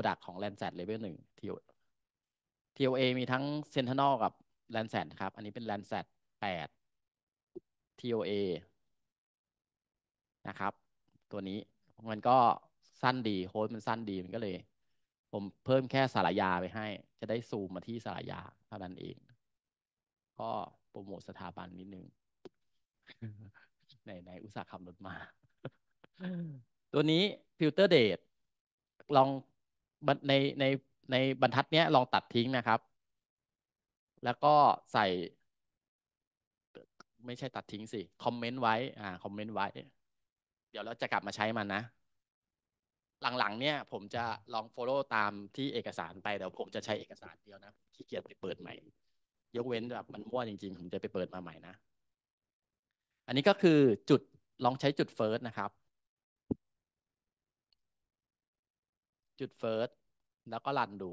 Product ของ Landsat Level 1 TOA มีทั้ง Sentinel กับ Landsat ครับ อันนี้เป็น Landsat 8 TOA นะครับ ตัวนี้มันก็สั้นดีโค้ดมันสั้นดีมันก็เลย ผมเพิ่มแค่สารยาไปให้ จะได้ซูมมาที่สารยาเท่านั้นเอง ก็โปรโมทสถาบันนิดนึงในในอุตสาหกรรมรถมา ตัวนี้ฟิลเตอร์เดตลองในในในบรรทัดเนี้ยลองตัดทิ้งนะครับ แล้วก็ใส่ ไม่ใช่ตัดทิ้งสิ คอมเมนต์ไว้อ่าคอมเมนต์ไว้ เดี๋ยวเราจะกลับมาใช้มันนะ หลังๆ เนี่ยผมจะลอง follow ตามที่เอกสารไปแต่ผมจะใช้เอกสารเดียวนะขี้เกียจไปเปิดใหม่ ยกเว้นแบบมันมั่วจริงๆ ผมจะไปเปิดมาใหม่นะ อันนี้ก็คือจุดลองใช้จุด first นะครับจุดเฟิร์สแล้วก็รันดู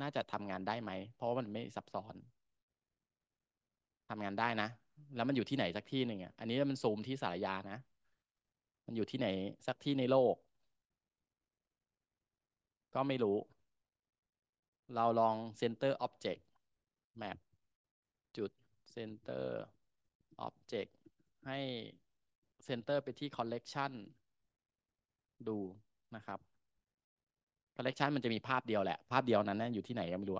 น่าจะทำงานได้ไหม เพราะมันไม่ซับซ้อนทำงานได้นะ แล้วมันอยู่ที่ไหนสักที่หนึ่งอ่ะอันนี้มันซูมที่สารยานะ มันอยู่ที่ไหน สักที่ในโลก ก็ไม่รู้ เราลอง center object map จุด center object ให้ center ไปที่ collection ดูนะครับคอลเลกชันมันจะมีภาพเดียวแหละ ภาพเดียวนั้นนะอยู่ที่ไหนก็ไม่รู้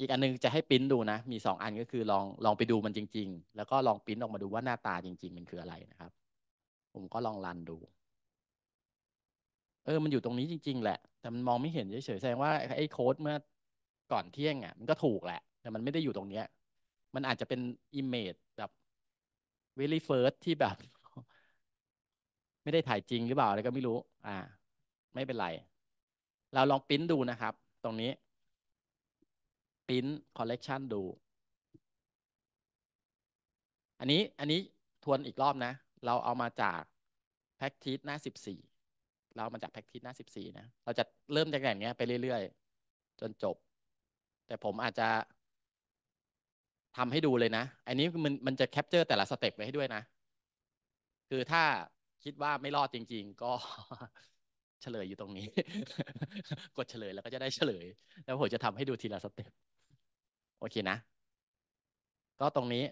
อีกอันนึงจะให้ปิ้นดูนะ มีสองอันก็คือลองลองไปดูมันจริง ๆ แล้วก็ลองปิ้นออกมาดูว่าหน้าตาจริง ๆ มันคืออะไรนะครับ ผมก็ลองรันดูเออมันอยู่ตรงนี้จริงๆ แหละ แต่มันมองไม่เห็นเฉยๆแสดงว่าไอ้โค้ดเมื่อก่อนเที่ยงอ่ะมันก็ถูกแหละ แต่มันไม่ได้อยู่ตรงเนี้ยมันอาจจะเป็นอิมเมจแบบเลี่เฟิร์สที่แบบไม่ได้ถ่ายจริงหรือเปล่าอะไรก็ไม่รู้ อ่า ไม่เป็นไร เราลองพิมพ์ดูนะครับ ตรงนี้พิมพ์คอลเลกชันดู อันนี้ อันนี้ทวนอีกรอบนะ เราเอามาจากแพ็กทีสหน้าสิบสี่ เราเอามาจากแพ็กทีสหน้าสิบสี่นะ เราจะเริ่มจากอย่างนี้ไปเรื่อย ๆ จนจบ แต่ผมอาจจะทำให้ดูเลยนะ อันนี้มันมันจะแคปเจอร์แต่ละสเต็ปไว้ให้ด้วยนะ คือถ้าคิดว่าไม่รอดจริงๆ ก็ เฉลยอยู่ตรงนี้ กดเฉลยแล้วก็จะได้เฉลย แล้วผมจะทำให้ดูทีละสเต็ปโอเคนะ ก็ตรงนี้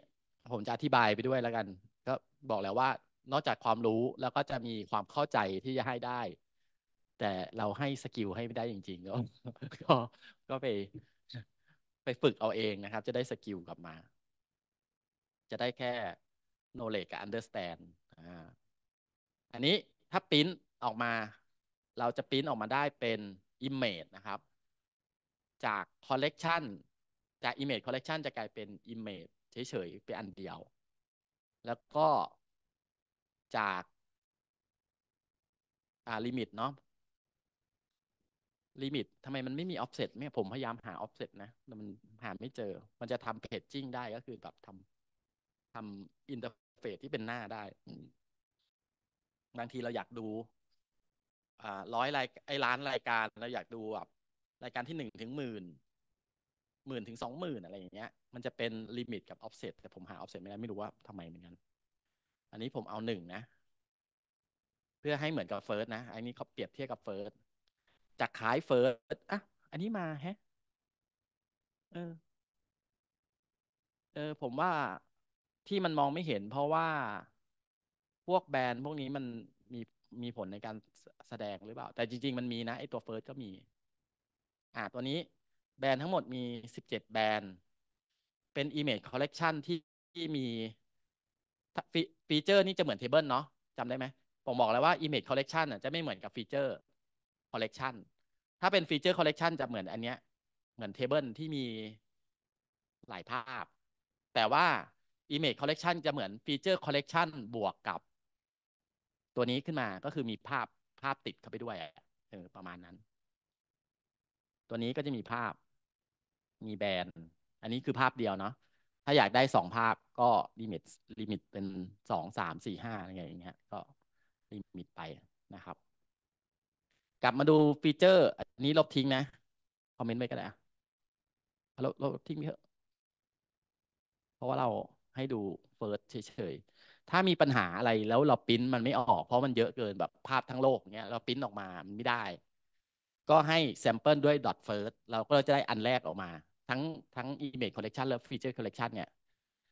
ผมจะอธิบายไปด้วยแล้วกัน ก็บอกแล้วว่านอกจากความรู้แล้วก็จะมีความเข้าใจที่จะให้ได้ แต่เราให้สกิลให้ไม่ได้จริงๆ ก็ก็ไป ไปฝึกเอาเองนะครับ จะได้สกิลกลับมา จะได้แค่ knowledge กับ understand อ่าอันนี้ถ้าปริ้นออกมาเราจะปริ้นออกมาได้เป็น Image นะครับ จาก Collection จาก Image Collection จะกลายเป็น Image เฉย ๆ เป็นอันเดียว แล้วก็จากอ่าลิมิตเนาะลิมิตทำไมมันไม่มีออฟเซตไม่ผมพยายามหาออฟเซตนะแต่มันหาไม่เจอ มันจะทำเพจจิ้งได้ก็คือแบบทำทำอินเทอร์เฟซที่เป็นหน้าได้บางทีเราอยากดู อ่าร้อยราย ไอ้ร้านรายการ เราอยากดูแบบรายการที่หนึ่งถึงหมื่นหมื่นถึงสองหมื่นอะไรอย่างเงี้ย มันจะเป็นลิมิตกับออฟเซตแต่ผมหาออฟเซตไม่ได้ไม่รู้ว่าทำไมเหมือนกัน อันนี้ผมเอาหนึ่งนะ เพื่อให้เหมือนกับเฟิร์สนะ อันนี้เขาเปรียบเทียบกับเฟิร์สจากขายเฟิร์สอ่ะ อันนี้มาแฮะเออเออผมว่าที่มันมองไม่เห็นเพราะว่าพวกแบรนด์พวกนี้มันมีมีผลในการแสดงหรือเปล่า แต่จริงๆมันมีนะไอตัวเฟิร์สก็มีอ่าตัวนี้แบรนด์ทั้งหมดมีสิบเจ็ดแบรนด์เป็น Image Collection ที่ที่มีฟีเจอร์นี่จะเหมือนเทเบิลเนาะจำได้ไหมผมบอกแล้วว่า Image Collection อ่ะจะไม่เหมือนกับฟีเจอร์ Collection ถ้าเป็นฟีเจอร์ Collection จะเหมือนอันเนี้ยเหมือนเทเบิลที่มีหลายภาพ แต่ว่า Image Collection จะเหมือนฟีเจอร์ Collection บวกกับตัวนี้ขึ้นมาก็คือมีภาพภาพติดเข้าไปด้วยเออประมาณนั้น ตัวนี้ก็จะมีภาพมีแบน อันนี้คือภาพเดียวเนาะ ถ้าอยากได้สองภาพก็ลิมิตลิมิตเป็นสองสามสี่ห้าอะไรอย่างเงี้ย ก็ลิมิตไปนะครับ กลับมาดูฟีเจอร์ อันนี้ลบทิ้งนะ คอมเมนต์ไปก็ได้ลบลบทิ้งเถอะ เพราะว่าเราให้ดูเฟิร์สเฉยถ้ามีปัญหาอะไรแล้วเราปิ้นมันไม่ออก เพราะมันเยอะเกินแบบภาพทั้งโลกเงี้ยเราปิ้นออกมามันไม่ได้ ก็ให้แซมเปิลด้วย dot first เราก็จะได้อันแรกออกมา ทั้งทั้ง image collection และ feature collection เนี่ย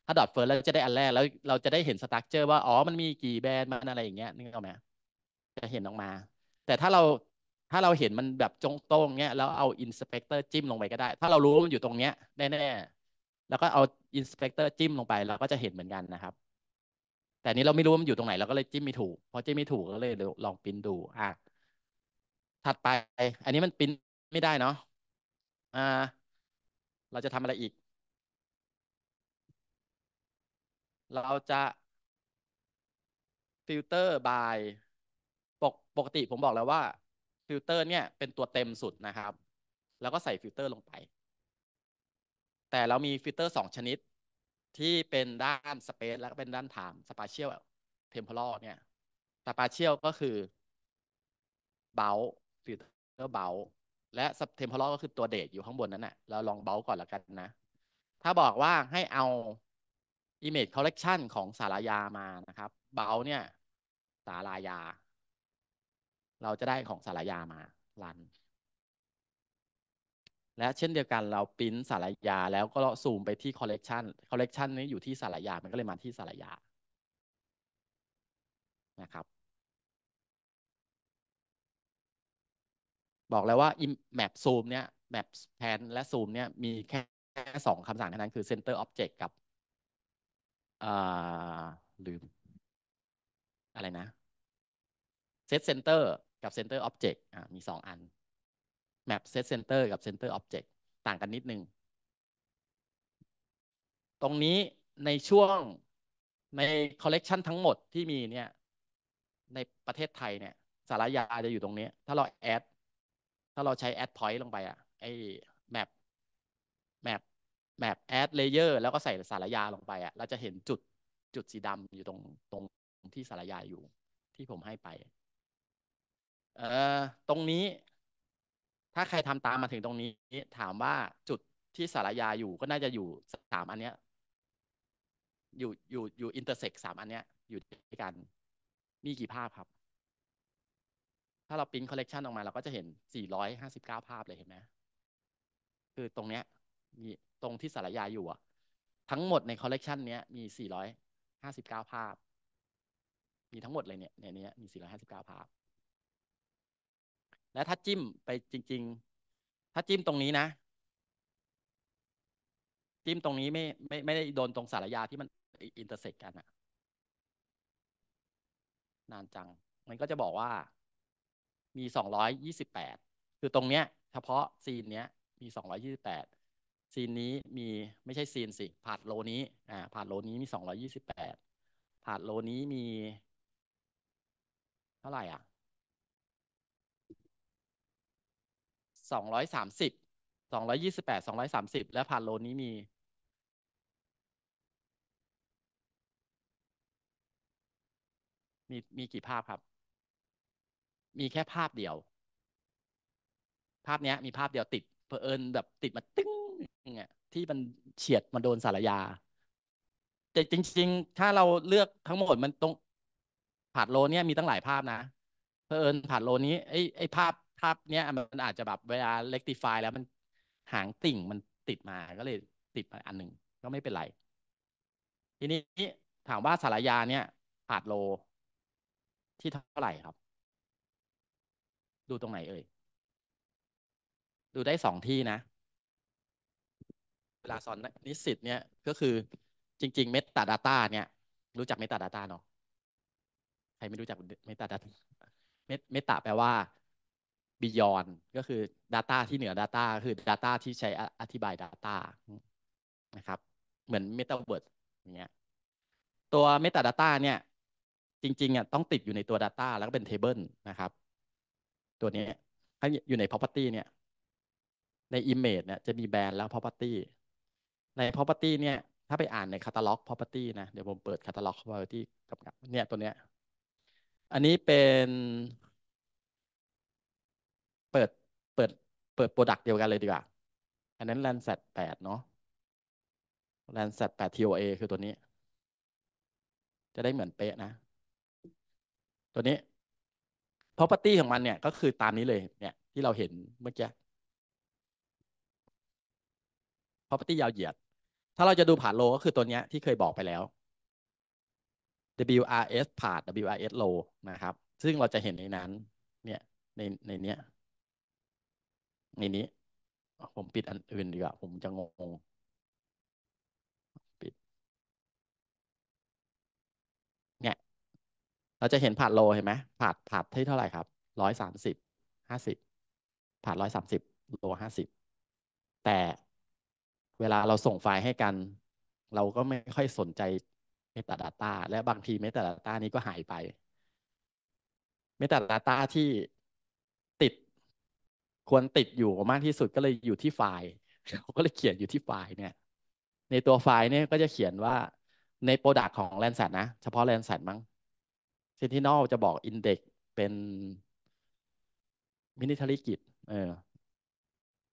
ถ้า dot first เราจะได้อันแรกแล้วเราจะได้เห็น structure ว่าอ๋อมันมีกี่แบรนด์มันอะไรอย่างเงี้ยนึกออกไหมจะเห็นออกมา แต่ถ้าเราถ้าเราเห็นมันแบบจงโต้งเงี้ย แล้วเอาอินสเปกเตอร์จิ้ม ลงไปก็ได้ ถ้าเรารู้ว่ามันอยู่ตรงเนี้ยแน่ๆแล้วก็เอาอินสเปกเตอร์จิ้มลงไป เราก็จะเห็นเหมือนกันนะครับแต่นี้เราไม่รู้ว่ามันอยู่ตรงไหน เราก็เลยจิ้มไม่ถูกพอจิ้มไม่ถูกก็เลยลองปิ้นดู อ่ะ ถัดไป อันนี้มันปิ้นไม่ได้เนาะ อ่า เราจะทำอะไรอีก เราจะฟิลเตอร์บายปกปกติผมบอกแล้วว่า ฟิลเตอร์เนี่ยเป็นตัวเต็มสุดนะครับ แล้วก็ใส่ฟิลเตอร์ลงไป แต่เรามีฟิลเตอร์สองชนิดที่เป็นด้านสเปซแล้วก็เป็นด้านถามสปาเชียลเทมเพลอเนี่ยสปาเชียลก็คือ เบลฟิลเตอร์เบลและเทมเพลอก็คือตัวเดทอยู่ข้างบนนั้นนห่ะเราลองเบลก่อนละกันนะ ถ้าบอกว่าให้เอา Image Collection ของสารายามานะครับ เบลเนี่ยสารายา เราจะได้ของสารายามารันและเช่นเดียวกันเราปริ้นสารยาแล้วก็เราซูมไปที่คอลเลกชันคอลเลกชันนี้อยู่ที่สารยา มันก็เลยมาที่สารยานะครับ บอกแล้วว่า map zoom เนี่ย map pan และ zoom เนี่ยมีแค่สองคำสั่งเท่านั้นคือ center object กับลืมอะไรนะ set center กับ center object มีสองอันปเซ set center กับ center object ต่างกันนิดนึง ตรงนี้ในช่วงในคอลเลกชันทั้งหมดที่มีเนี่ยในประเทศไทยเนี่ย สารยาจะอยู่ตรงนี้ ถ้าเรา แอด ถ้าเราใช้แอดพอยต์ลงไปอะไอ้แมปแมปแมปแอดเลเยอร์แล้วก็ใส่สารยาลงไปอะเราจะเห็นจุดจุดสีดำอยู่ตรงตรงที่สารยาอยู่ที่ผมให้ไป เอ่อตรงนี้ถ้าใครทำตามมาถึงตรงนี้ถามว่าจุดที่สารยาอยู่ก็น่าจะอยู่สามอันเนี้ยอยู่อยู่อยู่อินเตอร์เซ็กสามอันเนี้ย อยู่ด้วยกันมีกี่ภาพครับ ถ้าเราปิ้นคอลเลกชันออกมาเราก็จะเห็นสสี่ร้้อยหาิบเก้าภาพเลยเห็นไหมคือตรงเนี้ยมีตรงที่สารยาอยู่อะทั้งหมดในคอลเลกชันเนี้ย มีสสี่ร้้อยหาิบเก้าภาพ มีทั้งหมดเลยเนี่ยในนี้มีสสี่ร้้อยหาิบเก้าภาพและถ้าจิ้มไปจริง ๆ ถ้าจิ้มตรงนี้นะ จิ้มตรงนี้ไม่ไม่ไม่ได้โดนตรงสารยาที่มันอินเตอร์เซ็กกันอะนานจัง มันก็จะบอกว่ามีสองร้อยยี่สิบแปด คือตรงเนี้ย เฉพาะซีนเนี้ยมีสองร้อยยี่สิบแปด ซีนนี้มีไม่ใช่ซีนสิผ่านโลนี้ อ่าผ่านโลนี้มีสองร้อยี่สิบแปดผ่านโลนี้มีเท่าไหร่อ่ะสองร้อยสามสิบสองร้อยยี่สิบแปดสองร้อยสามสิบและผ่านโลนี้มีมีมีกี่ภาพครับ มีแค่ภาพเดียว ภาพเนี้ยมีภาพเดียวติดเพอเอิญแบบติดมาตึ้งเงี้ย ที่มันเฉียดมาโดนสารยา แต่จริง ๆ ถ้าเราเลือกทั้งหมดมันตรงผ่านโลเนี้ยมีตั้งหลายภาพนะเพอเอิญผ่านโลนี้ไอ้ไอ้ภาพภาพเนี้ยมันอาจจะแบบเวลาเ็กติฟายแล้วมันหางติ่งมันติดมา ก็เลยติดมาอันหนึ่งก็ไม่เป็นไร ทีนี้ถามว่าสารยาเนี่ย ผ่าดโลที่เท่าไหร่ครับ ดูตรงไหนเอ่ยดูได้สองที่นะ เวลาสอนนิสิตเนี่ย ก็คือจริงๆมตาดาต้าเนี่ย รู้จักเมตาดาต้าเนาะใครไม่รู้จัก m ต t ด d a t a เมตาแปลว่า b e y o n ก็คือ Data ที่เหนือ Data คือ Data ที่ใช้อธิบาย Data นะครับเหมือน Metaverse อย่างเงี้ยตัว Metadata เนี่ย จริงๆอ่ะต้องติดอยู่ในตัว Data แล้วก็เป็น Table นะครับ ตัวนี้ถ้าอยู่ใน Property เนี่ยใน Image เนี่ยจะมีแบรนด์แล้ว Property ใน Property เนี่ยถ้าไปอ่านใน Catalog Property นะเดี๋ยวผมเปิด Catalog Property กับเนี่ยตัวเนี้ยอันนี้เป็นเปิดโปรดักต์เดียวกันเลยดีกว่า อันนั้น Landsat 8เนาะ Landsat 8 TOA คือตัวนี้ จะได้เหมือนเป๊ะนะ ตัวนี้ property ของมันเนี่ยก็คือตามนี้เลยเนี่ยที่เราเห็นเมื่อกี้ property ยาวเหยียด ถ้าเราจะดูผ่านโลก็คือตัวนี้ที่เคยบอกไปแล้ว WRS ผ่าน WRS low นะครับ ซึ่งเราจะเห็นในนั้น เนี่ยใน ในเนี้ยในนี้ ผมปิดอันอื่นดีกว่า ผมจะงงปิดเนี่ยเราจะเห็นผาดโลเห็นไหมผาดผาดที่เท่าไหร่ครับร้อยสามสิบห้าสิบผาดร้อยสามสิบโลห้าสิบแต่เวลาเราส่งไฟล์ให้กัน เราก็ไม่ค่อยสนใจเมตาดาต้าและบางทีเมตาดาต้านี้ก็หายไป เมตาดาต้าที่ควรติดอยู่มากที่สุดก็เลยอยู่ที่ไฟล์เขาก็เลยเขียนอยู่ที่ไฟล์เนี่ย ในตัวไฟล์เนี่ยก็จะเขียนว่าในโปรดักของแลนแซนนะ เฉพาะแลนแซนมั้งเซนท i นอลจะบอกอินเด็กเป็นมินิทาริกิตเออ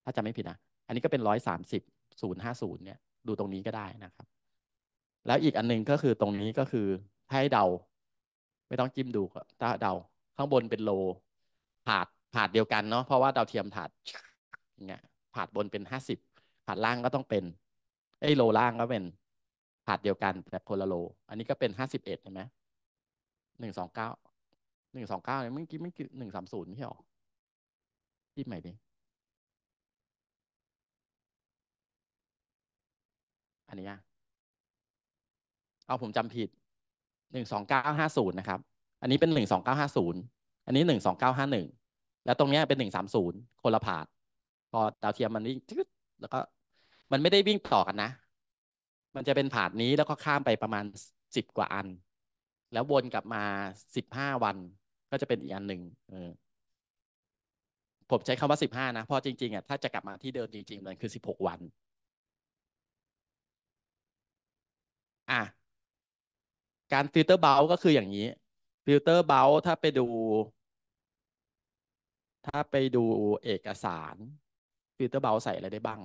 ถ้าจำไม่ผิดนะ อันนี้ก็เป็นร้อยสามสิบศูนย์ห้าศูนย์เนี่ย ดูตรงนี้ก็ได้นะครับ แล้วอีกอันนึงก็คือตรงนี้ก็คือให้เดา ไม่ต้องจิ้มดูก็เดาข้างบนเป็นโลขาดถาดเดียวกันเนาะเพราะว่าดาวเทียมถาดเนี่ยถาดบนเป็นห้าสิบถาดล่างก็ต้องเป็นไอ้โลล่างก็เป็นถาดเดียวกันแต่คนละโล อันนี้ก็เป็นห้าสิบเอ็ดใช่ไหมหนึ่งสองเก้าหนึ่งสองเก้าเนี่ยเมื่อกี้ไม่คกีหนึ่งสามศูนย์ไม่หรอที่ใหม่ดิอันนี้เอาผมจำผิดหนึ่งสองเก้าห้าศูนย์นะครับ อันนี้เป็นหนึ่งสองเก้าห้าศูนย์อันนี้หนึ่งสองเก้าห้าหนึ่งแล้วตรงนี้เป็นหนึ่งสามศูนย์คนละผาด พอดาวเทียมมันวิ่ง แล้วก็มันไม่ได้วิ่งต่อกันนะ มันจะเป็นผาดนี้แล้วก็ข้ามไปประมาณสิบกว่าอัน แล้ววนกลับมาสิบห้าวัน ก็จะเป็นอีกอันหนึ่งผมใช้คำว่าสิบห้านะเพราะจริงๆอ่ะถ้าจะกลับมาที่เดิมจริงๆ มันคือสิบหกวัน อ่ะการฟิลเตอร์เบลก็คืออย่างนี้ ฟิลเตอร์เบลถ้าไปดูถ้าไปดูเอกสารฟิลเตอร์เบลใส่อะไรได้บ้าง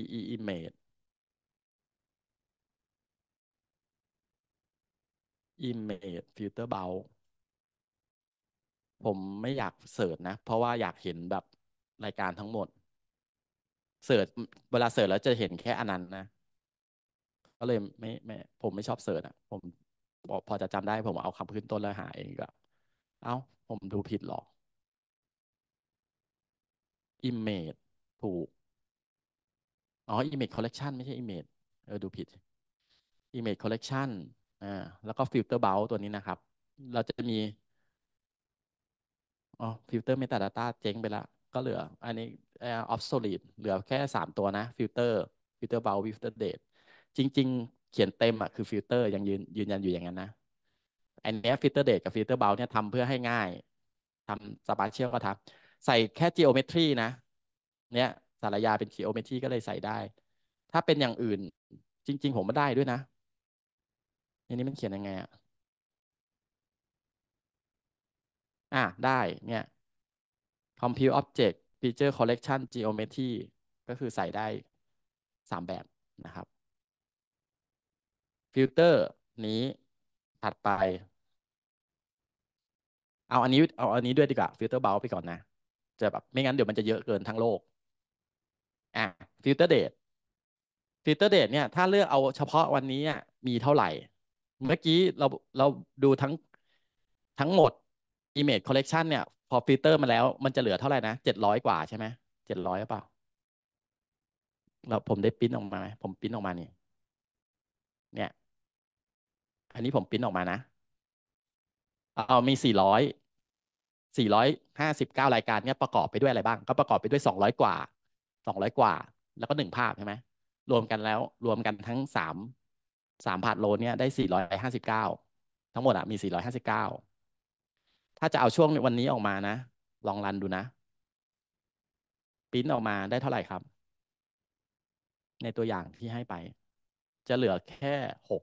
EE image image filter เบาผมไม่อยากเสิร์ชนะ เพราะว่าอยากเห็นแบบรายการทั้งหมด เสิร์ชเวลาเสิร์ชแล้วจะเห็นแค่อันนั้นนะ ก็เลยไม่ไม่ผมไม่ชอบเสิร์ชอ่ะ ผมพอจะจำได้ผมเอาคำขึ้นต้นแล้วหาเองก็ เอ้า ผมดูผิดหรอ image ถูก อ๋อ image collection ไม่ใช่ image เออ ดูผิด image collection อ่า แล้วก็ filter b u l ตัวนี้นะครับ เราจะมี อ๋อ filter metadata เจ๊งไปละ ก็เหลือ อันนี้ obsolete เหลือแค่ 3 ตัวนะ filter filter b u l filter date จริง ๆ เขียนเต็มอะคือ filter ยังยืนยืนยันอยู่อย่างนั้นนะ อันนี้ filter date กับ filter b u l เนี่ยทำเพื่อให้ง่าย ทำ spatial ก็ทำใส่แค่ geometry นะ เนี้ยสารยาเป็น geometry ก็เลยใส่ได้ ถ้าเป็นอย่างอื่นจริง ๆ ผมไม่ได้ด้วยนะอันนี้มันเขียนยังไงอ่ะอ่ะ ได้เนี่ย compute object feature collection geometry ก็คือใส่ได้สามแบบนะครับ filter นี้ถัดไป เอาอันนี้ เอาอันนี้ด้วยดีกว่า filter b o u n ไปก่อนนะจะแบบไม่งั้นเดี๋ยวมันจะเยอะเกินทั้งโลกอ่ะฟิลเตอร์เดทฟิลเตอร์เดทเนี่ย ถ้าเลือกเอาเฉพาะวันนี้มีเท่าไหร่ เมื่อกี้เราเราดูทั้งทั้งหมด Image Collection เนี่ยพอฟิลเตอร์มาแล้วมันจะเหลือเท่าไหร่นะเจ็ดร้อยกว่าใช่ไหมเจ็ดร้อยหรือเปล่าเราผมได้ปิ้นออกมาไหมผมปิ้นออกมานี่เนี่ย อันนี้ผมปิ้นออกมานะ เอามีสี่ร้อย459 รายการเนี่ยประกอบไปด้วยอะไรบ้าง ก็ประกอบไปด้วย 200 กว่า 200 กว่า แล้วก็ 1 ภาพใช่ไหมรวมกันแล้วรวมกันทั้ง3 3พาร์ทโลนเนี่ยได้ 459 ทั้งหมดอะมี 459 ถ้าจะเอาช่วงวันนี้ออกมานะ ลองรันดูนะ ปิ้นออกมาได้เท่าไหร่ครับ ในตัวอย่างที่ให้ไปจะเหลือแค่ 6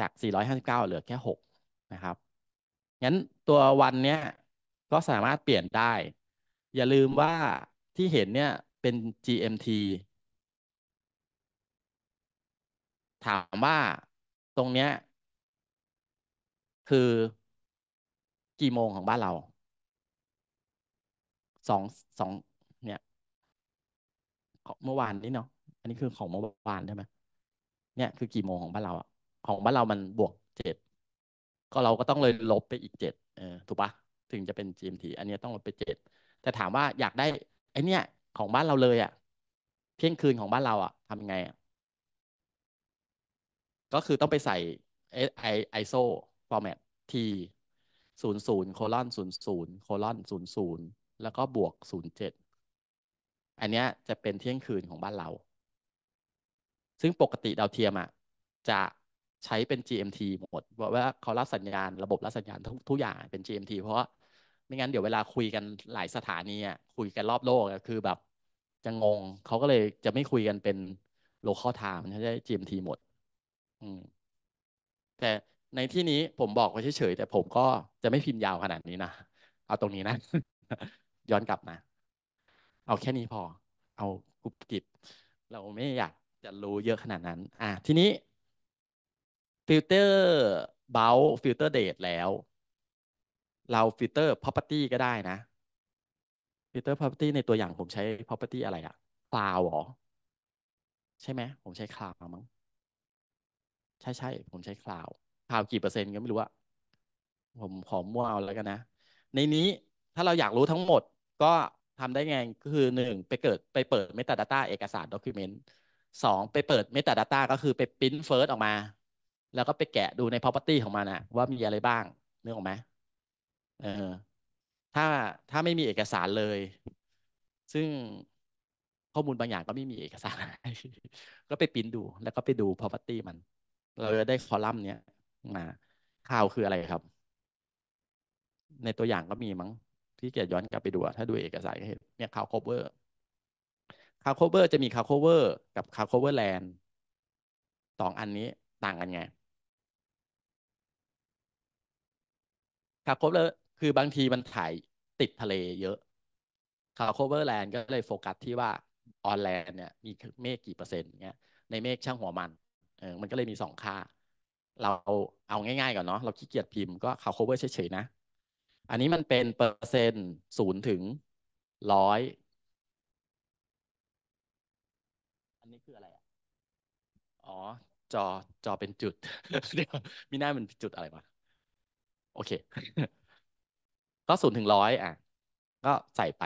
จาก 459 เหลือแค่ 6 นะครับงั้น ตัววันเนี้ยก็สามารถเปลี่ยนได้ อย่าลืมว่าที่เห็นเนี่ยเป็น GMT ถามว่าตรงเนี้ย คือกี่โมงของบ้านเรา สองสองเนี่ยเมื่อวานนี้เนาะ อันนี้คือของเมื่อวานใช่ไหมเนี่ยคือกี่โมงของบ้านเราอ่ะ ของบ้านเรามันบวกเจ็ดก็เราก็ต้องเลยลบไปอีกเจ็ดถูกปะ ถึงจะเป็น GMT อันนี้ต้องลบไปเจ็ด แต่ถามว่าอยากได้ ไอเนี้ยของบ้านเราเลยอะ่ะ เที่ยงคืนของบ้านเราอะ่ะทำยังไงอะ่ะ ก็คือต้องไปใส่ ISO format T ศูนย์ศูนย์โคลอนศูนย์ศูนย์โคลอนศูนย์ศูนย์แล้วก็บวกศูนย์เจ็ด อันเนี้ยจะเป็นเที่ยงคืนของบ้านเรา ซึ่งปกติดาวเทียมอ่ะ จะใช้เป็น GMT หมดบอาว่าเขารับสัญญาณระบบรับสัญญาณทุกทุกอย่างเป็น GMT เพราะ ไม่งั้น เดี๋ยวเวลาคุยกันหลายสถานีอ่ะคุยกันรอบโลกคือแบบ จะงง เขาก็เลยจะไม่คุยกันเป็นโลคอลไทม์ช่ไหม GMT หมด อืมแต่ในที่นี้ผมบอกไว้เฉยๆ แต่ผมก็จะไม่พิมพ์ยาวขนาดนี้นะ เอาตรงนี้นะ ย้อนกลับมา เอาแค่นี้พอ เอากุบกิบเราไม่อยากจะรู้เยอะขนาดนั้น อ่ะทีนี้ฟิลเตอร์เบลฟิลเตอร์เดทแล้ว เราฟิลเตอร์ property ก็ได้นะฟิลเตอร์ property ในตัวอย่างผมใช้ property อะไรอะคลาวหรอ ใช่ไหมผมใช้คลาวมั้งใช่ใช่ผมใช้คลาวคลาวกี่เปอร์เซ็นต์ก็ไม่รู้อะผมขอมั่วเอาแล้วกันนะ ในนี้ถ้าเราอยากรู้ทั้งหมด ก็ทำได้ไงก็คือหนึ่งไปเกิดไปเปิด Metadata เอกสาร Document สองไปเปิด Metadata ก็คือไปิมพ์เ First ออกมาแล้วก็ไปแกะดูใน property ของมันนะว่ามีอะไรบ้างนึกออกไหมเออถ้าถ้าไม่มีเอกสารเลย ซึ่งข้อมูลบางอย่างก็ไม่มีเอกสาร ก็ไปปิ้นดูแล้วก็ไปดู property มัน เราจะได้คอลัมน์เนี้ยมาข่าวคืออะไรครับ ในตัวอย่างก็มีมั้งที่เกียรย้อนกลับไปดู ถ้าดูเอกสารก็เห็นเนี่ยข่าว cover ข่าว cover จะมีข่าว cover กับข่าว cover land สองอันนี้ต่างกันไงคาโคเวอร์คือบางทีมันถ่ายติดทะเลเยอะคาโคเวอร์แลนด์ก็เลยโฟกัสที่ว่าออนแลนด์เนี่ย มีเมฆกี่เปอร์เซ็นต์เงี้ย ในเมฆช่างหัวมัน เออมันก็เลยมีสองค่า เราเอาง่ายๆก่อนเนาะ เราขี้เกียจพิมพ์ก็คาโคเวอร์เฉยๆนะ อันนี้มันเป็นเปอร์เซ็นต์ศูนย์ถึงร้อย อันนี้คืออะไรอ๋อ จอ จอเป็นจุดเดี๋ยวมีหน้ามันจุดอะไรวะโอเค ก็ศูนย์ถึงร้อยอ่ะ ก็ใส่ไป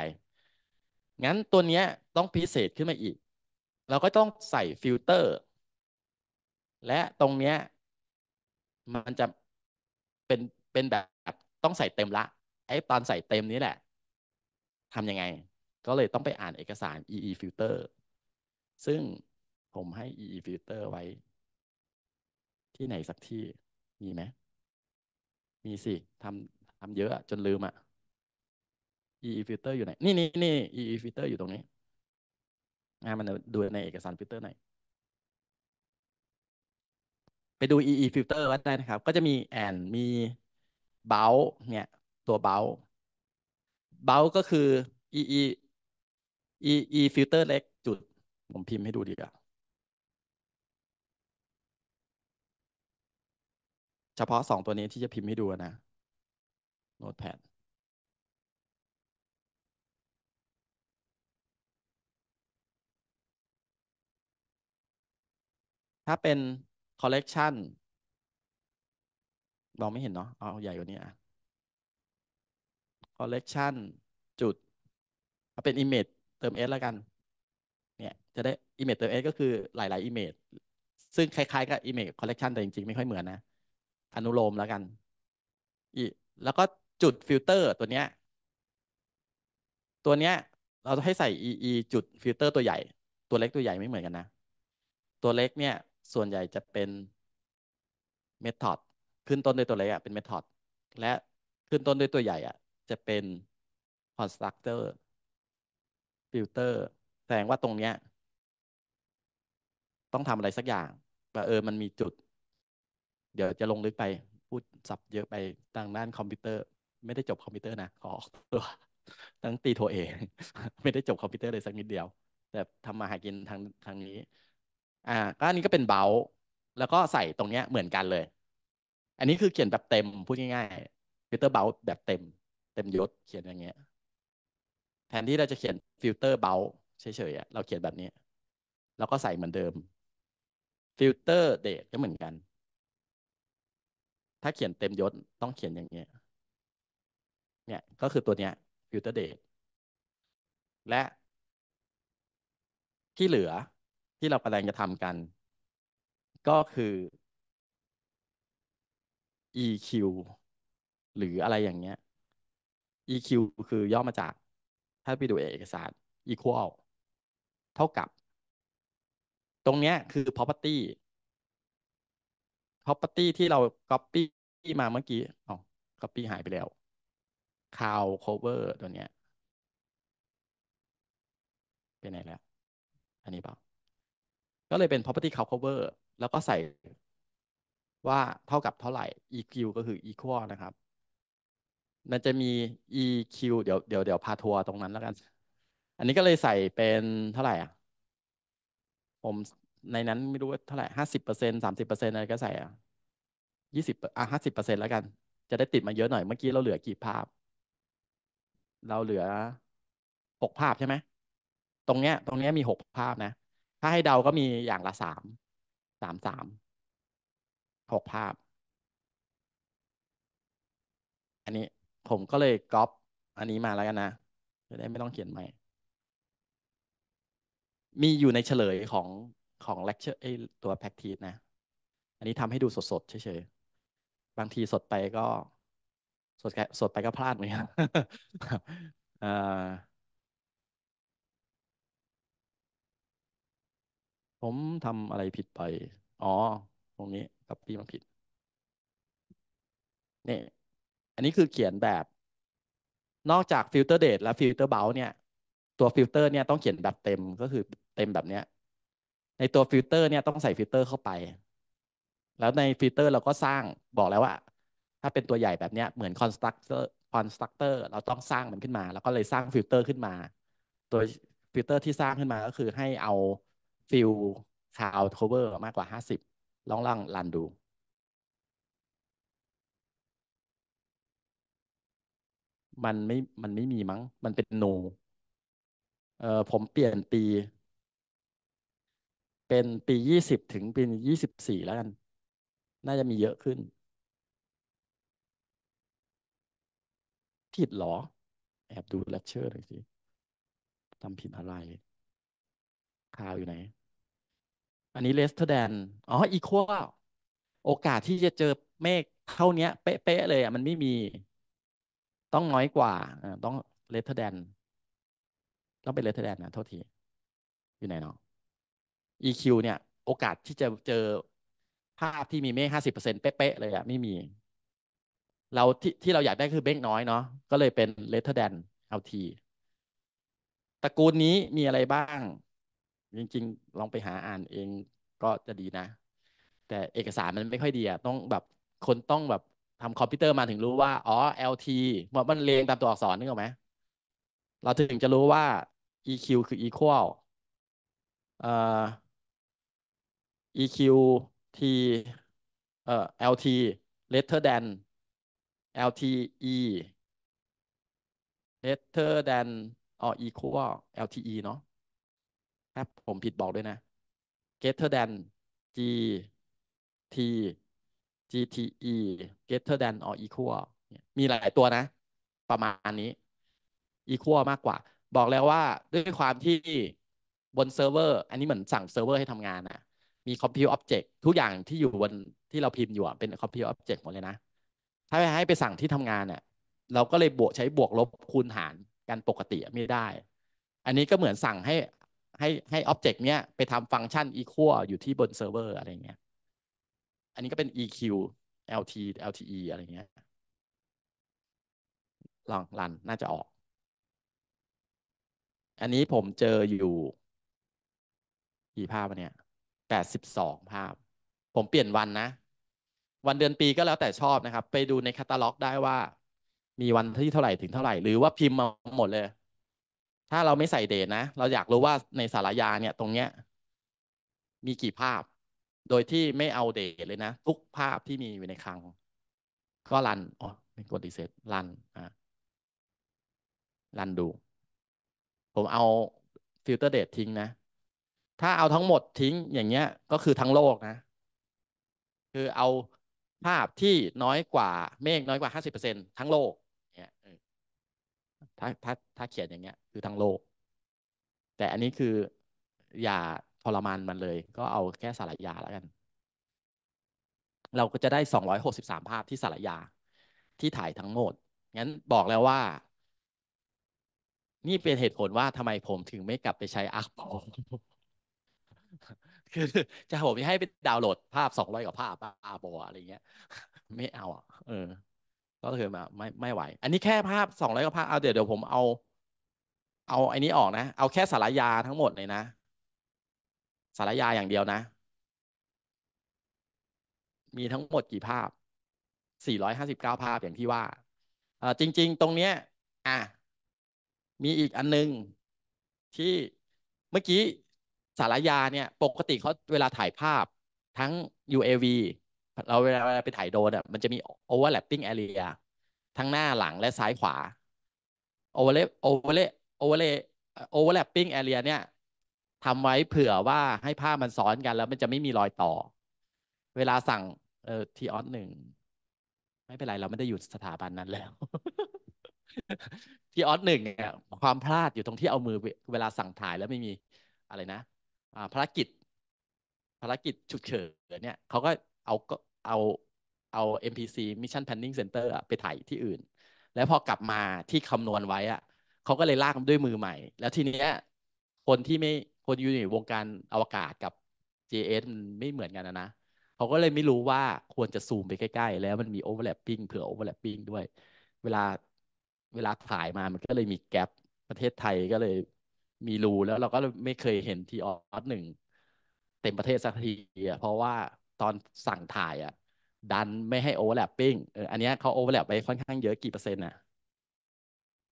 งั้นตัวเนี้ยต้องพิเศษขึ้นมาอีก เราก็ต้องใส่ฟิลเตอร์ และตรงเนี้ย มันจะเป็นเป็นแบบต้องใส่เต็มละ ไอ้ตอนใส่เต็มนี้แหละ ทำยังไง ก็เลยต้องไปอ่านเอกสาร EE filter ซึ่งผมให้ EE filter ไว้ที่ไหนสักที่ มีไหมมีสิทำทำเยอะจนลืมอ่ะ EE filter อยู่ไหนนี่นี่นี่ EE filter อยู่ตรงนี้นมันดูในเอกสารฟิลเตอร์หน่อยไปดู EE filter ัดได้นะครับ ก็จะมีแอนมีเบลเนี่ยตัวเบลเบลก็คือ EE EE filter เล็กจุดผมพิมพ์ให้ดูดีกว่าเฉพาะสองตัวนี้ที่จะพิมพ์ให้ดูนะโน้ตแพดถ้าเป็นคอลเลกชันมองไม่เห็นเนาะเอาใหญ่กว่านี้อ่ะคอลเลกชันจุดเอาเป็น image เติม s แล้วกัน เนี่ย จะได้ image เติม s ก็คือหลายๆ image ซึ่งคล้าย ๆ กับ image collection แต่จริง ๆ ไม่ค่อยเหมือนนะอนุโลมแล้วกันอีแล้วก็จุดฟิลเตอร์ตัวเนี้ย ตัวเนี้ยเราจะให้ใส่ EE จุดฟิลเตอร์ตัวใหญ่ ตัวเล็กตัวใหญ่ไม่เหมือนกันนะ ตัวเล็กเนี่ย ส่วนใหญ่จะเป็นเมธอดขึ้นต้นด้วยตัวเล็กอะเป็นเมธอดและขึ้นต้นด้วยตัวใหญ่อะจะเป็นคอนสตรักเตอร์ฟิลเตอร์แสดงว่าตรงเนี้ย ต้องทำอะไรสักอย่างว่าเออมันมีจุดเดี๋ยวจะลงลึกไปพูดสับเยอะไปทางด้านคอมพิวเตอร์ ไม่ได้จบคอมพิวเตอร์นะขอออกตัวตั้งตีโทเอง ไม่ได้จบคอมพิวเตอร์เลยสักนิดเดียวแต่ทำมาหา กินทางทางนี้ อ่าก็อันนี้ก็เป็นเบลแล้วก็ใส่ตรงเนี้ยเหมือนกันเลย อันนี้คือเขียนแบบเต็มพูดง่ายๆฟิลเตอร์เบลแบบเต็ม เต็มยศ เขียนอย่างเงี้ยแทนที่เราจะเขียนฟิลเตอร์เบลเฉยๆเราเขียนแบบนี้ แล้วก็ใส่เหมือนเดิมฟิลเตอร์เดทก็เหมือนกันถ้าเขียนเต็มยศต้องเขียนอย่างเงี้ยเนี่ย ก็คือตัวเนี้ย future date และที่เหลือที่เรากำลังจะทำกัน ก็คือ EQ หรืออะไรอย่างเงี้ย EQ คือย่อมาจากถ้าไปดูเอกสาร equal เท่ากับ ตรงเนี้ยคือ property property ที่เรา copy มาเมื่อกี้อ๋อ copy หายไปแล้ว c o u d cover ตัวเนี้ยไปไหนแล้ว อันนี้เปล่า ก็เลยเป็น property c o w cover แล้วก็ใส่ ว่าเท่ากับเท่าไหร่ eq ก็คือ equal นะครับ มันจะมี eq เดี๋ยวเดี๋ยวเดี๋ยวพาทัวร์ตรงนั้นแล้วกัน อันนี้ก็เลยใส่เป็นเท่าไหร่อ่ะผมในนั้นไม่รู้ว่าเท่าไหร่ห้าสิบเปอร์เซ็นสามสิบเปอร์เซ็นอะไรก็ใส่อ่ะยี่สิบอ่ะห้าสิบเปอร์เซ็นแล้วกัน จะได้ติดมาเยอะหน่อยเมื่อกี้เราเหลือกี่ภาพ เราเหลือหกภาพใช่ไหม ตรงเนี้ยตรงเนี้ยมีหกภาพนะ ถ้าให้เดาก็มีอย่างละสามสามสามหกภาพ อันนี้ผมก็เลยก๊อปอันนี้มาแล้วกันนะจะได้ไม่ต้องเขียนใหม่ มีอยู่ในเฉลยของของเลคเชอร์ไอตัวแพ็กทีสนะ อันนี้ทำให้ดูสดๆเฉยๆ บางทีสด ไป ก็ สด สดไป ก็พลาดเหมือนกันผมทำอะไรผิดไป อ๋อ ตรงนี้คับปี่มา ผิด นี่ อันนี้คือเขียนแบบ นอกจากฟิลเตอร์เดทและฟิลเตอร์เบลเนี่ย ตัวฟิลเตอร์เนี่ยต้องเขียนแบบ เต็ม ก็คือเต็มแบบเนี้ยในตัวฟิลเตอร์เนี่ยต้องใส่ฟิลเตอร์เข้าไป แล้วในฟิลเตอร์เราก็สร้างบอกแล้วว่า ถ้าเป็นตัวใหญ่แบบเนี้ยเหมือนคอนสตรักเตอร์คอนสตรักเตอร์เราต้องสร้างมันขึ้นมา แล้วก็เลยสร้างฟิลเตอร์ขึ้นมา ตัวฟิลเตอร์ที่สร้างขึ้นมาก็คือให้เอาฟิลคาวโคเวอร์มากกว่าห้าสิบลองลังลันดู มันไม่มันไม่มีมั้ง มันเป็นโนเอ่อผมเปลี่ยนปีเป็นปียี่สิบถึง ปียี่สิบสี่แล้วกัน น่าจะมีเยอะขึ้น ผิดหรอ แอบดูเลคเชอร์หน่อยสิทำผิดอะไรข่าวอยู่ไหน อันนี้เลสเตอร์แดนอ๋ออีควอลโอกาสที่จะเจอเมฆเท่านี้เป๊ะๆเลยอ่ะมันไม่มีต้องน้อยกว่าต้องเลสเตอร์แดนต้องเป็นเลสเตอร์แดนนะโทษที อยู่ไหนเนาะ EQ เนี่ยโอกาสที่จะเจอภาพที่มีเมฆห้าสิบเปอร์เซ็นเป๊ะเลยอะไม่มี เราที่ที่เราอยากได้คือเมกน้อยเนาะก็เลยเป็น later than LT ตระกูลนี้มีอะไรบ้าง จริง ๆ ลองไปหาอ่านเองก็จะดีนะ แต่เอกสารมันไม่ค่อยดีอะต้องแบบคนต้องแบบทำคอมพิวเตอร์มาถึงรู้ว่า อ๋อ LT มันเรียงตามตัวอักษรนึกออกไหมเราถึงจะรู้ว่า EQ คือ equal เอ่อ eq t เอ่อ lt later than lt e later than or equal LTE เนาะรับ ผมผิดบอกด้วยนะ greater than G T GTE greater than or equal มีหลายตัวนะ ประมาณนี้ equal มากกว่า บอกแล้วว่าด้วยความที่บนเซิร์ฟเวอร์ อันนี้เหมือนสั่งเซิร์ฟเวอร์ให้ทำงานนะมี compute object ทุกอย่างที่อยู่บนที่เราพิมพ์อยู่เป็น compute object หมดเลยนะ ถ้าให้ไปสั่งที่ทำงานเนี่ยเราก็เลยบวกใช้บวกลบคูณหารกันปกติไม่ได้ อันนี้ก็เหมือนสั่งให้ให้ให้อ็อบเจกต์เนี้ยไปทำฟังก์ชัน equal อยู่ที่บนเซิร์ฟเวอร์อะไรเงี้ย อันนี้ก็เป็น eq lt lte อะไรเงี้ยลองรันน่าจะออก อันนี้ผมเจออยู่กี่ภาพวะเนี่ยแปดสิบสองภาพ ผมเปลี่ยนวัน นะ วันเดือนปีก็แล้วแต่ชอบนะครับ ไปดูในแคตตาล็อกได้ว่า มีวันที่เท่าไหร่ถึงเท่าไหร่ หรือว่าพิมพ์มา หมดเลย ถ้าเราไม่ใส่เดทนะ เราอยากรู้ว่าในสารยาเนี่ย ตรงเนี้ย มีกี่ภาพ โดยที่ไม่เอาเดทเลยนะ ทุก ภาพที่มีอยู่ในคลังก็รัน อ๋อ ไม่กดดีเซตรันอ่ะรันดู ผมเอาฟิลเตอร์เดททิ้งนะถ้าเอาทั้งหมดทิ้งอย่างเงี้ยก็คือทั้งโลกนะคือเอาภาพที่น้อยกว่า เมฆน้อยกว่าห้าสิบเปอร์เซ็นทั้งโลกเนี่ยถ้าถ้าถ้าเขียนอย่างเงี้ยคือทั้งโลก แต่อันนี้คืออย่าทรมานมันเลย ก็เอาแค่สารยาแล้วกัน เราก็จะได้สองร้อยหกสิบสามภาพที่สารยา ที่ถ่ายทั้งหมดงั้นบอกแล้วว่า นี่เป็นเหตุผลว่าทำไมผมถึงไม่กลับไปใช้อาร์คพอคือ จะผมจะให้ไปดาวน์โหลดภาพสองร้อยกว่า ภาพบ้าบออะไรเงี้ย ไม่เอาเออก็คือมาไม่ไม่ไหว อันนี้แค่ภาพสองร้อยกว่าภาพเอาเดี๋ยวเดี๋ยว ผมเอา เอาไอ้นี้ออกนะเอาแค่สารยาทั้งหมดเลยนะสารยาอย่างเดียวนะ มีทั้งหมดกี่ภาพสสี่ร้้อยหาิบเก้าภาพ อย่าง ที่ว่าจริง ๆ ตรงเนี้ย อ่ะมีอีกอันนึง ที่เมื่อกี้สารยาเนี่ย ปกติเขาเวลาถ่ายภาพทั้ง UAV เราเวลาไปถ่ายโดนอ่ะมันจะมี overlapping area ทั้งหน้าหลังและซ้ายขวา overlap overlap overlap overlapping area เนี่ยทำไว้เผื่อว่าให้ภาพมันซ้อนกันแล้ว มันจะไม่มีรอยต่อ เวลาสั่งเอ่อทีออสหนึ่งไม่เป็นไร เราไม่ได้อยู่สถาบันนั้นแล้วทีออสหนึ่งเนี่ยความพลาดอยู่ตรงที่เอามือ เวลาสั่งถ่ายแล้วไม่มีอะไรนะภารกิจ ภารกิจฉุกเฉินเนี่ยเขาก็เอาก็เอาเอา MPC Mission Planning Center ไปถ่ายที่อื่น แล้วพอกลับมาที่คำนวณไว้อะเขาก็เลยลากด้วยมือใหม่ แล้วทีเนี้ยคนที่ไม่คนอยู่ในวงการอวกาศกับ JS มันไม่เหมือนกันนะนะเขาก็เลยไม่รู้ว่าควรจะซูมไปใกล้ๆ แล้วมันมี overlapping เผื่อ overlapping ด้วย เวลาเวลาถ่ายมามันก็เลยมีแกลบประเทศไทยก็เลยมีรูแล้วเราก็ไม่เคยเห็นทีออสหนึ่งเต็มประเทศสักทีอ่ะเพราะว่าตอนสั่งถ่ายอ่ะ ดันไม่ให้โอเวอร์แลปปิ้งเอออันนี้เขาโอเวอร์แลปไปค่อนข้างเยอะกี่เปอร์เซ็นต์อ่ะ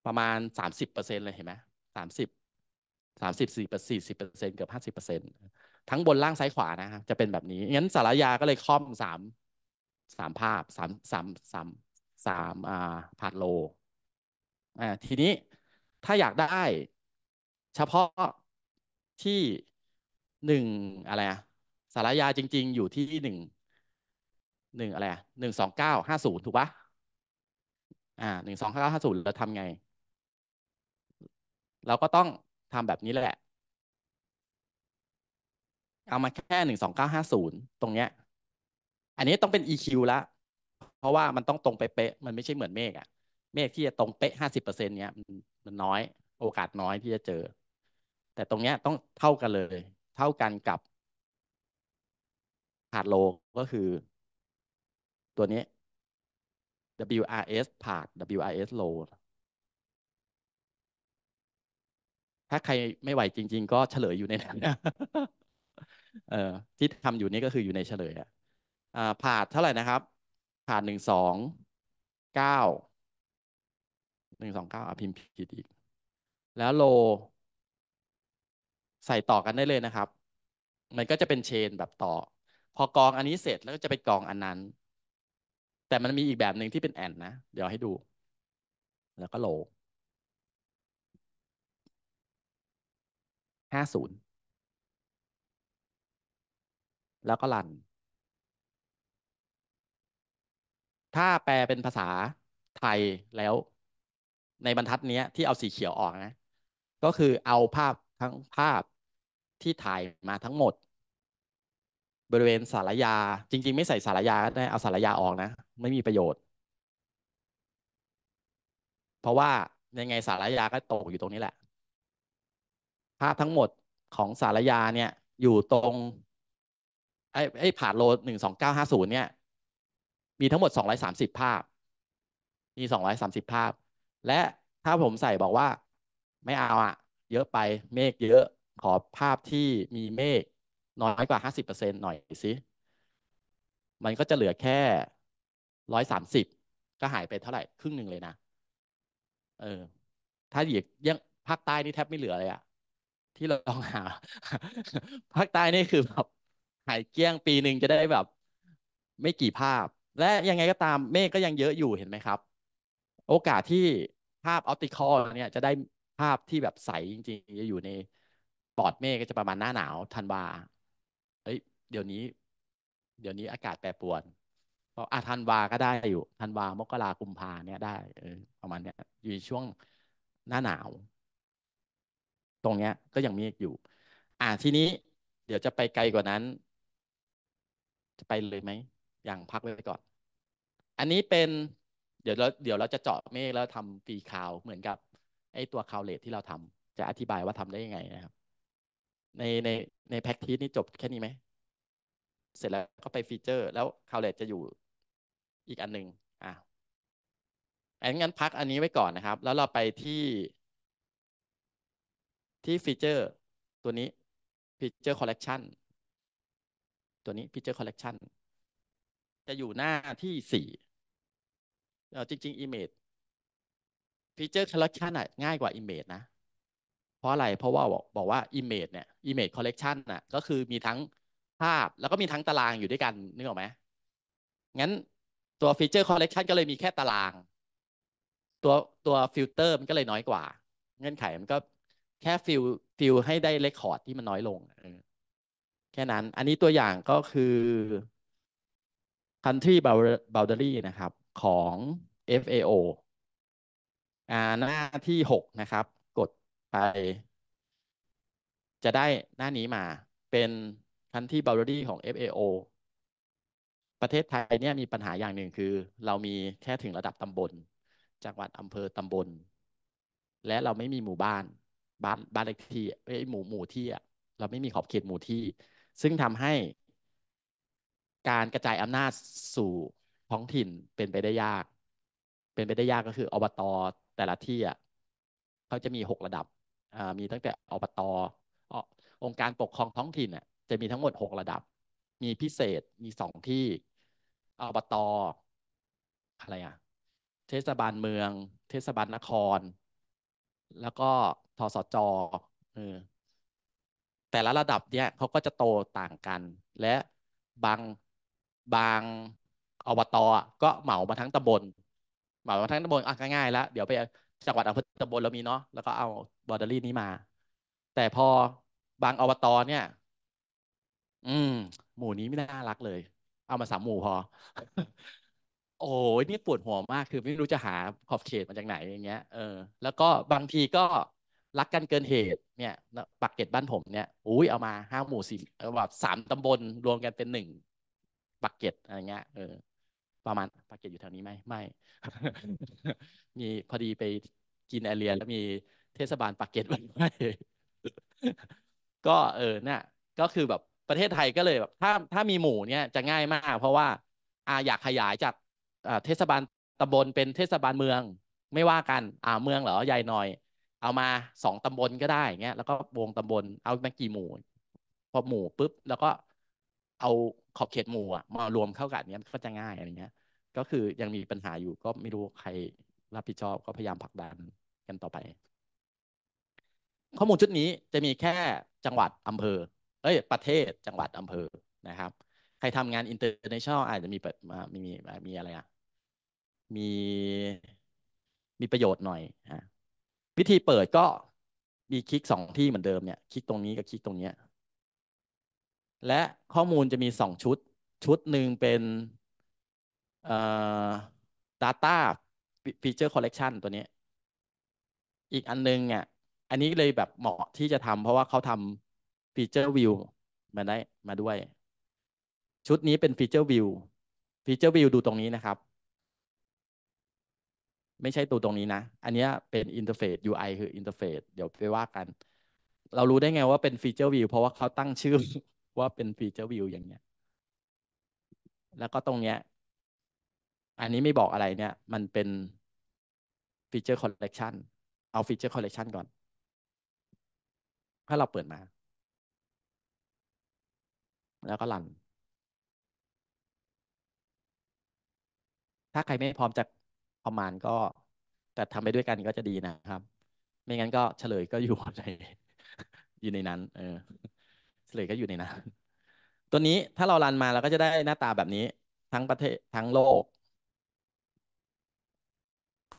ประมาณสามสิบเปอร์เซ็นต์เลยเห็นไหมสามสิบสามสิบสี่เปอร์สี่สิบเปอร์เซ็นต์เกือบห้าสิบเปอร์เซ็นต์ทั้งบนล่างซ้ายขวานะครับจะเป็นแบบนี้งั้นสารยาก็เลยครอมสามสามภาพสามสามสามสามอ่าพาดโลอ่าทีนี้ถ้าอยากได้เฉพาะที่หนึ่งอะไรอะสารยาจริง ๆ อยู่ที่หนึ่งหนึ่งอะไรอะหนึ่งสองเก้าห้าศูนย์ถูกปะอ่าหนึ่งสองเก้าห้าศูนย์เราทำไง เราก็ต้องทำแบบนี้แหละเอามาแค่หนึ่งสองเก้าห้าศูนย์ตรงเนี้ย อันนี้ต้องเป็น EQ ละเพราะว่ามันต้องตรงไปเป๊ะ มันไม่ใช่เหมือนเมฆอะเมฆที่จะตรงเป๊ะห้าสิบเปอร์เซ็นต์เนี้ยมันน้อยโอกาสน้อยที่จะเจอแต่ตรงเนี้ยต้องเท่ากันเลย เท่ากันกับผาดโลก็คือตัวนี้ WRS ผาด WRS low ถ้าใครไม่ไหวจริงๆ ก็เฉลยอยู่ในนั้นเออที่ทำอยู่นี้ก็คืออยู่ในเฉลยอ่ะผ่าเท่าไหร่นะครับ ผ่าดหนึ่งสองเก้า หนึ่งสองเก้าอ่ะพิมพ์ผิดอีก แล้วโลใส่ต่อกันได้เลยนะครับ มันก็จะเป็นเชนแบบต่อ พอกองอันนี้เสร็จแล้วก็จะไปกองอันนั้น แต่มันมีอีกแบบหนึ่งที่เป็นแอนนะ เดี๋ยวให้ดู แล้วก็โลห้าศูนย์ แล้วก็รัน ถ้าแปลเป็นภาษาไทยแล้วในบรรทัดนี้ที่เอาสีเขียวออกนะ ก็คือเอาภาพทั้งภาพที่ถ่ายมาทั้งหมดบริเวณสารยาจริงๆ ไม่ใส่สารยาได้เอาสารยาออกนะ ไม่มีประโยชน์ เพราะว่ายังไงสารยาก็ตกอยู่ตรงนี้แหละ ภาพทั้งหมดของสารยาเนี่ยอยู่ตรงไอ้ไอ้ผ่านโลหนึ่งสองเก้าห้าศูนย์เนี่ย มีทั้งหมดสองร้อยสามสิบภาพ มีสองร้อยสามสิบภาพ และถ้าผมใส่บอกว่าไม่เอาอะเยอะไปเมฆเยอะขอภาพที่มีเมฆน้อยกว่า 50%หน่อยสิ มันก็จะเหลือแค่ร้อยสามสิบก็หายไปเท่าไหร่ครึ่งหนึ่งเลยนะเออถ้าอีกยังภาคใต้นี่แทบไม่เหลือเลยอะที่เราลองหา ภาคใต้นี่คือแบบหายเกี้ยงปีหนึ่งจะได้แบบไม่กี่ภาพ และยังไงก็ตามเมฆก็ยังเยอะอยู่เห็นไหมครับ โอกาสที่ภาพออปติคอลเนี่ยจะได้ภาพที่แบบใสจริงๆจะอยู่ในปอดเมฆก็จะประมาณหน้าหนาวธันวาเอ้ย เดี๋ยวนี้ เดี๋ยวนี้อากาศแปรปรวนพออาธันวา ก็ได้อยู่ ธันวา มกรากุมภาเนี่ยได้เออประมาณเนี้ย อยู่ช่วงหน้าหนาว ตรงเนี้ย ก็ยังมีอยู่ อ่าทีนี้ เดี๋ยวจะไปไกลกว่านั้น จะไปเลยไหม อย่างพักไว้ก่อน อันนี้เป็น เดี๋ยวเรา เดี๋ยวเราจะเจาะเมฆแล้วทำฟีคาวเหมือนกับ ไอ้ตัวคาวเลตที่เราทำ จะอธิบายว่าทำได้ยังไงนะครับในในในแพ็กทีสนี่จบแค่นี้ไหม เสร็จแล้วก็ไปฟีเจอร์ แล้วคาวเลตจะอยู่อีกอันหนึ่งอ่ะอันงั้นพักอันนี้ไว้ก่อนนะครับ แล้วเราไปที่ ที่ฟีเจอร์ตัวนี้ฟีเจอร์คอลเลกชันตัวนี้ฟีเจอร์คอลเลกชันจะอยู่หน้าที่สี่จริงจริงอิมเมจฟีเจอร์คอลเลกชันง่ายกว่า Image นะราะอะไร เพราะว่าบอกว่า Image เนี่ย Image Collection น่ะ ก็คือมีทั้งภาพแล้วก็มีทั้งตารางอยู่ด้วยกัน นึกออกไหม งั้นตัว feature collection ก็เลยมีแค่ตาราง ตัวตัวฟิลเตอร์มันก็เลยน้อยกว่า เงื่อนไขมันก็แค่ฟิลฟิลให้ได้เรคคอร์ดที่มันน้อยลง แค่นั้น อันนี้ตัวอย่างก็คือ country boundary นะครับ ของ FAO อ่าหน้าที่ 6 นะครับไปจะได้หน้านี้มาเป็นคันที่บา์ดี้ของ FAO ประเทศไทยเนี่ยมีปัญหาอย่างหนึ่งคือ เรามีแค่ถึงระดับตำบลจังหวัดอำเภอตำบลและเราไม่มีหมู่บ้านบ้านบ้านเล็กที่ไอหมู่หมู่ที่เราไม่มีขอบเขตหมู่ที่ ซึ่งทำให้การกระจายอำนาจสู่ท้องถิ่นเป็นไปได้ยาก เป็นไปได้ยากก็คืออบตแต่ละที่อ่ะเขาจะมีหกระดับมีตั้งแต่อบตอ องค์การปกครองท้องถิ่นะจะมีทั้งหมดหกระดับ มีพิเศษมีสองที่อบตออะไรอ่ะ เทศบาลเมือง เทศบาลนคร แล้วก็ ทสจออแต่ละระดับเนี่ยเขาก็จะโตต่างกัน และบางบางอบตอ ก็เหมามาทั้งตำบล เหมามาทั้งตำบลอ่ะ ง่าย ๆ แล้วเดี๋ยวไปจังหวัดอำเภอตำบลเรามีเนาะแล้วก็เอาบอดเดอรี่นี้มา แต่พอบางอบตเนี่ย อืม หมู่นี้ไม่น่ารักเลย เอามาสามหมู่พอ โอ้ยนี่ปวดหัวมาก คือไม่รู้จะหาขอบเขตมาจากไหนอย่างเงี้ยเออแล้วก็บางทีก็รักกันเกินเหตุเนี่ยปักเก็ตบ้านผมเนี่ย อุ้ยเอามาห้าหมู่สี่แบบสามตำบลรวมกันเป็นหนึ่งปักเก็ตอะไรเงี้ยเออประมาณปากเกตอยู่แถวนี้ไหมไม่มีพอดีไปกินแอเรียแล้วมีเทศบาลปากเกตมันไว้ก็เออเนี่ยก็คือแบบประเทศไทยก็เลยแบบถ้าถ้ามีหมู่เนี่ยจะง่ายมากเพราะว่าอาอยากขยายจากเทศบาลตำบลเป็นเทศบาลเมือง ไม่ว่ากันอ่าเมืองเหรอใหญ่หน่อย เอามาสองตำบลก็ได้เงี้ยแล้วก็วงตำบลเอามากี่หมู่ พอหมู่ปุ๊บแล้วก็ เอาขอบเขตหมู่อะมารวมเข้ากันเนี้ยก็จะง่ายอะไรเงี้ยก็คือยังมีปัญหาอยู่ก็ไม่รู้ใครรับผิดชอบก็พยายามผลักดันกันต่อไป ข้อมูลชุดนี้จะมีแค่จังหวัดอำเภอเอ้ยประเทศจังหวัดอำเภอนะครับ ใครทำงานอินเตอร์เนชั่นแนลอาจจะมีมีมีมีอะไรอ่ะมีมีประโยชน์หน่อยฮะวิธีเปิดก็มีคลิกสองที่เหมือนเดิมเนี่ยคลิกตรงนี้กับคลิกตรงเนี้ยและข้อมูลจะมีสองชุด ชุดหนึ่งเป็นดัตต้าฟีเจอร์คอลเลกชันตัวนี้ อีกอันนึงอ่ะ อันนี้เลยแบบเหมาะที่จะทำเพราะว่าเขาทำฟีเจอร์วิวมาได้มาด้วย ชุดนี้เป็นฟีเจอร์วิวฟีเจอร์วิวดูตรงนี้นะครับ ไม่ใช่ตัวตรงนี้นะ อันนี้เป็นอินเทอร์เฟซ UI คืออินเทอร์เฟซเดี๋ยวไปว่ากัน เรารู้ได้ไงว่าเป็นฟีเจอร์วิวเพราะว่าเขาตั้งชื่อว่าเป็นฟีเจอร์วิวอย่างเงี้ย แล้วก็ตรงเนี้ยอันนี้ไม่บอกอะไรเนี่ย มันเป็นฟีเจอร์คอลเลกชัน เอาฟีเจอร์คอลเลกชันก่อน ถ้าเราเปิดมา แล้วก็รัน ถ้าใครไม่พร้อมจะคอมมานก็ แต่ทำไปด้วยกันก็จะดีนะครับ ไม่งั้นก็เฉลยก็อยู่ใน อยู่ในนั้น เออเฉลยก็อยู่ในนั้น ตัวนี้ถ้าเรารันมาเราก็จะได้หน้าตาแบบนี้ ทั้งประเทศทั้งโลก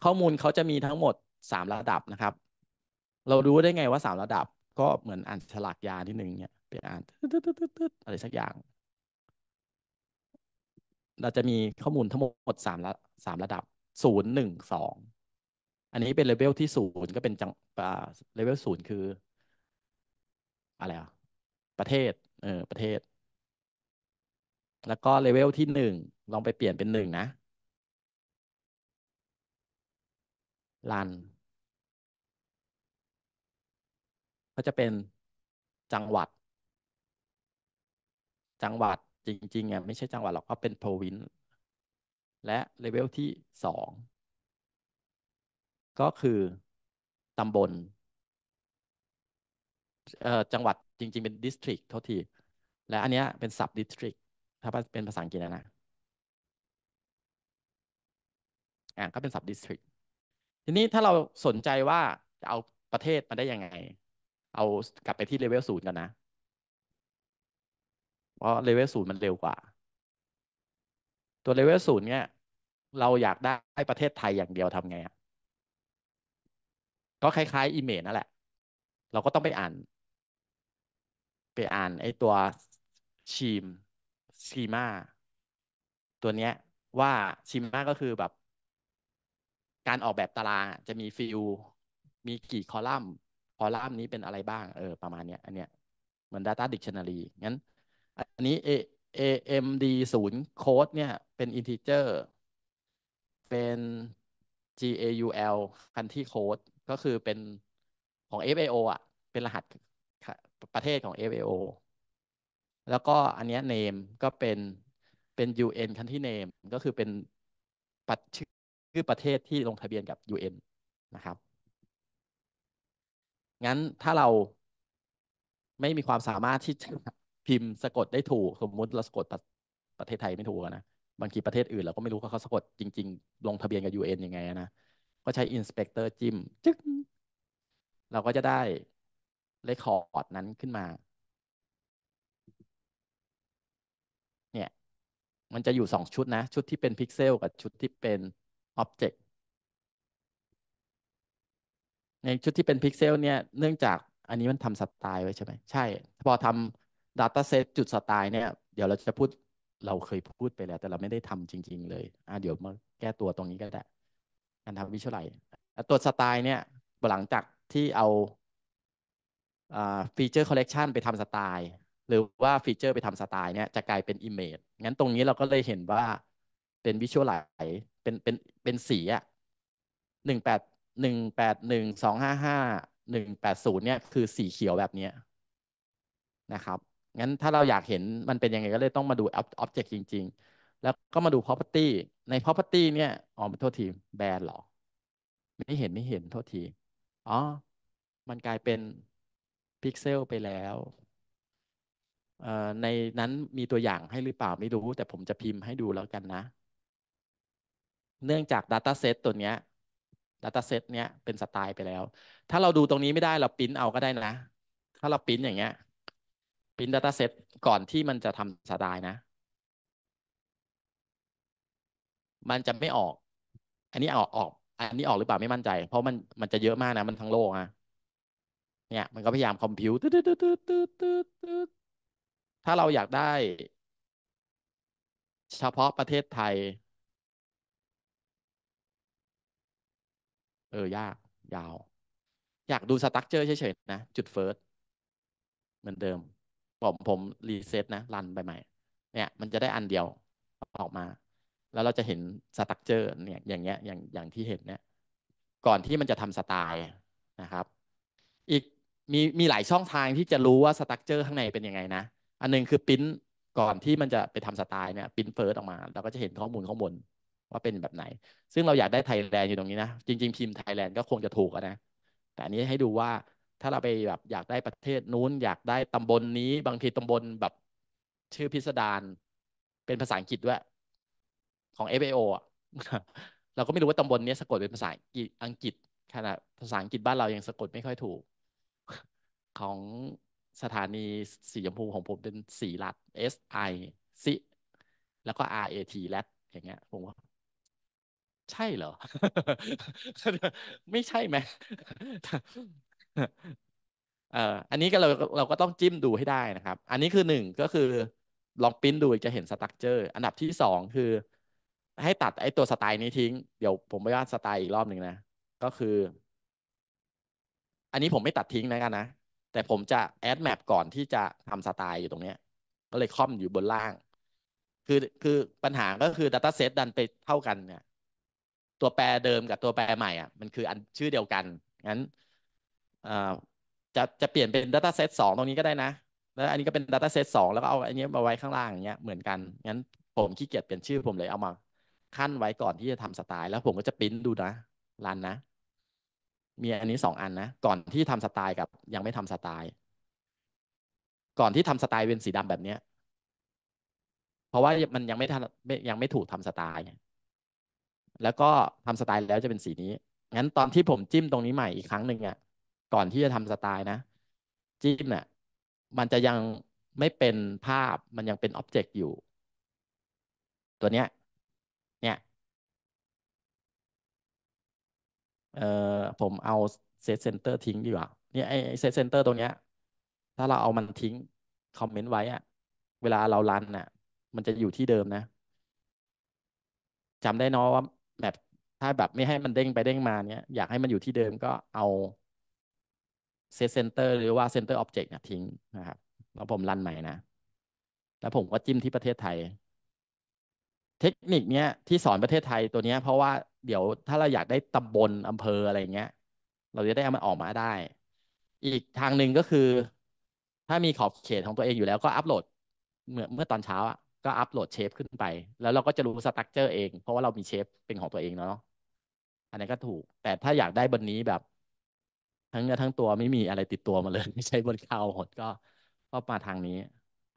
ข้อมูลเขาจะมีทั้งหมด 3 ระดับนะครับ เรารู้ได้ไงว่า 3 ระดับก็เหมือนอ่านฉลากยาที่หนึ่งเนี่ยไปอ่านอะไรสักอย่าง เราจะมีข้อมูลทั้งหมด3ระสามระดับศูนย์หนึ่งสอง อันนี้เป็นเลเวลที่ศูนย์ก็เป็นจังเลเวลศูนย์คือ อะไรอ่ะประเทศเออประเทศ แล้วก็เลเวลที่หนึ่งลองไปเปลี่ยนเป็นหนึ่งนะรันก็จะเป็นจังหวัด จังหวัดจริงๆอ่ะไม่ใช่จังหวัด หรอกก็เป็น province และเลเวลที่สองก็คือตำบลจังหวัดจริง ๆ เป็นดิสตริกเท่าที และอันนี้เป็นสับดิสตริกถ้าเป็นภาษาอังกฤษนะนะอ่ะก็เป็นสับดิสตริกทีนี้ถ้าเราสนใจว่าจะเอาประเทศมาได้ยังไง เอากลับไปที่เลเวลศูนย์กันนะ เพราะเลเวลศูนย์มันเร็วกว่า ตัวเลเวลศูนย์เนี่ย เราอยากได้ประเทศไทยอย่างเดียวทำไงอ่ะก็คล้าย ๆ อีเมลนั่นแหละ เราก็ต้องไปอ่าน ไปอ่านไอ้ตัวชีมชีมาตัวเนี้ยว่าชีมาก็คือแบบการออกแบบตารางจะมีฟิลมีกี่คอลัมน์คอลัมน์นี้เป็นอะไรบ้างเออประมาณเนี้ยอันเนี้ยเหมือน Data Dictionary งั้นอันนี้ A AMD ศูนย์โคดเนี่ย เป็นอินทิเจอร์เป็น GAUL คันที่ y code ก็คือเป็นของ FAO อ่ะเป็นรหัสประเทศของ FAO แล้วก็อันเนี้ย name ก็เป็นเป็น UN คันที่ name ก็คือเป็นปัดชืือประเทศที่ลงทะเบียนกับ UN นะครับ งั้นถ้าเราไม่มีความสามารถที่จะพิมพ์สะกดได้ถูก สมมุติ เราสะกดประเทศไทยไม่ถูกนะ บางทีประเทศอื่น เราก็ไม่รู้ว่าเขาสะกดจริงๆ ลงทะเบียนกับ UN ยังไงนะ ก็ใช้ Inspector จิ้มจึ๊กเราก็จะได้เรคคอร์ดนั้นขึ้นมา เนี่ย มันจะอยู่สองชุดนะ ชุดที่เป็นพิกเซลกับชุดที่เป็น Object ในชุดที่เป็นพิกเซลเนี่ย เนื่องจากอันนี้มันทำสไตล์ไว้ใช่ไหมใช่ พอทำ Data Set จุดสไตล์เนี่ยเดี๋ยวเราจะพูดเราเคยพูดไปแล้ว แต่เราไม่ได้ทำจริง ๆ เลยอ่าเดี๋ยวมาแก้ตัวตรงนี้ก็ได้การทำวิชวลไลตัวสไตล์เนี่ยหลังจากที่เอาฟีเจอร์คอลเลกชันไปทำสไตล์หรือว่าฟีเจอร์ไปทำสไตล์เนี่ยจะกลายเป็น Image งั้นตรงนี้เราก็เลยเห็นว่าเป็นวิชวลไหลเป็นเป็นเป็นสี อ่ะหนึ่งแปดหนึ่งแปดหนึ่งสองห้าห้าหนึ่งแปดศูนย์เนี่ยคือสีเขียวแบบนี้นะครับ งั้นถ้าเราอยากเห็นมันเป็นยังไงก็เลยต้องมาดูออ็บเจกต์จริง ๆ แล้วก็มาดู property ใน property เนี่ยอ๋อโทษที แบนหรอ ไม่เห็นไม่เห็นโทษที อ๋อ มันกลายเป็นพิกเซลไปแล้ว ในนั้นมีตัวอย่างให้หรือเปล่าไม่รู้ แต่ผมจะพิมพ์ให้ดูแล้วกันนะเนื่องจาก Dataset ตัวเนี้ย Dataset เนี้ยเป็นสไตล์ไปแล้ว ถ้าเราดูตรงนี้ไม่ได้เราพิมพ์เอาก็ได้นะ ถ้าเราพิมพ์อย่างเงี้ยพิมพ์ Dataset ก่อนที่มันจะทำสไตล์นะ มันจะไม่ออก อันนี้ออก ออก อันนี้ออกหรือเปล่า ไม่มั่นใจ เพราะมัน มันจะเยอะมากนะมันทั้งโลกอะเนี่ยมันก็พยายามคอมพิวต์ถ้าเราอยากได้ เฉพาะประเทศไทยเออยากยาว อยากดูสตั๊กเจอเฉยๆนะ จุดเฟิร์สเหมือนเดิมผมผมรีเซ็ตนะรันไปใหม่เนี่ยมันจะได้อันเดียวออกมา แล้วเราจะเห็นสตั๊กเจอเนี่ยอย่างเงี้ย อย่างอย่างที่เห็นเนี่ยก่อนที่มันจะทำสไตล์นะครับ อีกมีมีหลายช่องทางที่จะรู้ว่าสตั๊กเจอข้างในเป็นยังไงนะ อันนึงคือปิ้นก่อนที่มันจะไปทำสไตล์เนี่ยปิ้นเฟิร์สออกมา เราก็จะเห็นข้อมูลข้างบนว่าเป็นแบบไหน ซึ่งเราอยากได้ไทยแลนด์อยู่ตรงนี้นะ จริงๆพิมพ์ไทยแลนด์ก็คงจะถูกนะ แต่อันนี้ให้ดูว่าถ้าเราไปแบบอยากได้ประเทศนู้นอยากได้ตำบลนนี้ บางทีตำบลแบบชื่อพิสดารเป็นภาษาอังกฤษด้วยของ FAO อ่ะเราก็ไม่รู้ว่าตำบลนี้สะกดเป็นภาษาอังกฤษขนาดภาษาอังกฤษบ้านเรายังสะกดไม่ค่อยถูก ของสถานีสีชมพูของผมเป็นสีรัด S I C แล้วก็ R A T แลดอย่างเงี้ยผมว่าใช่เหรอ ไม่ใช่ไหมเอ่อันนี้ก็เราเราก็ต้องจิ้มดูให้ได้นะครับ อันนี้คือหนึ่งก็คือลองปิ้นดูจะเห็นสตั๊กเจอร์ อันดับที่สองคือ ให้ตัดไอ้ตัวสไตล์นี้ทิ้งเดี๋ยวผมไปวาดสไตล์อีกรอบหนึ่งนะ ก็คือ อันนี้ผมไม่ตัดทิ้งนะกันนะ แต่ผมจะแอดแมปก่อนที่จะทำสไตล์อยู่ตรงเนี้ย ก็เลยค่อมอยู่บนล่าง คือคือปัญหาก็คือ Dataset ดันไปเท่ากันเนี่ยตัวแปรเดิมกับตัวแปรใหม่อ่ะมันคืออันชื่อเดียวกันงั้นจะจะเปลี่ยนเป็น dataset 2 ตรงนี้ก็ได้นะแล้วอันนี้ก็เป็น dataset 2แล้วก็เอา อันนี้มาไว้ข้างล่างอย่างเงี้ย เหมือนกันงั้น ผมขี้เกียจเปลี่ยนชื่อผมเลยเอามา ขั้นไว้ก่อนที่จะทำสไตล์แล้วผมก็จะปริ้นดูนะรันนะ มีอันนี้สองอันนะก่อนที่ทำสไตล์กับ ยังไม่ทำสไตล์ ก่อนที่ทำสไตล์เป็นสีดำแบบเนี้ยเพราะว่ามันยังไม่ทันยังไม่ถูกทำสไตล์แล้วก็ทำสไตล์แล้วจะเป็นสีนี้ งั้นตอนที่ผมจิ้มตรงนี้ใหม่อีกครั้งหนึ่งอะ่ะ ก่อนที่จะทำสไตล์นะ จิ้มเนะี่ยมันจะยังไม่เป็นภาพ มันยังเป็นอ็อบเจกต์อยู่ ตัวเนี้ย เนี่ย เอ่อ ผมเอาเซตเซนเตอร์ทิ้งดีกว่าเนี่ยไอเซตเซนเตอร์ตรงเนี้ย ถ้าเราเอามันทิ้งคอมเมนต์ไว้อะเวลาเรารันน่ะ มันจะอยู่ที่เดิมนะ จำได้นอะว่าแบบถ้าแบบไม่ให้มันเด้งไปเด้งมาเนี้ยอยากให้มันอยู่ที่เดิมก็เอาเซตเซนเตอร์หรือว่าเซนเตอร์ออบเจกต์เนี่ยทิ้งนะครับแล้วผมรันใหม่นะ แล้วผมก็จิ้มที่ประเทศไทย เทคนิคเนี้ยที่สอนประเทศไทยตัวเนี้ยเพราะว่าเดี๋ยวถ้าเราอยากได้ตำบลอำเภออะไรเงี้ย เราจะได้เอามันออกมาได้ อีกทางหนึ่งก็คือถ้ามีขอบเขตของตัวเองอยู่แล้วก็อัปโหลดเมื่อเมื่อตอนเช้าอะก็อัปโหลดเชฟขึ้นไป แล้วเราก็จะรู้สตั๊กเจอร์เอง เพราะว่าเรามีเชฟเป็นของตัวเองเนาะอันนี้ก็ถูก แต่ถ้าอยากได้บนนี้แบบ ทั้งเนื้อทั้งตัวไม่มีอะไรติดตัวมาเลย ไม่ใช่บนคาวหดก็ก็มาทางนี้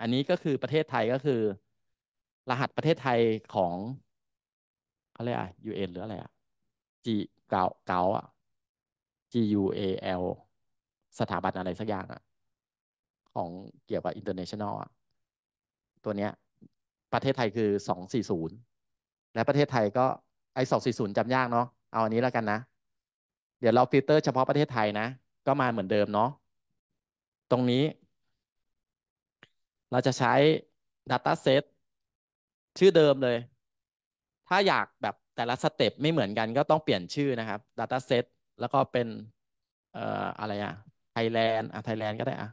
อันนี้ก็คือประเทศไทยก็คือรหัสประเทศไทยของเขาเรียกอะ UN หรืออะไรอะ G เกาเกาอะ G U A L สถาบันอะไรสักอย่างอะของเกี่ยวกับ international อะตัวเนี้ยประเทศไทยคือ 240 และประเทศไทยก็ไอ้240จำยากเนาะเอาอันนี้แล้วกันนะ เดี๋ยวเราฟิลเตอร์เฉพาะประเทศไทยนะ ก็มาเหมือนเดิมเนาะตรงนี้ เราจะใช้ Dataset ชื่อเดิมเลย ถ้าอยากแบบแต่ละสเต็ปไม่เหมือนกัน ก็ต้องเปลี่ยนชื่อนะครับ Dataset แล้วก็เป็นเอ่ออะไรอะไทยแลนด์อ่ะไทยแลนด์ก็ได้อ่ะ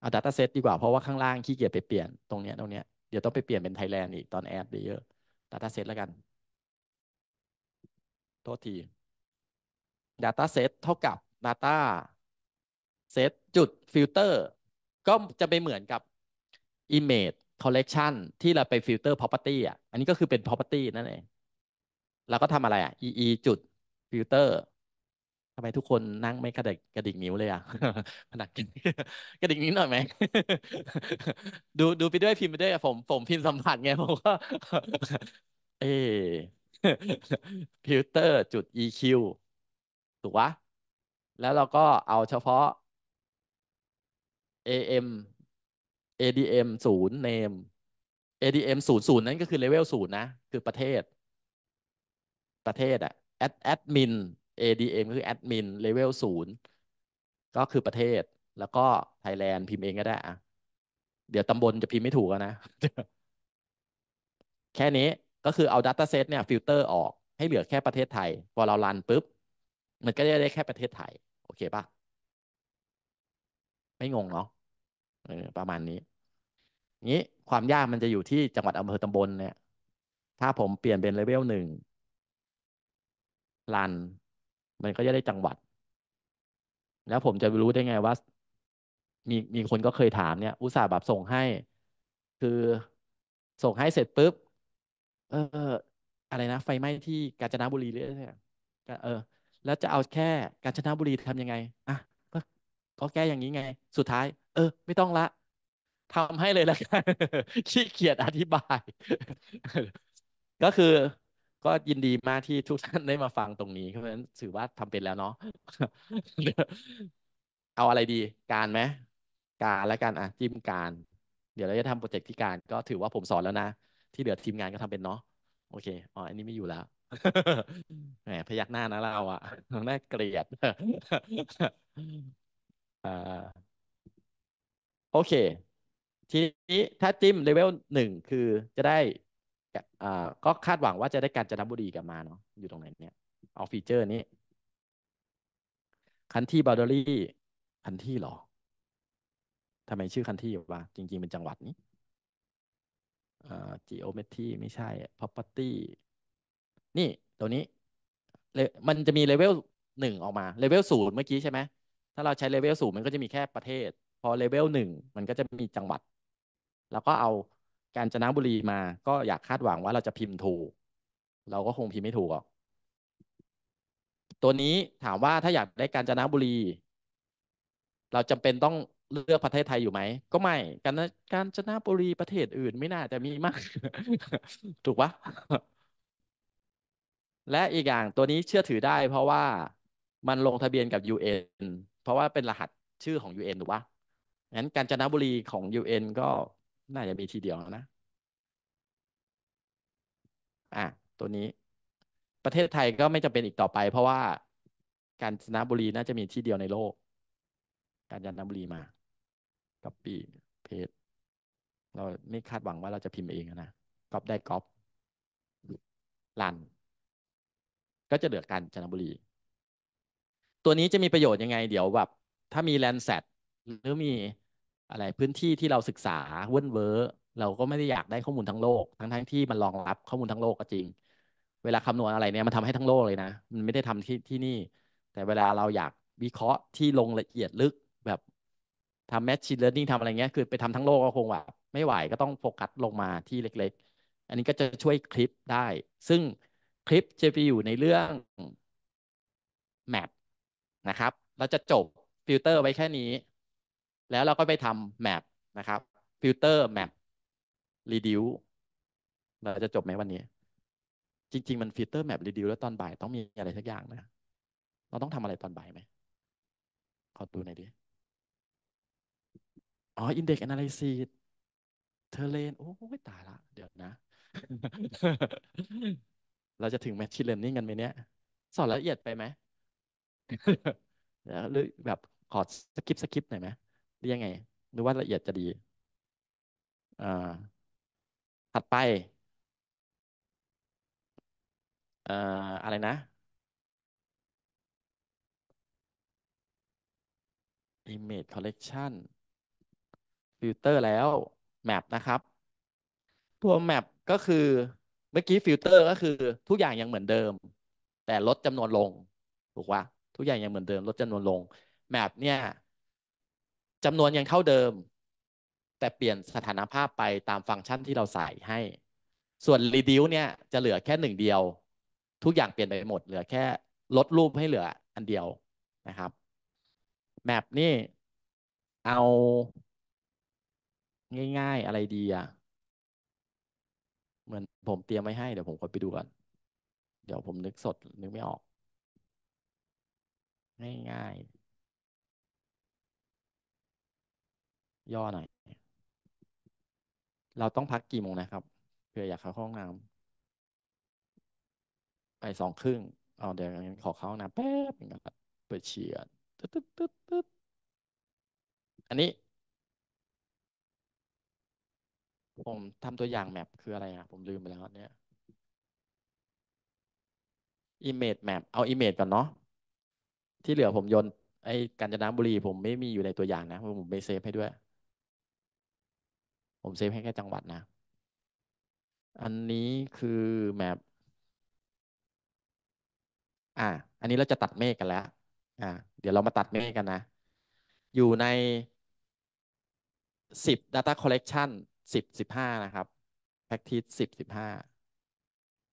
เอาดัตต้าเซตดีกว่าเพราะว่าข้างล่างขี้เกียจไปเปลี่ยนตรงเนี้ยตรงเนี้ยเดี๋ยวต้องไปเปลี่ยนเป็นไทยแลนด์อีกตอนแอดเยอะดัตต้าเซตแล้วกัน โทษที Data Set เท่ากับ Data Set จุด Filter ก็จะไปเหมือนกับ Image Collection ที่เราไป Filter Property อ่ะ อันนี้ก็คือเป็น Property นั่นเองเราก็ทำอะไรอ่ะ EE จุด Filter ทำไมทุกคนนั่งไม่กระดิกกระดิกนิ้วเลยอ่ะพนักกระดิกนิ้วหน่อยไหม ดูดูไปด้วยพิมพ์ไปด้วยผมผมพิมพ์สัมผัสไงผมก็เอพิวเตอร์จุด EQ ถูกวะแล้วเราก็เอาเฉพาะ AM ADM ศูนย์ name ADM ศูนย์ศูนย์นั้นก็คือเลเวลศูนย์นะ คือประเทศ ประเทศอะแอดแอดมิน ADM คือ Admin Level 0ก็คือประเทศแล้วก็ Thailand พิมพ์เองก็ได้อะเดี๋ยวตำบลจะพิมพ์ไม่ถูกนะ แค่นี้ก็คือเอา Dataset เนี่ยฟิลเตอร์ออกให้เหลือแค่ประเทศไทยพอเรารันปุ๊บ มันก็จะได้แค่ประเทศไทย โอเคปะ ไม่งงเนาะประมาณนี้นี้ความยากมันจะอยู่ที่จังหวัดอำเภอตำบลเนี่ย ถ้าผมเปลี่ยนเป็นเลเวลหนึ่งรันมันก็จะได้จังหวัด แล้วผมจะรู้ได้ไงว่า มีมีคนก็เคยถามเนี่ย อุตส่าห์แบบส่งให้ คือส่งให้เสร็จปุ๊บ เออ อะไรนะไฟไหม้ที่กาญจนบุรีเรื่อยเออ แล้วจะเอาแค่กาญจนบุรีทํำยังไง อ่ะก็ก็แก้อย่างนี้ไง สุดท้าย เออไม่ต้องละ ทำให้เลยแลวกัน ขี้เกียจอธิบาย ก็คือก็ยินดีมากที่ทุกท่านได้มาฟังตรงนี้ เพราะฉะนั้นถือว่าทำเป็นแล้วเนาะเอาอะไรดี การไหม การและกันอ่ะจิ้มการ เดี๋ยวเราจะทำโปรเจกต์ที่การก็ถือว่าผมสอนแล้วนะ ที่เหลือทีมงานก็ทำเป็นเนาะ โอเค อ๋อ อันนี้ไม่อยู่แล้ว แหม พยักหน้านะเราอ่ะน่าเกลียดโอเค ทีนี้ ถ้าจิ้มเลเวลหนึ่งคือจะได้ก็คาดหวังว่าจะได้การจันทบุรีกลับมาเนาะอยู่ตรงไหนเนี่ยเอาฟีเจอร์นี้ คันที่บาร์เดอรี่คันที่หรอทำไมชื่อคันที่วะจริงๆเป็นจังหวัดนี้จีโ geometry ไม่ใช่ property นี่ตัวนี้มันจะมีเลเวลหนึ่งออกมา เลเวลศูนย์เมื่อกี้ใช่ไหมถ้าเราใช้เลเวลศูนย์มันก็จะมีแค่ประเทศ พอเลเวลหนึ่งมันก็จะมีจังหวัด แล้วก็เอาการจนบุรีมาก็อยากคาดหวังว่าเราจะพิมพ์ถูก เราก็คงพิมพ์ไม่ถูกหรอก ตัวนี้ถามว่าถ้าอยากได้การจนบุรี เราจำเป็นต้องเลือกประเทศไทยอยู่ไหม ก็ไม่การการจนบุรีประเทศอื่นไม่น่าจะมีมาก ถูกปะและอีกอย่างตัวนี้เชื่อถือได้เพราะว่ามันลงทะเบียนกับ UN เพราะว่าเป็นรหัสชื่อของ UN ถูกปะงั้นการจนบุรีของ UN ก็น่าจะมีทีเดียวนะ อ่ะ ตัวนี้ประเทศไทยก็ไม่จะเป็นอีกต่อไปเพราะว่ากาญจนบุรีน่าจะมีที่เดียวในโลก กาญจนบุรีมาก๊อปปี้เพจ เราไม่คาดหวังว่าเราจะพิมพ์เองนะก๊อปได้ก๊อปลันก็จะเหลือกาญจนบุรี ตัวนี้จะมีประโยชน์ยังไงเดี๋ยวแบบถ้ามีแลนแซดหรือมีอะไรพื้นที่ที่เราศึกษาเว้นเวรอเราก็ไม่ได้อยากได้ข้อมูลทั้งโลก ทั้งทั้งที่มันรองรับข้อมูลทั้งโลกก็จริง เวลาคำนวณอะไรเนี่ยมันทำให้ทั้งโลกเลยนะมันไม่ได้ทำที่ที่นี่ แต่เวลาเราอยากวิเคราะห์ที่ลงละเอียดลึกแบบทำแมชชีนเลอร์นิ่งทำอะไรเงี้ยคือไปทำทั้งโลกก็คงแบบไม่ไหวก็ต้องโฟกัสลงมาที่เล็กๆ อันนี้ก็จะช่วยคลิปได้ ซึ่งคลิปจะไปอยู่ในเรื่องแมปนะครับเราจะจบฟิลเตอร์ไว้แค่นี้แล้วเราก็ไปทำแมปนะครับฟิลเตอร์แมปรีดิวเราจะจบไหมวันนี้ จริงๆ มันฟิลเตอร์แมปรีดิวแล้วตอนบ่าย ต้องมีอะไรสักอย่างนะ เราต้องทำอะไรตอนบ่ายไหมขอดูหน่อยดิอ๋ออินเด็กซ์แอนาลิซีสเทเลนโอ้ยตายละเดี๋ยวนะ เราจะถึงแมชชีนเล e a r n i กันไหมเนี้ยสอนละเอียดไปไหมหรือแบบขอสกิปสกิปหน่อยไหมหรือยังไงหรือว่าละเอียดจะดีอ่าถัดไป เอ่อ อะไรนะอิมเมจคอลเลกชันฟิลเตอร์แล้วแมปนะครับ ตัวแมปก็คือเมื่อกี้ฟิลเตอร์ก็คือทุกอย่างยังเหมือนเดิม แต่ลดจำนวนลง ถูกว่า ทุกอย่างยังเหมือนเดิม ลดจำนวนลงแมปเนี่ยจำนวนยังเท่าเดิม แต่เปลี่ยนสถานภาพไปตามฟังก์ชันที่เราใส่ให้ ส่วน reduce เนี่ยจะเหลือแค่หนึ่งเดียว ทุกอย่างเปลี่ยนไปหมดเหลือแค่ลดรูปให้เหลืออันเดียวนะครับแมปนี่เอา ง่าย ๆอะไรดีอะเหมือนผมเตรียมไว้ให้เดี๋ยวผมกอไปดูก่อนเดี๋ยวผมนึกสดนึกไม่ออก ง่าย ๆย่อหน่อย เราต้องพักกี่โมงนะครับเผื่ออยากเข้าห้องน้ำไปสองครึ่ง เอาเดี๋ยวขอเข้าห้องน้ำแป๊บนึงครับเปิดเชียร์ตึ๊ดตึ๊ดตึ๊ดตึ๊ดอันนี้ ผมทำตัวอย่างแมปคืออะไรอ่ะผมลืมไปแล้วเนี่ย image map เอา image ก่อนเนาะ ที่เหลือผมยนไอ้กาญจนบุรีผมไม่มีอยู่ในตัวอย่างนะ ผมไม่เซฟให้ด้วยผมเซฟให้แค่จังหวัดนะ อันนี้คือแมปอ่า อันนี้เราจะตัดเมฆกันแล้ว อ่าเดี๋ยวเรามาตัดเมฆกันนะ อยู่ในสิบ data collection สิบสิบห้านะครับ practice สิบสิบห้า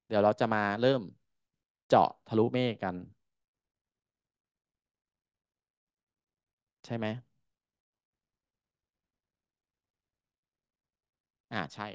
เดี๋ยวเราจะมาเริ่มเจาะทะลุเมฆกัน ใช่ไหมอ่าใช่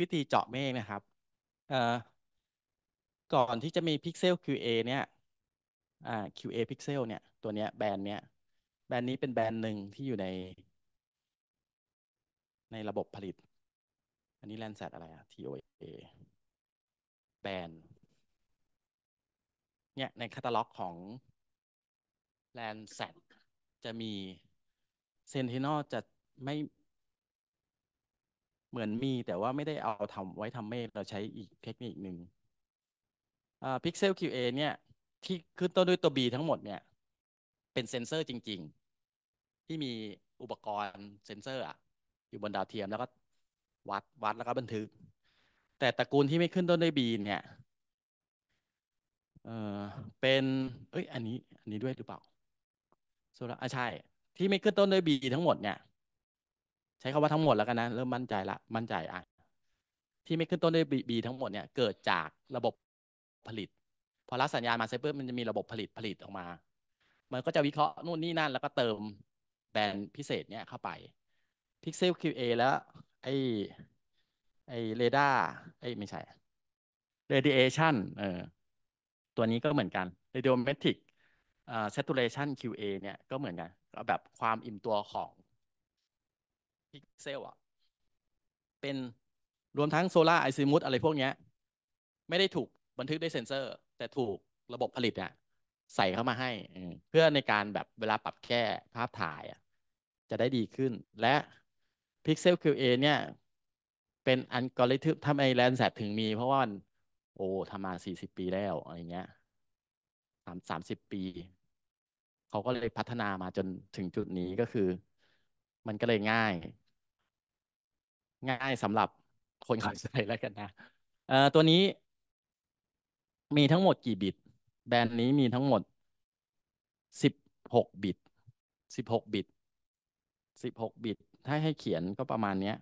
วิธีเจาะเมฆนะครับ ก่อนที่จะมี Pixel QA เนี่ยอ QA Pixel เนี่ย ตัวเนี้ยแบรนด์เนี้ยแบรนด์นี้เป็นแบรนด์หนึ่งที่อยู่ใน ในระบบผลิต อันนี้แลนแซดอะไรอะ TOA แบรนด์ เนี่ย ในแคตตาล็อกของแลนแซดจะมี Sentinel จะไม่เหมือนมีแต่ว่าไม่ได้เอาทำไว้ทำเมฆเราใช้อีกเทคนิคหนึ่งอ่า Pixel QA เนี่ยที่ขึ้นต้นด้วยตัว B ทั้งหมดเนี่ย เป็นเซนเซอร์จริง ๆ ที่มีอุปกรณ์เซนเซอร์อะอยู่บนดาวเทียมแล้วก็วัดวัดแล้วก็บันทึก แต่ตระกูลที่ไม่ขึ้นต้นด้วย B เนี่ยเออเป็นเอ้ยอันนี้อันนี้ด้วยหรือเปล่าโซล่าอ่ะใช่ที่ไม่ขึ้นต้นด้วย B ทั้งหมดเนี่ยใช้คาว่าทั้งหมดแล้วกันนะ เริ่มมั่นใจละมั่นใจอ่ะที่ไม่ขึ้นต้นด้วยบีทั้งหมดเนี่ยเกิดจากระบบผลิต พอรับสัญญาณมาเซฟเปอร์มันจะมีระบบผลิตผลิตออกมา มันก็จะวิเคราะห์นู่นนี่นั่น แล้วก็เติมแบนด์พิเศษเนี่ยเข้าไปพ p i คิว QA แล้วไอไอเรดาร์ไอไม่ใช่เรดิเอชันเออตัวนี้ก็เหมือนกันเรดิโอเม t ิกเอ่าเซตูเลชันค QA เนี่ยก็เหมือนกันก็แบบความอิ่มตัวของพิกเซลอ่ะเป็นรวม ทั้งโซล่าไอซิมูตอะไร พวก เนี้ย ไม่ได้ถูกบันทึกด้วยเซ็นเซอร์แต่ถูกระบบ ผลิตเนี่ยใส่เข้ามาให้ เพื่อในการแบบเวลาปรับแก้ภาพถ่ายอะจะได้ดีขึ้น และ Pixel QA เนี่ยเป็น อัลกอริทึมทำไมแลนแสบถึงมี เพราะ ว่ามันโอ้ทำมาสี่สิบปีแล้ว อะไรเงี้ยสามสามสิบปี เขาก็ เลย พัฒนามาจนถึงจุดนี้ก็คือมันก็เลยง่าย ง่ายสำหรับคนเข้าใจแล้วกันนะเอ่อตัวนี้ มีทั้งหมดกี่บิต แบรนด์นี้มีทั้งหมดสิบหกบิตสิบหกบิตสิบหกบิตถ้าให้เขียนก็ประมาณเนี้ย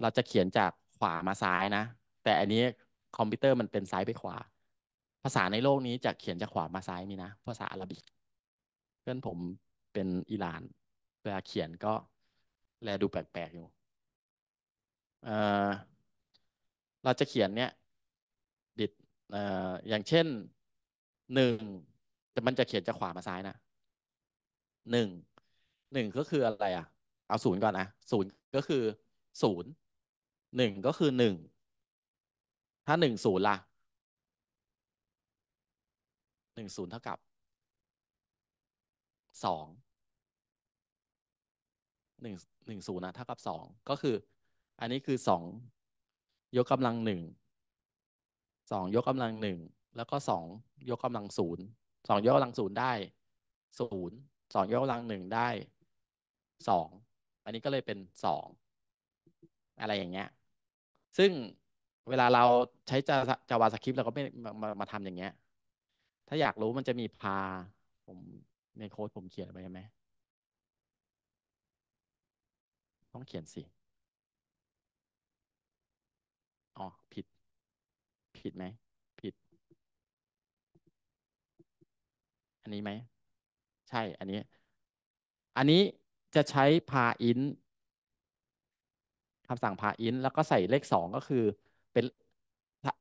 เราจะเขียนจากขวามาซ้ายนะ แต่อันนี้คอมพิวเตอร์มันเป็นซ้ายไปขวา ภาษาในโลกนี้จะเขียนจากขวามาซ้ายมีนะ ภาษาอาหรับิกเพื่อนผมเป็นอิหร่านลาเขียนก็ แลดูแปลกๆ อยู่ เราจะเขียนเนี้ยดิดอย่างเช่นหนึ่งแต่มันจะเขียนจากขวามาซ้ายนะหนึ่งหนึ่งก็คืออะไรอ่ะ เอาศูนย์ก่อนนะศูนย์ก็คือศูนย์หนึ่งก็คือหนึ่งถ้าหนึ่งศูนย์ล่ะหนึ่งศูนย์เท่ากับสองหนึ่งหนึ่งศูนย์นะเท่ากับสองก็คือ อันนี้คือสองยกกำลังหนึ่งสองยกกำลังหนึ่งแล้วก็สองยกกำลังศูนย์สองยกกำลังศูนย์ได้ศูนย์สองยกกำลังหนึ่งได้สองอันนี้ก็เลยเป็นสองอะไรอย่างเงี้ยซึ่งเวลาเราใช้จาจาวาสคริปต์เราก็ไม่มามาทำอย่างเงี้ยถ้าอยากรู้มันจะมีพาผมในโค้ดผมเขียนไปใช่ไหมต้องเขียนสิ อ๋อ ผิด ผิดไหม ผิด อันนี้ไหม ใช่ อันนี้ อันนี้จะใช้พาอินคำสั่งพาอินแล้วก็ใส่เลขสองก็คือเป็น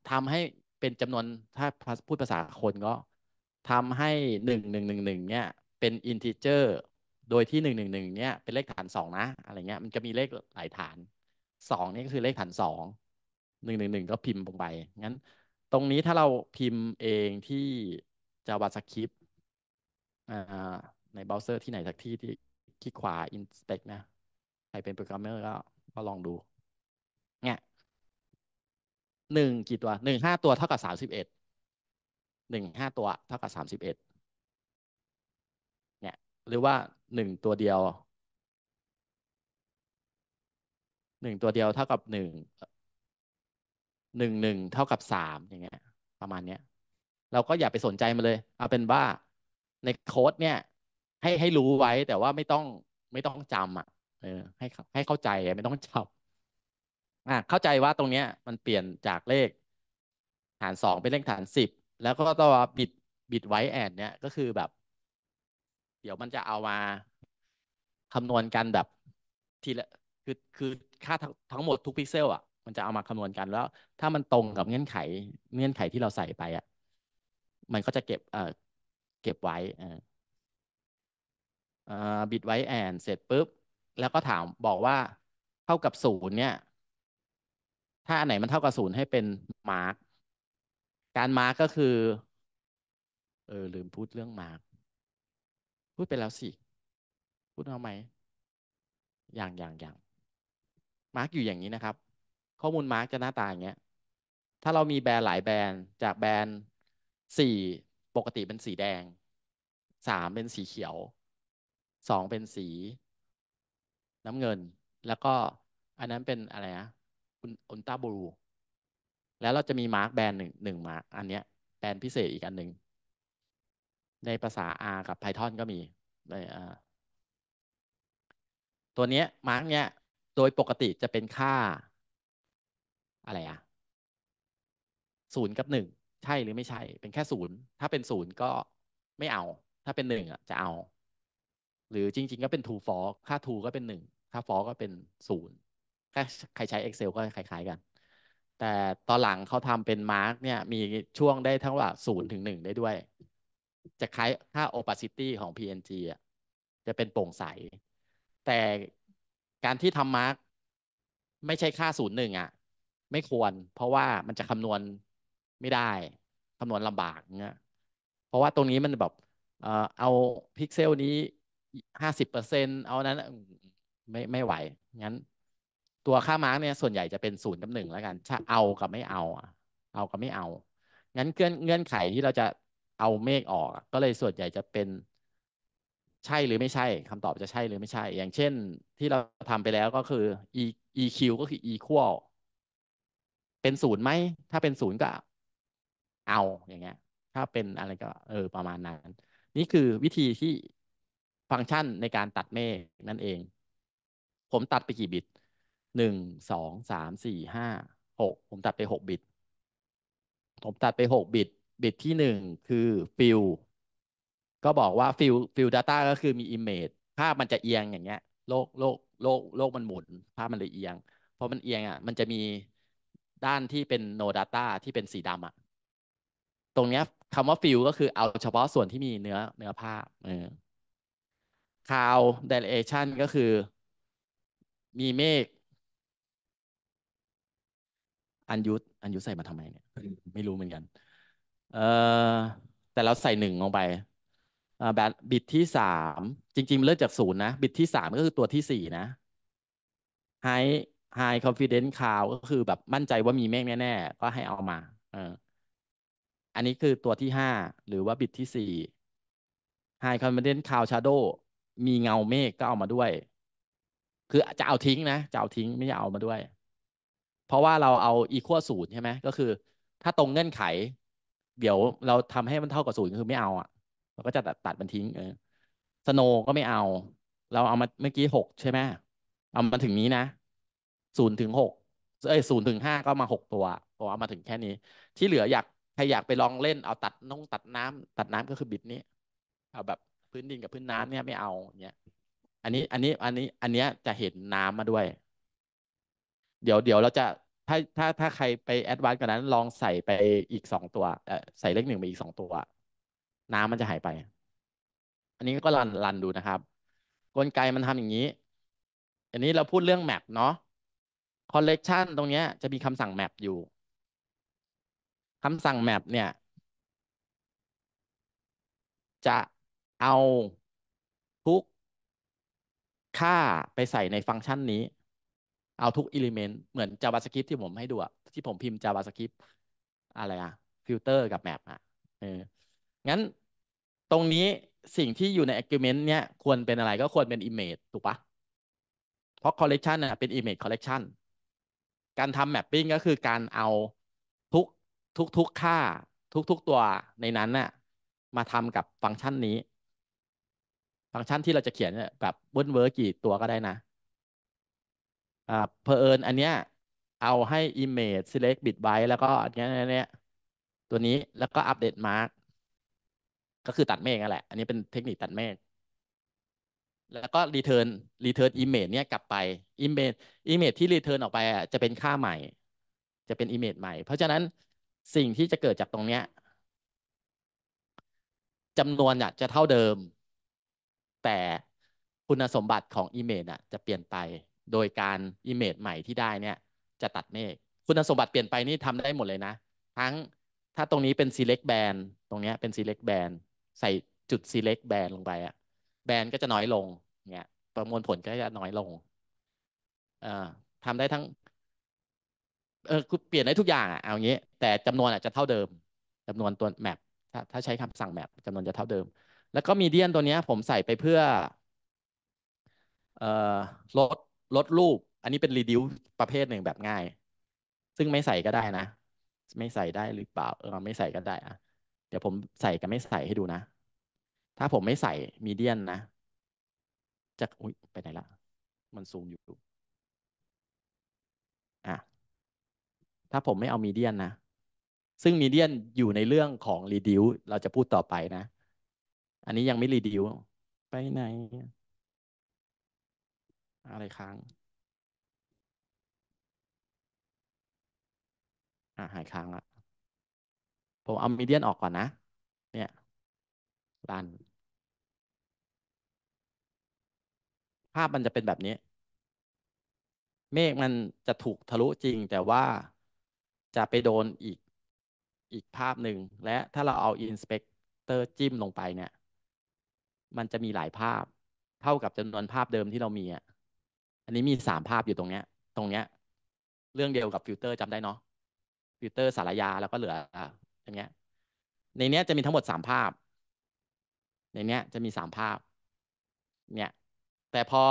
ทำให้เป็นจำนวนถ้าพูดภาษาคนก็ทำให้หนึ่งหนึ่งหนึ่งหนึ่งเนี่ย เป็นอินทิเจอร์โดยที่หนึ่งหนึ่งหนึ่งเนี่ย เป็นเลขฐานสองนะ อะไรเงี้ย มันจะมีเลขหลายฐานสองนี่ก็คือเลขฐานสองหนึ่งหนึ่งหนึ่งก็พิมพ์ลงไป งั้นตรงนี้ถ้าเราพิมพ์เองที่ JavaScript ในเบราว์เซอร์ที่ไหนสักที่ที่คลิกขวา inspect นะ ใครเป็นโปรแกรมเมอร์ก็ก็ลองดูเนี่ยหนึ่งกี่ตัวหนึ่งห้าตัวเท่ากับสามสิบเอ็ดหนึ่งห้าตัวเท่ากับสามสิบเอ็ดหรือว่าหนึ่งตัวเดียวหนึ่งตัวเดียวเท่ากับหนึ่งหนึ่งหนึ่งเท่ากับสามอย่างเงี้ย ประมาณเนี้ยเราก็อย่าไปสนใจมันเลย เอาเป็นว่าในโค้ดเนี่ย ให้ให้รู้ไว้แต่ว่าไม่ต้องไม่ต้องจำอ่ะ เออให้ให้เข้าใจ ไม่ต้องจำอ่ะเข้าใจว่าตรงเนี้ย มันเปลี่ยนจากเลขฐานสองเป็นเลขฐานสิบแล้วก็ตัวบิดบิดไว้แอนเนี่ยก็คือแบบเดี๋ยวมันจะเอามาคำนวณกันแบบทีละคือคือค่าทั้งหมดทุกพิกเซลอ่ะมันจะเอามาคำนวณกันแล้ว ถ้ามันตรงกับเงื่อนไข เงื่อนไขที่เราใส่ไปอ่ะมันก็จะเก็บเอ่อเก็บไว้อ่าบิดไว้แอนเสร็จปุ๊บแล้วก็ถามบอกว่าเท่ากับศูนย์เนี่ยถ้าอันไหนมันเท่ากับศูนย์ให้เป็นมาร์กการมาร์กก็คือเออลืมพูดเรื่องมาร์กพูดไปแล้วสิพูดมาไหมอย่างอย่างอย่างมาร์กอยู่อย่างนี้นะครับ ข้อมูลมาร์กจะหน้าตาอย่างเงี้ย ถ้าเรามีแบรนด์หลายแบรนด์จากแบรนด์สี่ปกติเป็นสีแดง สามเป็นสีเขียว สองเป็นสี น้ำเงิน แล้วก็อันนั้นเป็นอะไรนะอุลตราบลู แล้วเราจะมีมาร์กแบรนด์หนึ่งหนึ่งมาร์กอันเนี้ยแบรนด์พิเศษอีกอันหนึ่งในภาษา R กับ Python ก็มีใน R ตัวนี้มาร์กเนี่ย โดยปกติจะเป็นค่า อะไรอะ ศูนย์กับหนึ่งใช่หรือไม่ใช่ เป็นแค่ศูนย์ถ้าเป็นศูนย์ก็ไม่เอา ถ้าเป็นหนึ่งอะจะเอา หรือจริงๆ ก็เป็น true f s e ค่า true ก็เป็นหนึ่งค่า f s e ก็เป็นศูนย์ใครใช้ Excel ก็คล้ายๆกัน แต่ตอนหลังเขาทำเป็นมาร์กเนี่ย มีช่วงได้ทั้งว่าศูนย์ถึงหนึ่งได้ด้วยจะคล้ายค่า opacity ของ PNG อ่ะจะเป็นโปร่งใส แต่การที่ทำมาร์กไม่ใช่ค่าศูนย์หนึ่งอ่ะไม่ควร เพราะว่ามันจะคำนวณไม่ได้คำนวณลำบากเงี้ย เพราะว่าตรงนี้มันแบบเอาพิกเซลนี้ห้าสิบเปอร์เซ็นเอานั้นไม่ไม่ไหว งั้นตัวค่ามาร์กเนี่ยส่วนใหญ่จะเป็นศูนย์กับหนึ่งแล้วกัน ถ้าเอากับไม่เอาเอากับไม่เอา งั้นเงื่อนเงื่อนไขที่เราจะเอาเมฆออก ก็เลยส่วนใหญ่จะเป็นใช่หรือไม่ใช่ คำตอบจะใช่หรือไม่ใช่ อย่างเช่นที่เราทำไปแล้วก็คือ e eq ก็คือ equal เป็นศูนย์ไหม ถ้าเป็นศูนย์ก็เอาอย่างเงี้ย ถ้าเป็นอะไรก็เออ ประมาณนั้น นี่คือวิธีที่ฟังก์ชันในการตัดเมฆนั่นเอง ผมตัดไปกี่บิตหนึ่งสองสามสี่ห้าหกผมตัดไปหกบิต ผมตัดไปหกบิตบิตที่หนึ่งคือฟิลก็บอกว่าฟิลฟิลดัต้าก็คือมีอิมเมจภาพมันจะเอียงอย่างเงี้ยโลกโลกโลกโลกมันหมุน ภาพมันเลยเอียงเพราะมันเอียงอ่ะ มันจะมีด้านที่เป็นนด d ตตาที่เป็นสีดำอ่ะ ตรงเนี้ยคำว่าฟิลก็คือเอาเฉพาะส่วนที่มีเนื้อเนื้อภาพเวเด l o u d d i ก็คือมีเมฆอันยุตอันยุตใส่มาทำไมเนี่ยไม่รู้เหมือนกันเออแต่เราใส่หนึ่งลงไปแบบบิตที่สาม จริง ๆเริ่มจากศูนย์นะ บิตที่สามก็คือตัวที่สี่นะ high high confidence cloud ก็คือแบบมั่นใจว่ามีเมฆแน่ๆ ก็ให้เอามาเอออันนี้คือตัวที่ห้า หรือว่าบิตที่สี่ high confidence cloud shadow มีเงาเมฆก็เอามาด้วย คือจะเอาทิ้งนะ จะเอาทิ้งไม่เอามาด้วย เพราะว่าเราเอาอีควอศูนย์ใช่ไหม ก็คือ ถ้าตรงเงื่อนไขเดี๋ยวเราทำให้มันเท่ากับศูนย์คือไม่เอา อ่ะเราก็จะตัดตัดมันทิ้งเออสโนก็ไม่เอา เราเอามาเมื่อกี้หกใช่ไหมเอามาถึงนี้นะศูนย์ถึงหกเอ้ศูนย์ถึงห้าก็มาหกตัวก็เอามาถึงแค่นี้ ที่เหลืออยาก ใครอยากไปลองเล่นเอาตัดน้อง ตัดน้ำ ตัดน้ำก็คือบิดนี้เอาแบบพื้นดินกับพื้นน้ำเนี่ยไม่เอาเนี้ยอันนี้อันนี้อันนี้อันเนี้ยจะเห็นน้ำมาด้วย เดี๋ยวเดี๋ยวเราจะถ้าถ้าถ้าใครไปแอดวานซ์กว่านั้นลองใส่ไปอีกสองตัวเออใส่เลขหนึ่งไปอีกสองตัว น้ำมันจะหายไปอันนี้ก็รันรันดูนะครับกลไกมันทำอย่างนี้ อันนี้เราพูดเรื่องแมปเนาะคอลเลกชันตรงนี้จะมีคำสั่งแมปอยู่คำสั่งแมปเนี่ย จะเอาทุก ค่าไปใส่ในฟังก์ชันนี้เอาทุก element เหมือน JavaScript ที่ผมให้ดูอะที่ผมพิมพ์ JavaScript อะไรอะฟิลเตอร์กับแมปอะเอองั้นตรงนี้สิ่งที่อยู่ใน argument เนี้ยควรเป็นอะไรก็ควรเป็น image ถูกปะเพราะ collection น่ะเป็น image collection การทำ mapping ก็คือการเอาทุกทุกทุกค่า ทุกทุกตัวในนั้นน่ะ มาทำกับฟังก์ชันนี้ฟังก์ชันที่เราจะเขียนเนี่ยแบบเวิร์เวอร์กี่ตัวก็ได้นะอ่าเพอเอินอันเนี้ยเอาให้ image select bit byte แล้วก็อันเนี้ยเนี้ยตัวนี้แล้วก็อัปเดต mark ก็คือตัดเมฆนั่นแหละ อันนี้เป็นเทคนิคตัดเมฆแล้วก็ return return image เนี้ยกลับไป image image ที่ return ออกไป อ่ะ จะเป็นค่าใหม่ จะเป็น image ใหม่ เพราะฉะนั้นสิ่งที่จะเกิดจากตรงเนี้ยจำนวนอ่ะจะเท่าเดิม แต่คุณสมบัติของ image อ่ะจะเปลี่ยนไปโดยการอิมเมจใหม่ที่ได้เนี่ย จะตัดเมฆคุณสมบัติเปลี่ยนไปนี่ทำได้หมดเลยนะทั้งถ้าตรงนี้เป็น select band ตรงนี้เป็น select band ใส่จุด select band ลงไปอะแบนก็จะน้อยลงเนี่ยประมวลผลก็จะน้อยลงอ่อทำได้ทั้งเออเปลี่ยนได้ทุกอย่างอ่ะเอางี้แต่จำนวนอาจจะเท่าเดิม จำนวนตัวแมปถ้าถ้าใช้คำสั่งแมปจำนวนจะเท่าเดิม แล้วก็มีเดียนตัวนี้ผมใส่ไปเพื่อเอ่อลดลดรูป อันนี้เป็น r e d u c ประเภทหนึ่งแบบง่าย ซึ่งไม่ใส่ก็ได้นะ ไม่ใส่ได้หรือเปล่า เออไม่ใส่ก็ได้อะเดี๋ยวผมใส่กับไม่ใส่ให้ดูนะ ถ้าผมไม่ใส่มีเดียนนะ จะอุ้ยไปไหนละมันซูมอยู่อ่ะ ถ้าผมไม่เอามีเดียนนะ ซึ่งมีเดียนอยู่ในเรื่องของรีดิวเราจะพูดต่อไปนะ อันนี้ยังไม่รีดิวไปไหนอะไรค้างอ่าหายค้างละผมเอามีเดียนออกก่อนนะ เนี่ยรันภาพมันจะเป็นแบบนี้ เมฆมันจะถูกทะลุจริง แต่ว่าจะไปโดนอีกอีกภาพหนึ่ง และถ้าเราเอาอินสเปกเตอร์จิ้มลงไปเนี่ย มันจะมีหลายภาพ เท่ากับจำนวนภาพเดิมที่เรามีอ่ะอันนี้มีสามภาพอยู่ตรงเนี้ย ตรงเนี้ย เรื่องเดียวกับฟิลเตอร์จำได้เนาะฟิลเตอร์สารยาแล้วก็เหลืออย่างเงี้ยในเนี้ยจะมีทั้งหมดสามภาพ ในเนี้ยจะมีสามภาพ เนี่ยแต่พอ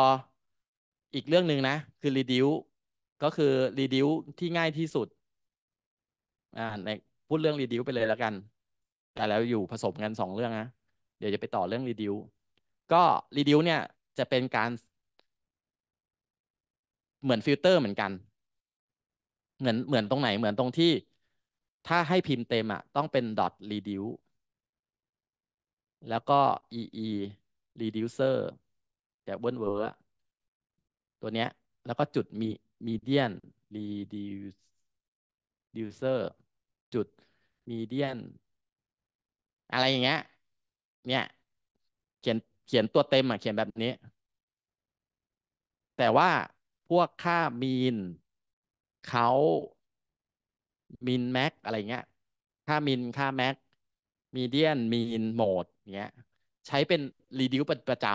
อีกเรื่องหนึ่งนะ คือรีดิวก็คือรีดิวที่ง่ายที่สุดอ่าในพูดเรื่องรีดิวไปเลยแล้วกันแต่แล้วอยู่ผสม กันสองเรื่องนะเดี๋ยวจะไปต่อเรื่องรีดิวก็รีดิวเนี่ยจะเป็นการเหมือนฟิลเตอร์เหมือนกัน เหมือนเหมือนตรงไหน เหมือนตรงที่ ถ้าให้พิมพ์เต็มอ่ะต้องเป็น dot reduce แล้วก็ ee reducer แต่บนเวอร์ตัวเนี้ย แล้วก็จุดมี e d i a n reducer จุด median อะไรอย่างเงี้ย เนี่ย เขียนเขียนตัวเต็มอ่ะเขียนแบบนี้ แต่ว่าพวกค่ามีนเขามินแม็กอะไรเงี้ยค่ามินค่าแม็กมีเดียนมีนโหมดเงี้ยใช้เป็นรีดิวประจ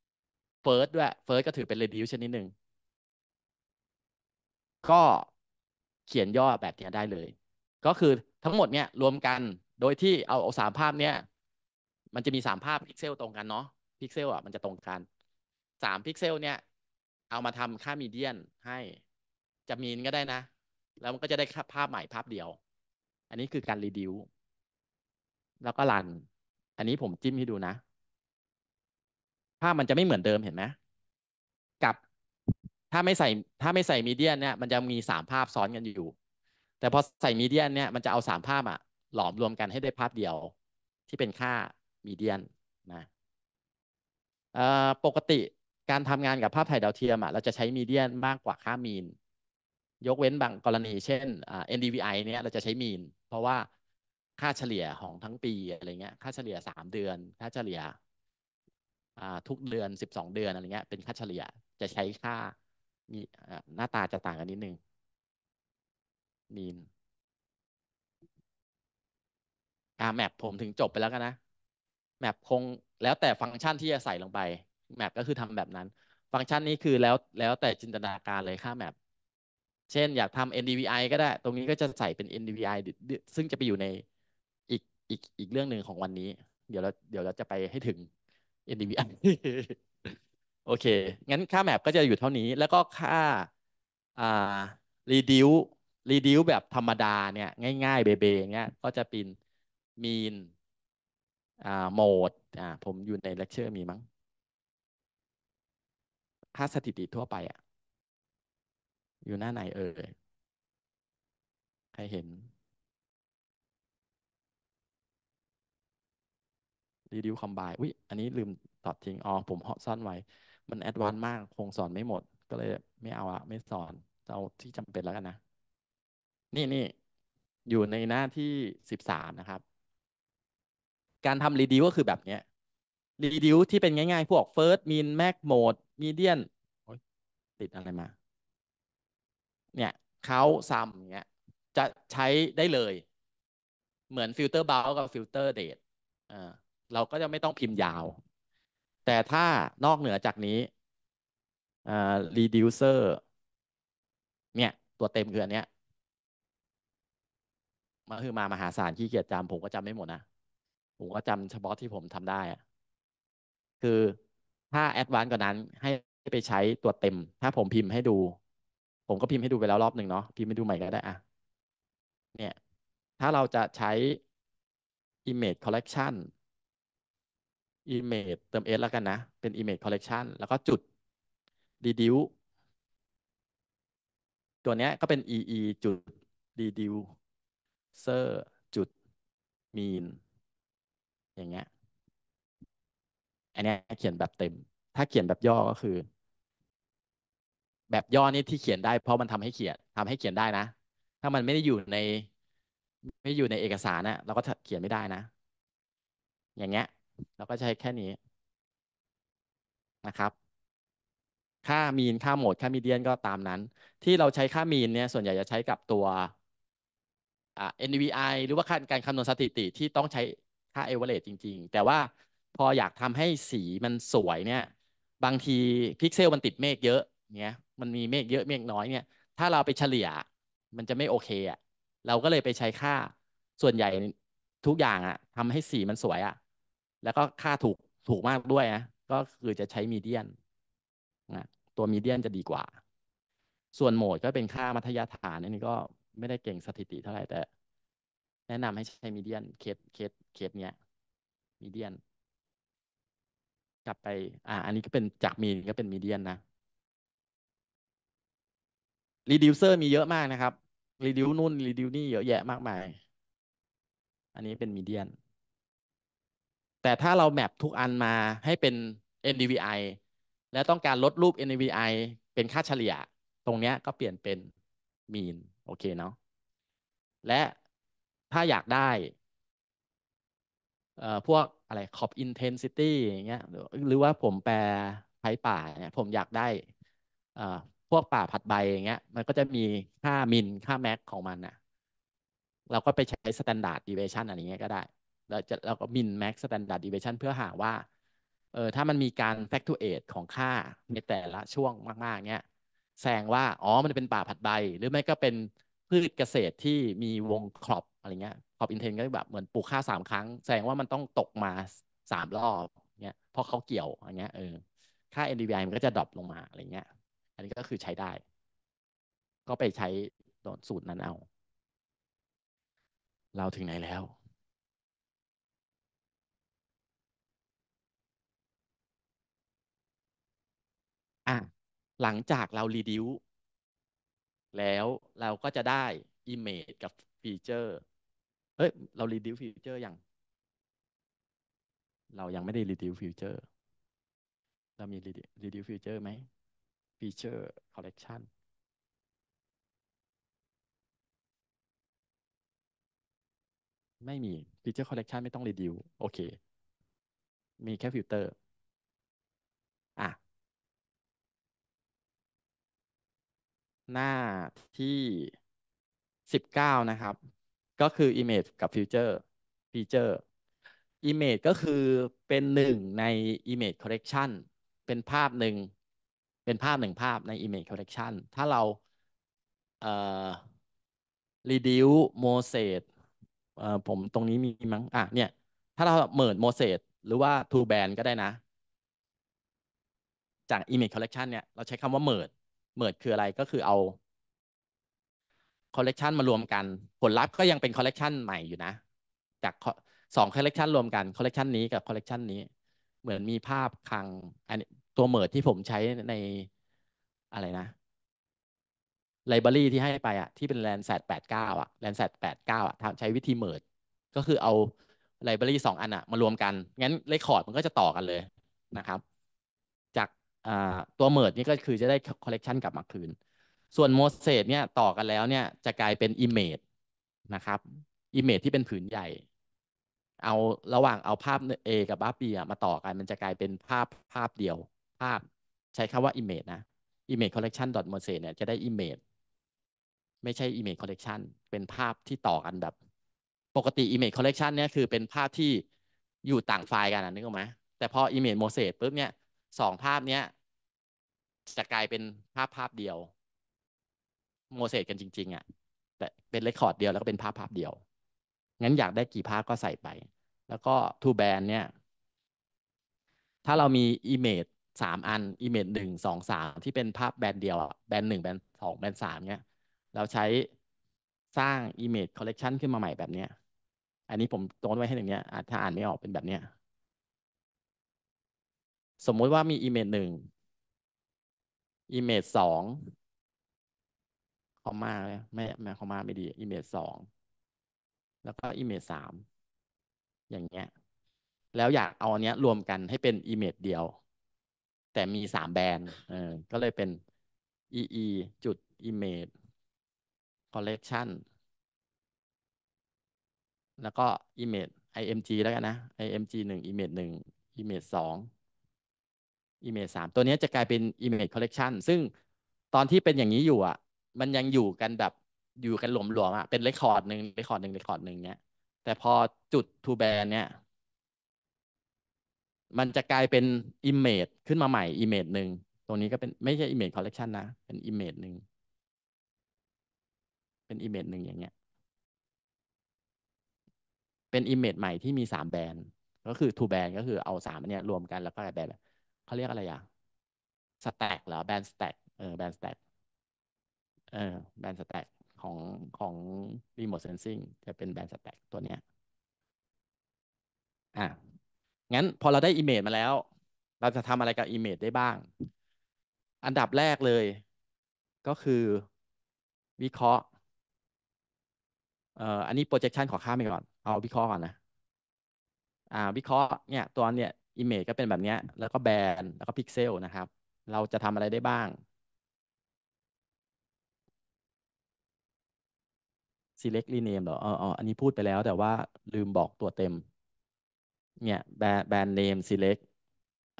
ำเฟิร์สด้วยเฟิร์สก็ถือเป็นรีดิวชนิดหนึ่งก็เขียนย่อแบบนี้ได้เลย ก็คือทั้งหมดเนี่ยรวมกันโดยที่เอาเอาสามภาพเนี่ยมันจะมีสามภาพพิกเซลตรงกันเนาะพิกเซลอ่ะมันจะตรงกันสามพิกเซลเนี่ยเอามาทำค่ามีเดียนให้จะมีนก็ได้นะแล้วมันก็จะได้ ภาพใหม่ภาพเดียว อันนี้คือการรีดิวแล้วก็รัน อันนี้ผมจิ้มให้ดูนะ ภาพมันจะไม่เหมือนเดิมเห็นไหมกับถ้าไม่ใส่ถ้าไม่ใส่มีเดียนเนี่ยมันจะมีสามภาพซ้อนกันอยู่ แต่พอใส่มีเดียนเนี่ย มันจะเอาสามภาพอะหลอมรวมกันให้ได้ภาพเดียว ที่เป็นค่ามีเดียนนะปกติการทำงานกับภาพถ่ายดาวเทียมเราจะใช้มีเดียนมากกว่าค่ามีน ยกเว้นบางกรณีเช่น NDVI เนี้ยเราจะใช้มีน เพราะว่าค่าเฉลี่ยของทั้งปีอะไรเงี้ย ค่าเฉลี่ยสามเดือน ค่าเฉลี่ยทุกเดือนสิบสองเดือนอะไรเงี้ย เป็นค่าเฉลี่ย จะใช้ค่ามีหน้าตาจะต่างกันนิดนึง มีนอ่าแมปผมถึงจบไปแล้วกันนะ แมปคงแล้วแต่ฟังก์ชันที่จะใส่ลงไปแมปก็คือทำแบบนั้น ฟังก์ชันนี้คือแล้วแล้วแต่จินตนาการเลยค่าแมป เช่นอยากทำ NDVI ก็ได้ ตรงนี้ก็จะใส่เป็น NDVI ซึ่งจะไปอยู่ในอีกอีกอีกเรื่องหนึ่งของวันนี้ เดี๋ยวเราเดี๋ยวเราจะไปให้ถึง NDVI โอเค งั้นค่าแมปก็จะอยู่เท่านี้ แล้วก็ค่าอ่า reduce reduce แบบธรรมดาเนี่ย ง่ายๆเบเบเงี้ย ก็จะเป็น mean อ่า mode อ่าผมอยู่ในเลคเชอร์มีมั้งถ้าสถิติทั่วไปอะอยู่หน้าไหนเอ่ยใครเห็นรีดิวคอมายอุ๊ยอันนี้ลืมตัดทิ้งอ๋อผมซ่อนไว้ มันแอดวานซ์มาก คงสอนไม่หมด ก็เลยไม่เอาอะไม่สอนเอาที่จำเป็นแล้วกันนะ นี่นี่อยู่ในหน้าที่สิบสามนะครับ การทำรีดิวก็คือแบบเนี้ย r ีดิวที่เป็นง่ายๆ พวกเฟิร์สมีนแม็กโหมดมีเดียนติดอะไรมา เนี่ยเขาซ้ำเนี่ยจะใช้ได้เลย เหมือนฟิลเตอร์บาลกับฟิลเตอร์เดทเราก็จะไม่ต้องพิมพ์ยาว แต่ถ้านอกเหนือจากนี้ิวเซอร์เนี่ยตัวเต็มคืออันเนี้ย มาคือมามหาศาลขี้เกียจจำผมก็จำไม่หมดนะ ผมก็จำเฉพาะที่ผมทำได้อะคือถ้าแอดวานซ์กว่านั้นให้ไปใช้ตัวเต็ม ถ้าผมพิมพ์ให้ดู ผมก็พิมพ์ให้ดูไปแล้ว รอบหนึ่งเนาะพิมพ์ให้ดูใหม่ก็ได้อะเนี่ย ถ้าเราจะใช้ image collection image เติม s แล้วกันนะเป็น image collection แล้วก็จุด reduce ตัวเนี้ยก็เป็น ee จุด reducer จุด mean อย่างเงี้ยอันนี้เขียนแบบเต็ม ถ้าเขียนแบบย่อก็คือ แบบย่อนี่ที่เขียนได้ เพราะมันทำให้เขียนทำให้เขียนได้นะ ถ้ามันไม่ได้อยู่ในไม่อยู่ในเอกสารนะเราก็เขียนไม่ได้นะ อย่างเงี้ยเราก็ใช้แค่นี้นะครับ ค่ามีนค่าโหมดค่ามีเดียนก็ตามนั้น ที่เราใช้ค่ามีนเนี่ย ส่วนใหญ่จะใช้กับตัวอ่า NVI หรือว่าการการคำนวณสถิติที่ต้องใช้ค่า a v เ r a g e จริง ๆ แต่ว่าพออยากทำให้สีมันสวยเนี่ย บางทีพิกเซลมันติดเมฆเยอะเนี่ยมันมีเมฆเยอะเมฆน้อยเนี่ยถ้าเราไปเฉลี่ยมันจะไม่โอเคอะ่ะเราก็เลยไปใช้ค่า ส่วนใหญ่ทุกอย่างอะ่ะ ทำให้สีมันสวยอะ่ะ แล้วก็ค่าถูกถูกมากด้วยนะก็คือจะใช้มีเดียนนะตัวมีเดียนจะดีกว่า ส่วนโหมดก็เป็นค่ามัธยฐานอันนี้ก็ไม่ได้เก่งสถิติเท่าไหร่แต่ แนะนำให้ใช้มีเดียนเคสเคสเคสเนี้ยมีเดียนกลับไป อ่า อันนี้ก็เป็นจาก มีนก็เป็นมีเดียนนะ รีดิวเซอร์มีเยอะมากนะครับ รีดิวนู่นรีดิวนี่เยอะแยะมากมาย อันนี้เป็นมีเดียน แต่ถ้าเราแมปทุกอันมาให้เป็น NDVI และต้องการลดรูป NDVI เป็นค่าเฉลี่ย ตรงนี้ก็เปลี่ยนเป็น mean โอเคเนาะ และถ้าอยากได้พวกอะไรขอบอินเทนซิตี้อย่างเงี้ยหรือว่าผมแปลไช้ป่าเนี่ยผมอยากได้ พวกป่าผัดใบอย่างเงี้ยมันก็จะมีค่ามินค่าแม็กของมันนะเราก็ไปใช้สแตนดาร์ดดเวชันอะไรเงี้ยก็ได้เราจะเราก็มินแม็กสแตนดาร์ดดเวชันเพื่อหาว่าเออถ้ามันมีการแฟกตูเอทของค่าในแต่ละช่วงมากๆเนี้ย แสดงว่าอ๋อมันเป็นป่าผัดใบ หรือไม่ก็เป็นพืชเกษตรที่มีวงครอบอะไรเงี้ยขอบอินเทนก็แบบเหมือนปลูกข้าวสามครั้งแสดงว่ามันต้องตกมาสามรอบเนี้ยพอเขาเกี่ยวอย่างเงี้ยเออค่า NDVI มันก็จะดรอปลงมาอะไรเงี้ย อันนี้ก็คือใช้ได้ ก็ไปใช้สูตรนั้นเอา เราถึงไหนแล้ว อ่ะ หลังจากเรารีดิวแล้วเราก็จะได้ Image กับฟีเจอร์เอ้ยเรารีดิวฟิวเจอร์ยัง เรายังไม่ได้รีดิวฟิวเจอร์เรามีรีดิวฟิวเจอร์ไหมฟิวเจอร์คอลเลกชันไม่มีฟิวเจอร์คอลเลกชันไม่ต้องรีดิวโอเค มีแค่ฟิวเตอร์อะหน้าที่สิบเก้านะครับก็คือ Image กับ Future Feature Image ก็คือเป็นหนึ่งใน Image Collection เป็นภาพหนึ่ง เป็นภาพหนึ่งภาพใน Image Collection ถ้าเราเอ่อ reduce mosaic เอ่อผมตรงนี้มีมั้ง อ่ะ เนี่ย ถ้าเราเหมิด Moses หรือว่า to band ก็ได้นะ จาก image collection เนี่ย เราใช้คำว่าเหมิดเหมิดคืออะไร ก็คือเอาคอลเลกชันมารวมกันผลลัพธ์ก็ยังเป็นคอลเลกชันใหม่อยู่นะ จากสองคอลเลกชันรวมกันคอลเลกชันนี้กับคอลเลกชันนี้เหมือนมีภาพคลังอันนี้ตัวเมิร์ดที่ผมใช้ในอะไรนะไลบรารีที่ให้ไปอ่ะที่เป็นแลนแซดแปดเก้าอ่ะแลนแซดแปดเก้าอ่ะทำใช้วิธีเมิร์ดก็คือเอาไลบรารีสองอันอ่ะมารวมกัน งั้นเรคคอร์ดมันก็จะต่อกันเลยนะครับ จากตัวเมิร์ดนี่ก็คือจะได้คอลเลกชันกลับมาคืนส่วนโมเสสเนี่ยต่อกันแล้วเนี่ยจะกลายเป็นอิมเมจนะครับอิมเมจที่เป็นผืนใหญ่ เอาระหว่างเอาภาพ A กับภาพ B มาต่อกัน มันจะกลายเป็นภาพภาพเดียว ภาพใช้คำว่าิมเมจนะอิมเมจคอลเลกชันดอทโมเสสเนี่ยจะได้อิมเมจไม่ใช่อิมเมจคอลเลกชันเป็นภาพที่ต่อกันแบบปกติอิมเมจคอลเลกชันเนี่ยคือเป็นภาพที่อยู่ต่างไฟล์กันนะนึกออกไหมแต่พออิมเมจโมเสสปุ๊บเนี่ยสองภาพเนี้ยจะกลายเป็นภาพภาพเดียวโมเสสกันจริง ๆอะ่ะแต่เป็นเรคคอร์ดเดียวแล้วก็เป็นภาพภาพเดียว งั้นอยากได้กี่ภาพก็ใส่ไป แล้วก็ทูแบนเนี่ย ถ้าเรามีอิมเมจสามอันอิมเมจหนึ่งสองสามที่เป็นภาพแบนเดียวอะแบนหนึ่งแบนสองแบนสามเนี่ย เราใช้สร้างอิมเมจคอลเลกชันขึ้นมาใหม่แบบเนี้ย อันนี้ผมโน้ตไว้ให้หนึ่งเนี้ยถ้าอ่านไม่ออกเป็นแบบเนี้ย สมมุติว่ามีอิมเมจหนึ่งอิมเมจสองอมมาไม่แม่คอมมาไม่ดีอิมเมจสองแล้วก็อิมเมจสามอย่างเงี้ยแล้วอยากเอาอันเนี้ยรวมกันให้เป็นอิมเมจเดียว แต่มีสามแบรนด์เออก็เลยเป็น ee จุด image collection แล้วก็ image img แล้วกันนะ img หนึ่ง image หนึ่ง image สอง image สามตัวนี้จะกลายเป็น image collection ซึ่งตอนที่เป็นอย่างนี้อยู่อะมันยังอยู่กันแบบอยู่กันหลวมๆอ่ะเป็นเรคคอร์ดหนึ่งเรคคอร์ดหนึ่งเรคคอร์ดหนึ่งเนี้ย แต่พอจุดทูแบนเนี่ย มันจะกลายเป็นอิมเมจขึ้นมาใหม่อิมเมจหนึ่งตรงนี้ก็เป็นไม่ใช่อิมเมจคอลเลกชันนะ เป็นอิมเมจหนึ่งเป็นอิมเมจหนึ่งอย่างเงี้ย เป็นอิมเมจใหม่ที่มีสามแบรนด์ก็คือทูแบนด์ก็คือเอาสามอันเนี้ย รวมกันแล้วก็แบรนด์เขาเรียกอะไรอ่ะสแต็กเหรอแบรนด์สแต็กเออแบรนด์สแต็กเออแบนสแต็กของของรีโมทเซนซิงจะเป็นแบนสแต็กตัวเนี้ยอ่ะงั้นพอเราได้อิมเมจมาแล้ว เราจะทำอะไรกับอิมเมจได้บ้าง อันดับแรกเลยก็คือวิเคราะห์เอ่ออันนี้โปรเจคชันขอข้ามไปก่อนเอาวิเคราะห์ก่อนนะอ่าวิเคราะห์เนี่ยตัวเนี้ย image ก็เป็นแบบเนี้ยแล้วก็แบนแล้วก็พิกเซลนะครับ เราจะทำอะไรได้บ้าง select rename เหรอ อ๋ออันนี้พูดไปแล้ว แต่ว่าลืมบอกตัวเต็ม เนี่ยแบรนด์ name select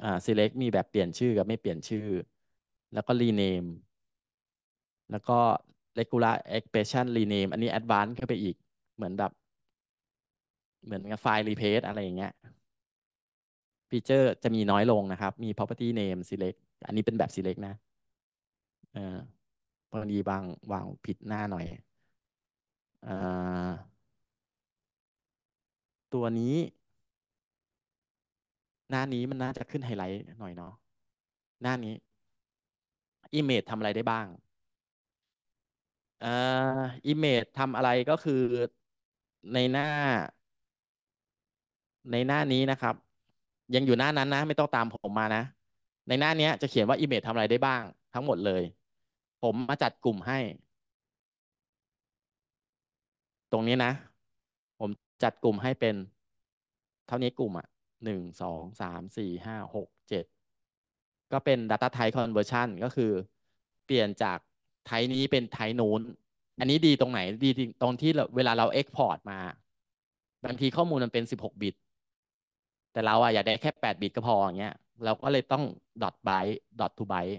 อ่า select มีแบบเปลี่ยนชื่อกับไม่เปลี่ยนชื่อ แล้วก็ rename แล้วก็ regular expression rename อันนี้ advanced ขึ้นไปอีกเหมือนแบบ เหมือนกับไฟล์ replace อะไรอย่างเงี้ยฟีเจอร์จะมีน้อยลงนะครับ มี property name select อันนี้เป็นแบบ select นะอ่าบางทีบางวางผิดหน้าหน่อยตัวนี้ หน้านี้มันน่าจะขึ้นไฮไลท์หน่อยเนาะหน้านี้อิมเมจทำอะไรได้บ้างอ่าิมเมจทำอะไรก็คือในหน้า ในหน้านี้นะครับ ยังอยู่หน้านั้นนะ ไม่ต้องตามผมมานะในหน้านี้จะเขียนว่าอิมเมจทำอะไรได้บ้าง ทั้งหมดเลย ผมมาจัดกลุ่มให้ตรงนี้นะ ผมจัดกลุ่มให้เป็น เท่านี้กลุ่มอ่ะหนึ่งสองสามสี่ห้าหกเจ็ดก็เป็น Data Type Conversion ก็คือเปลี่ยนจากไทปนี้เป็นไทปนู้นอันนี้ดีตรงไหนดีตรงที่เวลาเรา Export มา บางทีข้อมูลมันเป็นสิบหกบิต แต่เราอะอยากได้แค่แปดบิตก็พออย่างเงี้ย เราก็เลยต้อง dot byte dot to byte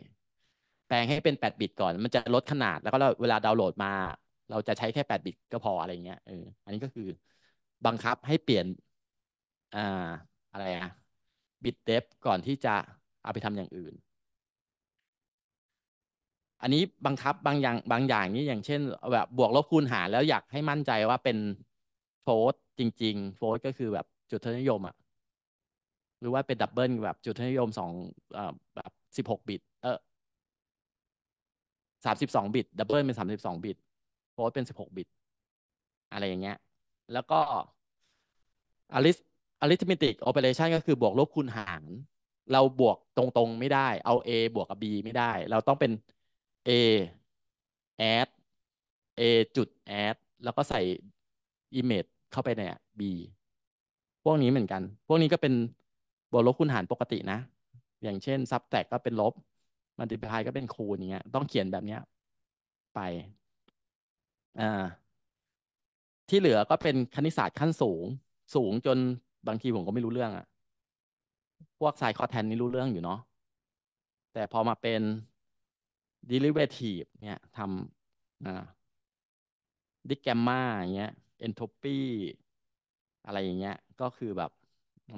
แปลงให้เป็น 8 บิตก่อน มันจะลดขนาดแล้วก็เวลาดาวน์โหลดมาเราจะใช้แค่แปดบิตก็พออะไรเงี้ยเอออันนี้ก็คือ บังคับให้เปลี่ยนอ่าอะไรอะบิตเดฟก่อนที่จะเอาไปทำอย่างอื่น อันนี้บังคับบางอย่างบางอย่างนี้อย่างเช่นแบบบวกลบคูณหาร แล้วอยากให้มั่นใจว่าเป็นโฟล์จริงๆ โฟล์ก็คือแบบจุดทนิยมอะหรือว่าเป็นดับเบิลแบบจุดทนิยมสองแบบสิบหกบิตเออสามสิบสองบิตดับเบิลเป็นสามสิบสองบิตโค้ดเป็นสิบหกบิตอะไรอย่างเงี้ย แล้วก็อ a r i t ม m e t i c o p e r เรชันก็คือบวกลบคูณหาร เราบวกตรงๆไม่ได้ เอา a บวกกับ b ไม่ได้ เราต้องเป็น a add a จุด add แล้วก็ใส่ image เข้าไปใน b พวกนี้เหมือนกัน พวกนี้ก็เป็นบวกลบคูณหารปกตินะ อย่างเช่น subtract ก็เป็นลบ multiply ก็เป็นคูณอย่างเงี้ย ต้องเขียนแบบเนี้ยไปอ่าที่เหลือก็เป็นคณิตศาสตร์ขั้นสูง สูงจนบางทีผมก็ไม่รู้เรื่องอะพวกสายคอแทนนี่รู้เรื่องอยู่เนาะแต่พอมาเป็น derivative เนี่ยทำอ่าดิแกมมาอย่างเงี้ยเอน r o p y อะไรอย่างเงี้ยก็คือแบบ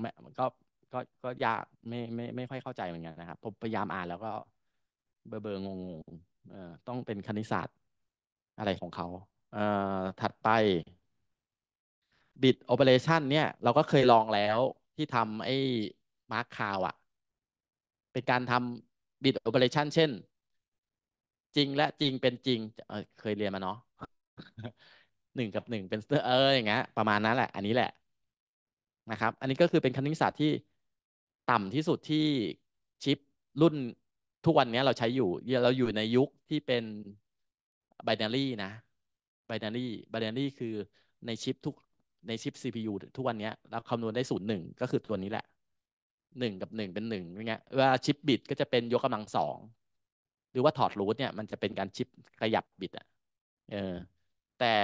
มก็ก็ก็ยากไม่ไม่ ไม่ค่อยเข้าใจเหมือนกันนะครับผมพยายามอ่านแล้วก็เบอร์เบอร์งงงเออต้องเป็นคณิตศาสตร์อะไรของเขาเอ่อถัดไป บิ t โอเปอเรชันเนี่ย เราก็เคยลองแล้วที่ทำไอ้มาร์คคาวอะเป็นการทำบิ t โอเปอเรชันเช่น จริงและจริงเป็นจริงเเคยเรียนมาเนาะหนึ่งกับหนึ่งเป็นเอออย่างเงี้ยประมาณนั้นแหละ อันนี้แหละนะครับ อันนี้ก็คือเป็นคณิตศาสตร์ที่ต่ำที่สุดที่ชิป รุ่นทุกวันนี้เราใช้อยู่ เราอยู่ในยุคที่เป็นบนารีนะบนารีบนารีคือในชิปทุกในชิป CPU ทุกวันนี้เราคำนวณได้ศูนย์หนึ่งก็คือตัวนี้แหละหนึ่งกับหนึ่งเป็นหนึ่งอย่างเงี้ย ว่าชิปบิตก็จะเป็นยกกำลังสองหรือว่า ถอดรูทเนี่ย มันจะเป็นการชิปขยับบิตอ่ะเออแต่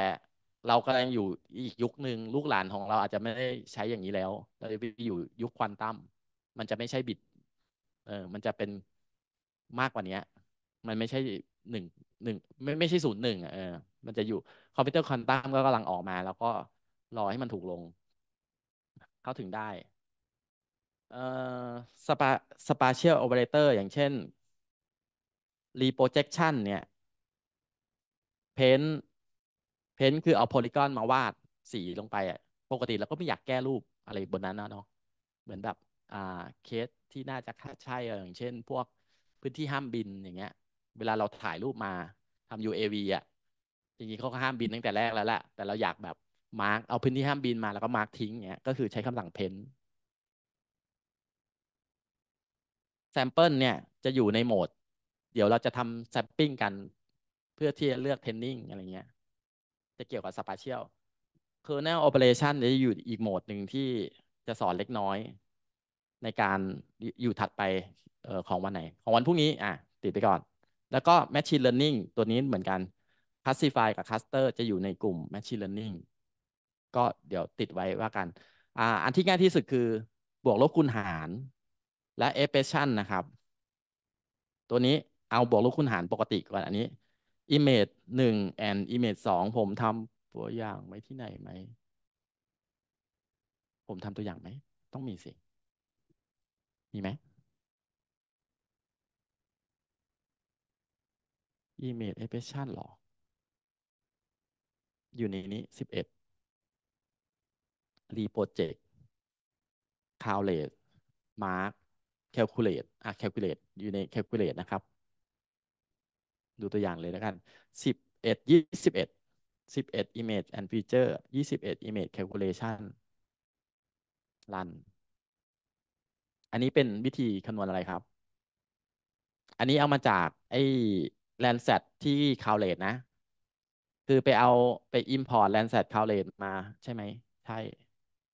เรากำลังอยู่อีกยุคหนึ่งลูกหลานของเราอาจจะไม่ได้ใช้อย่างนี้แล้ว เราจะไปอยู่ยุคควอนตัมมันจะไม่ใช่บิตเออมันจะเป็นมากกว่านี้ มันไม่ใช่หนึ่งหนึ่งไม่ไม่ใช่ศูนย์หนึ่งอ่ะเออ มันจะอยู่คอมพิวเตอร์ควอนตัมก็กำลังออกมาแล้วก็รอให้มันถูกลง เข้าถึงได้เอ่อสปาสปาเชียลโอเปอเรเตอร์อย่างเช่นรีโปรเจคชันเนี่ยเพนเพนคือเอาโพลีกอนมาวาดสีลงไปอ่ะปกติเราก็ไม่อยากแก้รูปอะไรบนนั้นนะเนาะเหมือนแบบอ่าเคสที่น่าจะคาดใช่อย่างเช่นพวกพื้นที่ห้ามบินอย่างเงี้ยเวลาเราถ่ายรูปมาทำ UAV อ่ะจริงๆเขาก็ห้ามบินตั้งแต่แรกแล้วแหละแต่เราอยากแบบมาร์กเอาพื้นที่ห้ามบินมาแล้วก็มาร์กทิ้งเงี้ยก็คือใช้คำสั่งเพนแซมเปิลเนี่ยจะอยู่ในโหมดเดี๋ยวเราจะทำแซมปิ้งกันเพื่อที่จะเลือกเพนนิ่งอะไรเงี้ยจะเกี่ยวกับสปาเชียลค k e r น e โอเปอเรชันจะอยู่อีกโหมดหนึ่งที่จะสอนเล็กน้อย ในการอยู่ถัดไปของวันไหน ของวันพรุ่งนี้อ่ะ ติดไปก่อนแล้วก็ Machine Learning ตัวนี้เหมือนกัน Classify กับ Cluster จะอยู่ในกลุ่ม Machine Learning ก็เดี๋ยวติดไว้ว่ากันอ่าอันที่ง่ายที่สุดคือบวกลบคูณหาร และ Expression นะครับ ตัวนี้เอาบวกลบคูณหารปกติก่อนอันนี้ Image 1 and Image 2 ผมทำตัวอย่างไว้ที่ไหนไหม ผมทำตัวอย่างไหม ต้องมีสิมีไหม Image Expression หรอ อยู่ในนี้สิบเอ็ด Reproject Calculate Mark Calculate อ่ะ Calculate อยู่ใน Calculate นะครับ ดูตัวอย่างเลยแล้วกันสิบเอ็ดยี่สิบเอ็ดสิบเอ็ด Image and Feature ยี่สิบเอ็ด Image Calculation run อันนี้เป็นวิธีคำนวณอะไรครับ อันนี้เอามาจาก ไอ้แลนเซตที่คาวเลตนะ คือไปเอาไปอิมพอร์ตแลนเซตคาวเลตมาใช่ไหม ใช่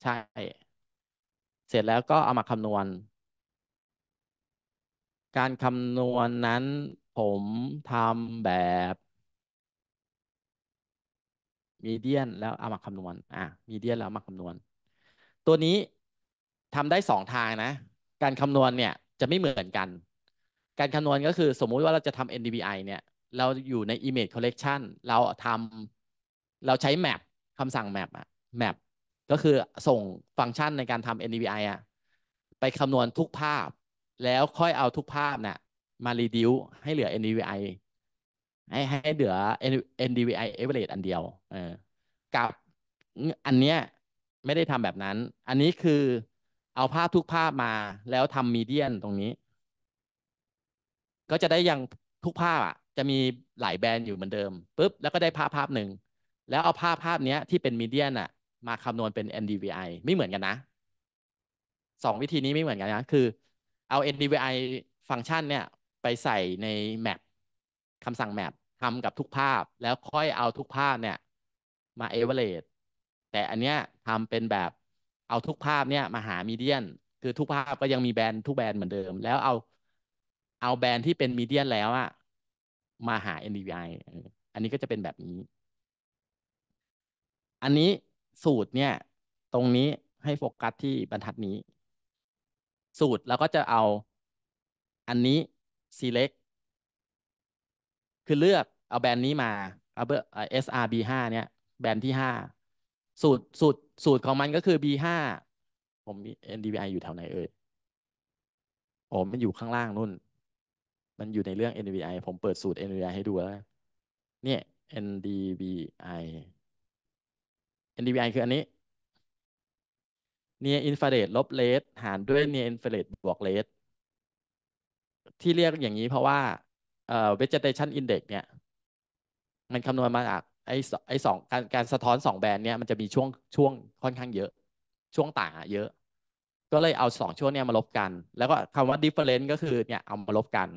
ใช่ เสร็จแล้วก็เอามาคำนวณ การคำนวณนนั้นผมทำแบบมีเดียนแล้วเอามาคำนวณอ่ะมีเดียนแล้วมาคำนวณ ตัวนี้ทำได้สองทางนะ การคำนวณเนี่ยจะไม่เหมือนกันการคำนวณก็คือสมมุติว่าเราจะทำ NDVI เนี่ย เราอยู่ใน Image Collection เราทำเราใช้ Map คำสั่ง Map อะ Map ก็คือส่งฟังก์ชันในการทำ NDVI อะไปคำนวณทุกภาพ แล้วค่อยเอาทุกภาพเนะ่ยมา reduce ให้เหลือ NDVI ให้ให้เหลือ NDVI average อันเดียวเออกับอันเนี้ยไม่ได้ทำแบบนั้น อันนี้คือเอาภาพทุกภาพมาแล้วทำมีเดียนตรงนี้ก็จะได้อย่างทุกภาพอ่ะ จะมีหลายแบรนด์อยู่เหมือนเดิมปุ๊บแล้วก็ได้ภาพภาพหนึ่งแล้วเอาภาพภาพนี้ที่เป็นมีเดียน่ะมาคำนวณเป็น NDVI ไม่เหมือนกันนะสองวิธีนี้ไม่เหมือนกันนะ คือเอา NDVI ฟังก์ชันเนี่ยไปใส่ใน Map คำสั่ง Map ทำกับทุกภาพแล้วค่อยเอาทุกภาพเนี่ยมา a v เร a ต e แต่อันเนี้ยทำเป็นแบบเอาทุกภาพเนี่ยมาหามีเดียน คือทุกภาพก็ยังมีแบรนด์ทุกแบรนด์เหมือนเดิมแล้วเอาเอาแบรนด์ที่เป็นมีเดียแล้วอะมาหา NDVI อันนี้ก็จะเป็นแบบนี้ อันนี้สูตรเนี่ย ตรงนี้ให้โฟกัสที่บรรทัดนี้ สูตรแล้วก็จะเอา อันนี้ select คือเลือกเอาแบรนด์นี้มาเอาเบอร์ SRB ห้าเนี่ย แบรนด์ที่ห้าสูตรสูตรสูตรของมันก็คือ B ห้าผม NDVI อยู่แถวไหนเอ่ยโอ้มันอยู่ข้างล่างนู่นมันอยู่ในเรื่อง NVI ผมเปิดสูตร NVI ให้ดูแล้ว เนี่ย NDVI NDVI คืออันนี้ near infrared ลบ red หารด้วย near infrared บวก red ที่เรียกอย่างนี้เพราะว่าเอ่อ vegetation index เนี่ยมันคำนวณมาจากไอ้ไอ้สองการการสะท้อนสองแบรนด์เนี่ยมันจะมีช่วงช่วงค่อนข้างเยอะ ช่วงต่างเยอะ ก็เลยเอาสองช่วงเนี่ยมาลบกัน แล้วก็คำว่า difference ก็คือเนี่ยเอามาลบกัน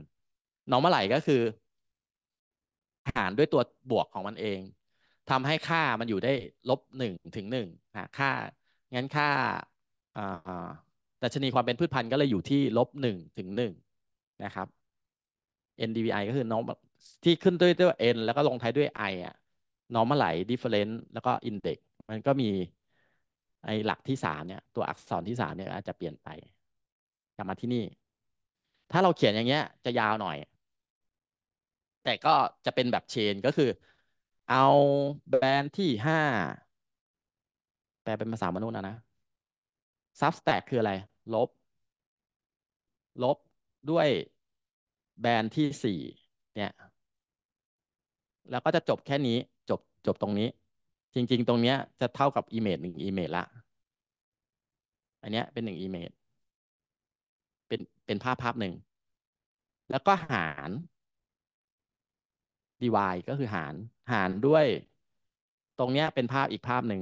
น้องเมื่อไหร่ก็คือหารด้วยตัวบวกของมันเอง ทำให้ค่ามันอยู่ได้ลบหนึ่งถึงหนึ่งนะค่า งั้นค่าดัชนีความเป็นพืชพันธุ์ก็เลยอยู่ที่ลบหนึ่งถึงหนึ่งนะครับ NDVI ก็คือน้องที่ขึ้นด้วยด้วย N แล้วก็ลงท้ายด้วย I อ่ะงเมื่อไห่ difference แล้วก็ index มันก็มีไอหลักที่สามเนี่ย ตัวอักษรที่สามเนี่ยอาจจะเปลี่ยนไป กลับมาที่นี่ ถ้าเราเขียนอย่างเงี้ย จะยาวหน่อยแต่ก็จะเป็นแบบเชนก็คือ เอาแบรนด์ที่ห้าแปลเป็นภาษามนุษย์นะนะซับสแต็กคืออะไร ลบ ลบด้วยแบรนด์ที่สี่เนี่ย แล้วก็จะจบแค่นี้จบจบตรงนี้ จริงๆ ตรงเนี้ยจะเท่ากับอีเมลหนึ่งอีเมลละอันเนี้ยเป็นหนึ่งอีเมลเป็นเป็นภาพภาพหนึ่ง แล้วก็หาร divide ก็คือหารหารด้วยตรงเนี้ยเป็นภาพอีกภาพหนึ่ง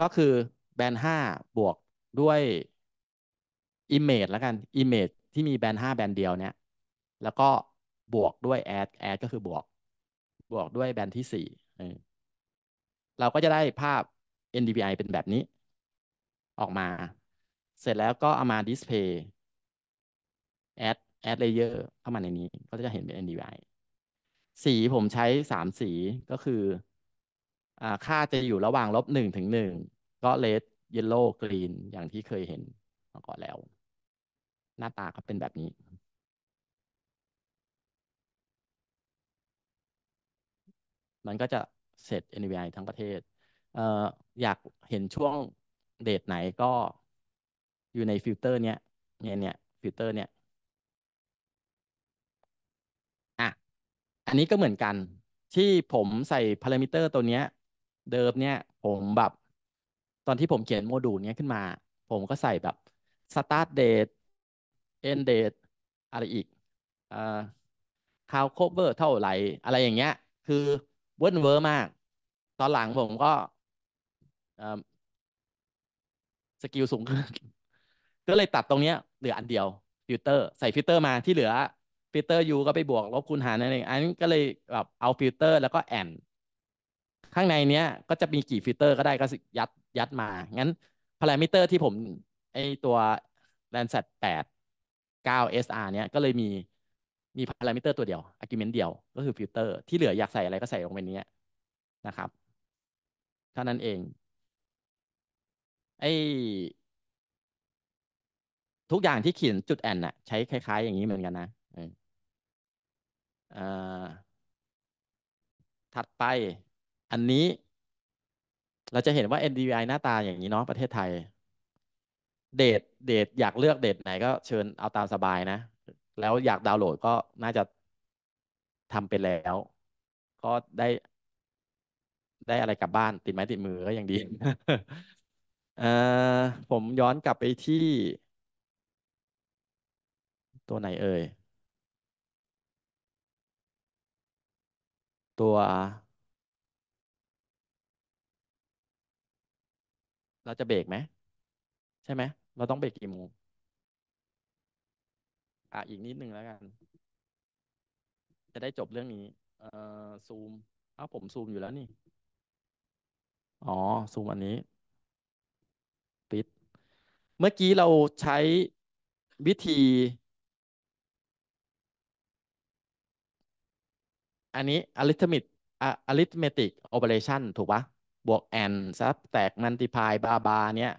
ก็คือแบนห้าบวกด้วย image แล้วกัน image ที่มีแบนห้าแบนเดียวเนี้ยแล้วก็บวกด้วย add add ก็คือบวกบวกด้วยแบนที่สี่เราก็จะได้ภาพ NDVI เป็นแบบนี้ ออกมา เสร็จแล้วก็เอามา display แอดแอดเลเยอร์เข้ามาในนี้ก็จะเห็นเป็น n d i สีผมใช้สามสีก็คืออ่าค่าจะอยู่ระหว่างลบหนึ่งถึงหนึ่งก็เลดเยลโล่กรีนอย่างที่เคยเห็นมาก่อนแล้ว หน้าตาก็เป็นแบบนี้ มันก็จะเสร็จ NVI ทั้งประเทศเอ่ออยากเห็นช่วงเดทไหนก็อยู่ในฟิลเตอร์เนี้ยเนี่ยเนี่ยฟิลเตอร์เนี้ยอันนี้ก็เหมือนกันที่ผมใส่พารามิเตอร์ตัวเนี้ยเดิมเนี่ยผมแบบ ตอนที่ผมเขียนโมดูลเนี้ยขึ้นมา ผมก็ใส่แบบ start date end date อะไรอีกอ่า count cover เท่าไหร่ อะไรอย่างเงี้ยคือเวิร์นเวิร์มาก ตอนหลังผมก็สกิลสูงขึ้นก็เลยตัดตรงเนี้ยเหลืออันเดียวฟิลเตอร์ใส่ฟิลเตอร์มาที่เหลือฟิลเตอร์ u ก็ไปบวก ลบ คูณหารนั่นเอง อันนี้ก็เลยแบบเอาฟิลเตอร์แล้วก็แอนข้างในเนี้ยก็จะมีกี่ฟิลเตอร์ก็ได้ก็ยัดยัดมา งั้นพารามิเตอร์ที่ผมไอตัว Landsat 8 9 SR เนี้ยก็เลยมีมีพารามิเตอร์ตัวเดียวอาร์กิวเมนต์เดียวก็คือฟิลเตอร์ที่เหลืออยากใส่อะไรก็ใส่ลงไปนี้นะครับเท่านั้นเองไอทุกอย่างที่เขียนจุดแอนน่ะ ใช้คล้ายๆ อย่างนี้เหมือนกันนะถัดไป อันนี้เราจะเห็นว่า NDVI หน้าตาอย่างนี้เนาะประเทศไทย เดทเดทอยากเลือกเดทไหนก็เชิญเอาตามสบายนะ แล้วอยากดาวน์โหลดก็น่าจะทำไปแล้ว ก็ได้ได้อะไรกลับบ้านติดไม้ติดมือก็ยังดีผมย้อนกลับไปที่ตัวไหนเอ่ยตัว เราจะเบรกไหม ใช่ไหมเราต้องเบรกกี่โมงอ่ะ อีกนิดหนึ่งแล้วกัน จะได้จบเรื่องนี้เอ่อซูมอ้าผมซูมอยู่แล้วนี่ อ๋อซูมอันนี้ ปิด เมื่อกี้เราใช้วิธีอันนี้อาริทมิตอาริทเมติกโอเปอเรชันถูกปะบวกแอนซับแตกมัลติพายบา บา เนี้ย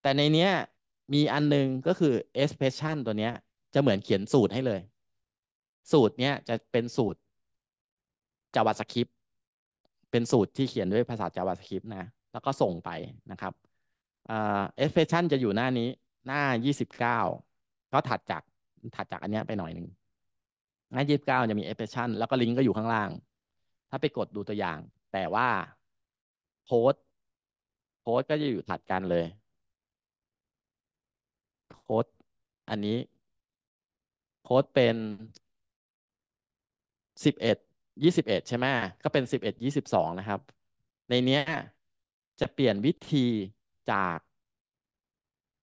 แต่ในเนี้ย มีอันนึง ก็คือเอ p r e s s i o n ตัวเนี้ย จะเหมือนเขียนสูตรให้เลย สูตรเนี้ยจะเป็นสูตร JavaScript เป็นสูตรที่เขียนด้วยภาษา JavaScript นะ แล้วก็ส่งไปนะครับ เอ็กเพรสชันจะอยู่หน้านี้หน้า 29 ก็ถัดจากถัดจากอันเนี้ยไปหน่อยหนึ่งง่ายยี่สิบเก้าจะมีเอฟเฟ s s i o แล้วก็ลิงก์ก็อยู่ข้างล่าง ถ้าไปกดดูตัวอย่าง แต่ว่าโค้ดโค้ดก็จะอยู่ถัดกันเลย โค้ดอันนี้โค้ดเป็นสิบเอ็ดยี่สิบเอ็ดใช่ไหมก็เป็นสิบเอ็ดยี่สิบสองนะครับ ในเนี้ยจะเปลี่ยนวิธีจาก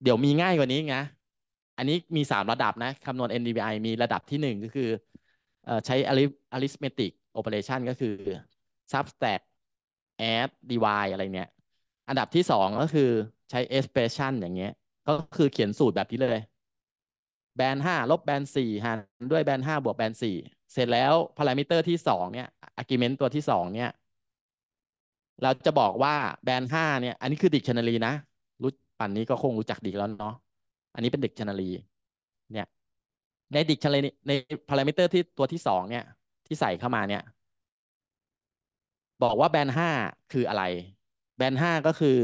เดี๋ยวมีง่ายกว่านี้นะอันนี้มีสามระดับนะคำนวณ NDVI มีระดับที่หนึ่งก็คือใช้าริสเมติกโอเปอเรชันก็คือ subtract add divide อะไรเนี่ยอันดับที่สองก็คือใช้ expression อย่างเงี้ย ก็คือเขียนสูตรแบบนี้เลย แบนห้าลบแบนสี่หารด้วยแบนห้าบวกแบนสี่เสร็จแล้วพารามิเตอร์ที่สองเนี่ยอาร์กิเมนต์ตัวที่สองเนี่ย เราจะบอกว่าแบนห้าเนี่ย อันนี้คือดิกชันนารีนะรู้ปั่นนี้ก็คงรู้จักดีแล้วเนาะอันนี้เป็นดิกชันนารีเนี่ยในดิกชันเลยในพารามิเตอร์ที่ตัวที่สองเนี่ย ที่ใส่เข้ามาเนี่ย บอกว่าแบนห้าคืออะไร แบนห้าก็คือ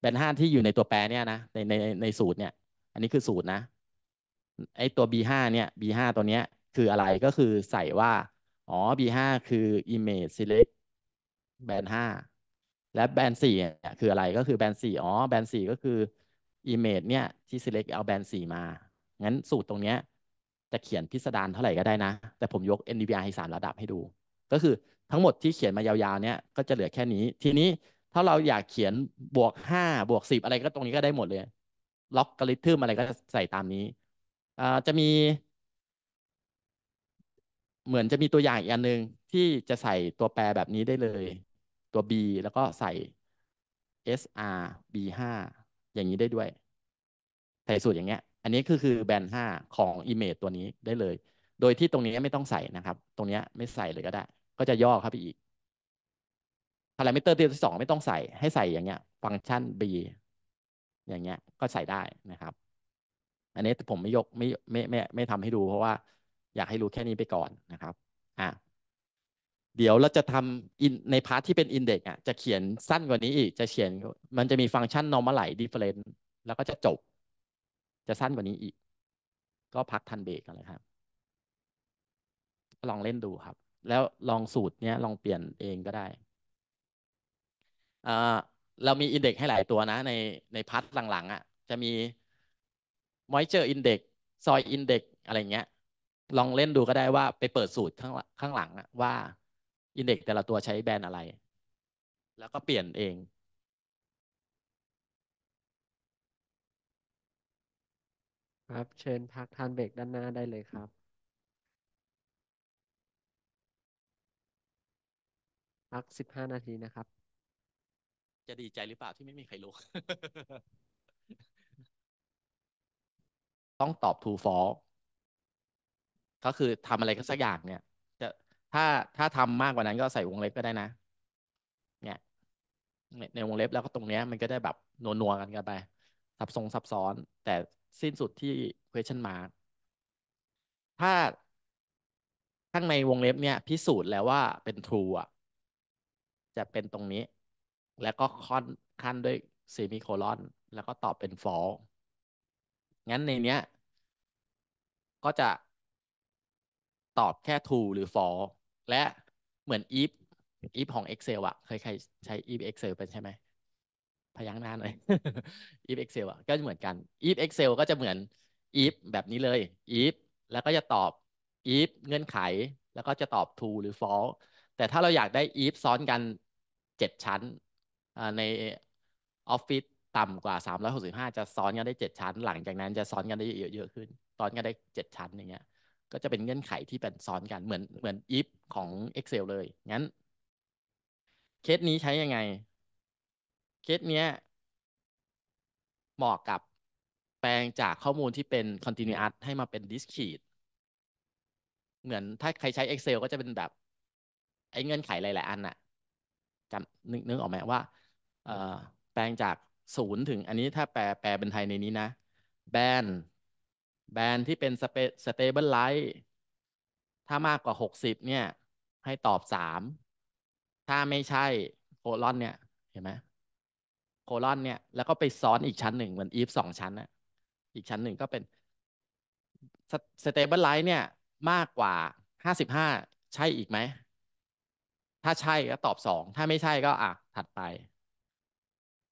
แบนห้าที่อยู่ในตัวแปรเนี่ยนะในในในสูตรเนี่ย อันนี้คือสูตรนะ ไอตัว b5 เนี่ย b5 ตัวเนี้ยคืออะไรก็คือใส่ว่าอ๋อ b5 คือ image select แบนห้าและแบนสี่เนี่ย คืออะไรก็คือแบนสี่อ๋อแบนสี่ก็คือ image เนี่ยที่ select เอาแบนสี่มางั้นสูตรตรงเนี้ยจะเขียนพิสดารเท่าไหร่ก็ได้นะ แต่ผมยก NDVI ให้3ระดับให้ดู ก็คือทั้งหมดที่เขียนมายาวๆ เนี่ย ก็จะเหลือแค่นี้ ทีนี้ถ้าเราอยากเขียนบวก5บวก10อะไรก็ตรงนี้ก็ได้หมดเลยล็อกกริทึมอะไรก็ใส่ตามนี้ จะมี เหมือนจะมีตัวอย่างอีกอันหนึ่งที่จะใส่ตัวแปรแบบนี้ได้เลย ตัว b แล้วก็ใส่ sr b 5อย่างนี้ได้ด้วย ใส่สูตรอย่างเงี้ยอันนี้คือคือแบนด์5ของ Image ตัวนี้ได้เลย โดยที่ตรงนี้ไม่ต้องใส่นะครับ ตรงนี้ไม่ใส่เลยก็ได้ ก็จะย่อเข้าไปอีกพารามิเตอร์ตัวที่สองไม่ต้องใส่ ให้ใส่อย่างเงี้ย ฟังก์ชัน b อย่างเงี้ย ก็ใส่ได้นะครับ อันนี้ผมไม่ยกไม่ไม่ไม่ไม่ทำให้ดู เพราะว่า อยากให้รู้แค่นี้ไปก่อนนะครับ อ่ะเดี๋ยวเราจะทำในพาร์ทที่เป็น Index อ่ะ จะเขียนสั้นกว่านี้อีก จะเขียนมันจะมีฟังก์ชัน normalize difference แล้วก็จะจบจะสั้นกว่านี้อีก ก็พักทันเบรกกันเลยครับ ลองเล่นดูครับ แล้วลองสูตรเนี้ยลองเปลี่ยนเองก็ได้ เรามีอินเด็กให้หลายตัวนะในในพัทหลังๆอะ่ะ จะมี moisture index soil index อะไรเงี้ย ลองเล่นดูก็ได้ว่าไปเปิดสูตรข้างข้างหลังว่าอินเด็กแต่ละตัวใช้แบรนด์อะไร แล้วก็เปลี่ยนเองครับ เชิญพักทานเบรกด้านหน้าได้เลยครับ พักสิบห้านาทีนะครับ จะดีใจหรือเปล่าที่ไม่มีใครรู้ต้องตอบถูฟอลก็คือทำอะไรก็สักอย่างเนี่ย จะถ้าถ้าทำมากกว่านั้นก็ใส่วงเล็บก็ได้นะ เนี่ย ในวงเล็บแล้วก็ตรงเนี้ย มันก็ได้แบบนัวๆ กันกันไปซับซอซับซ้อนแต่สิ้นสุดที่ question mark ถ้าข้างในวงเล็บเนี่ยพิสูจน์แล้วว่าเป็น true อ่ะ จะเป็นตรงนี้ แล้วก็ค่อนขั้นด้วย semicolon แล้วก็ตอบเป็น false งั้นในเนี้ย ก็จะตอบแค่ true หรือ false และเหมือน if if ของ Excel อ่ะ เคยใครใช้ if Excel เป็นใช่ไหมพยักหน้าหน่อย if excel อ่ะก็เหมือนกัน if excel ก็จะเหมือน if แบบนี้เลย if แล้วก็จะตอบ if เงื่อนไข แล้วก็จะตอบ true หรือ false แต่ถ้าเราอยากได้ if ซ้อนกันเจ็ดชั้นในออฟฟิศต่ำกว่า365จะซ้อนกันได้7ชั้น หลังจากนั้นจะซ้อนกันได้เยอะๆขึ้นซ้อนกันได้7ชั้นอย่างเงี้ย ก็จะเป็นเงื่อนไขที่เป็นซ้อนกันเหมือนเหมือน if ของ Excel เลยงั้น เคสนี้ใช้ยังไงเคสเนี้ยเหมาะกับแปลงจากข้อมูลที่เป็น continuous ให้มาเป็น discrete เหมือนถ้าใครใช้ Excel ก็จะเป็นแบบ ไอ้เงื่อนไขหลายๆอันน่ะจำนึกนึกออกไหมว่าแปลงจากศูนย์ถึงอันนี้ถ้าแปลแปลเป็นไทยในนี้นะแบนแบนที่เป็นสเ a b เตเบิลไลท์ถ้ามากกว่าหกสิบเนี่ย ให้ตอบสามถ้าไม่ใช่โคลอนเนี่ยเห็นไหมคลอนเนี่ยแล้วก็ไปซ้อนอีกชั้นหนึ่งเหมือนอีฟสองชั้นนะอีกชั้นหนึ่งก็เป็นสเตเบิลไลท์เนี่ยมากกว่าห้าสิบห้าใช่อีกไหม ถ้าใช่ก็ตอบสองถ้าไม่ใช่ก็อ่ะ ถัดไป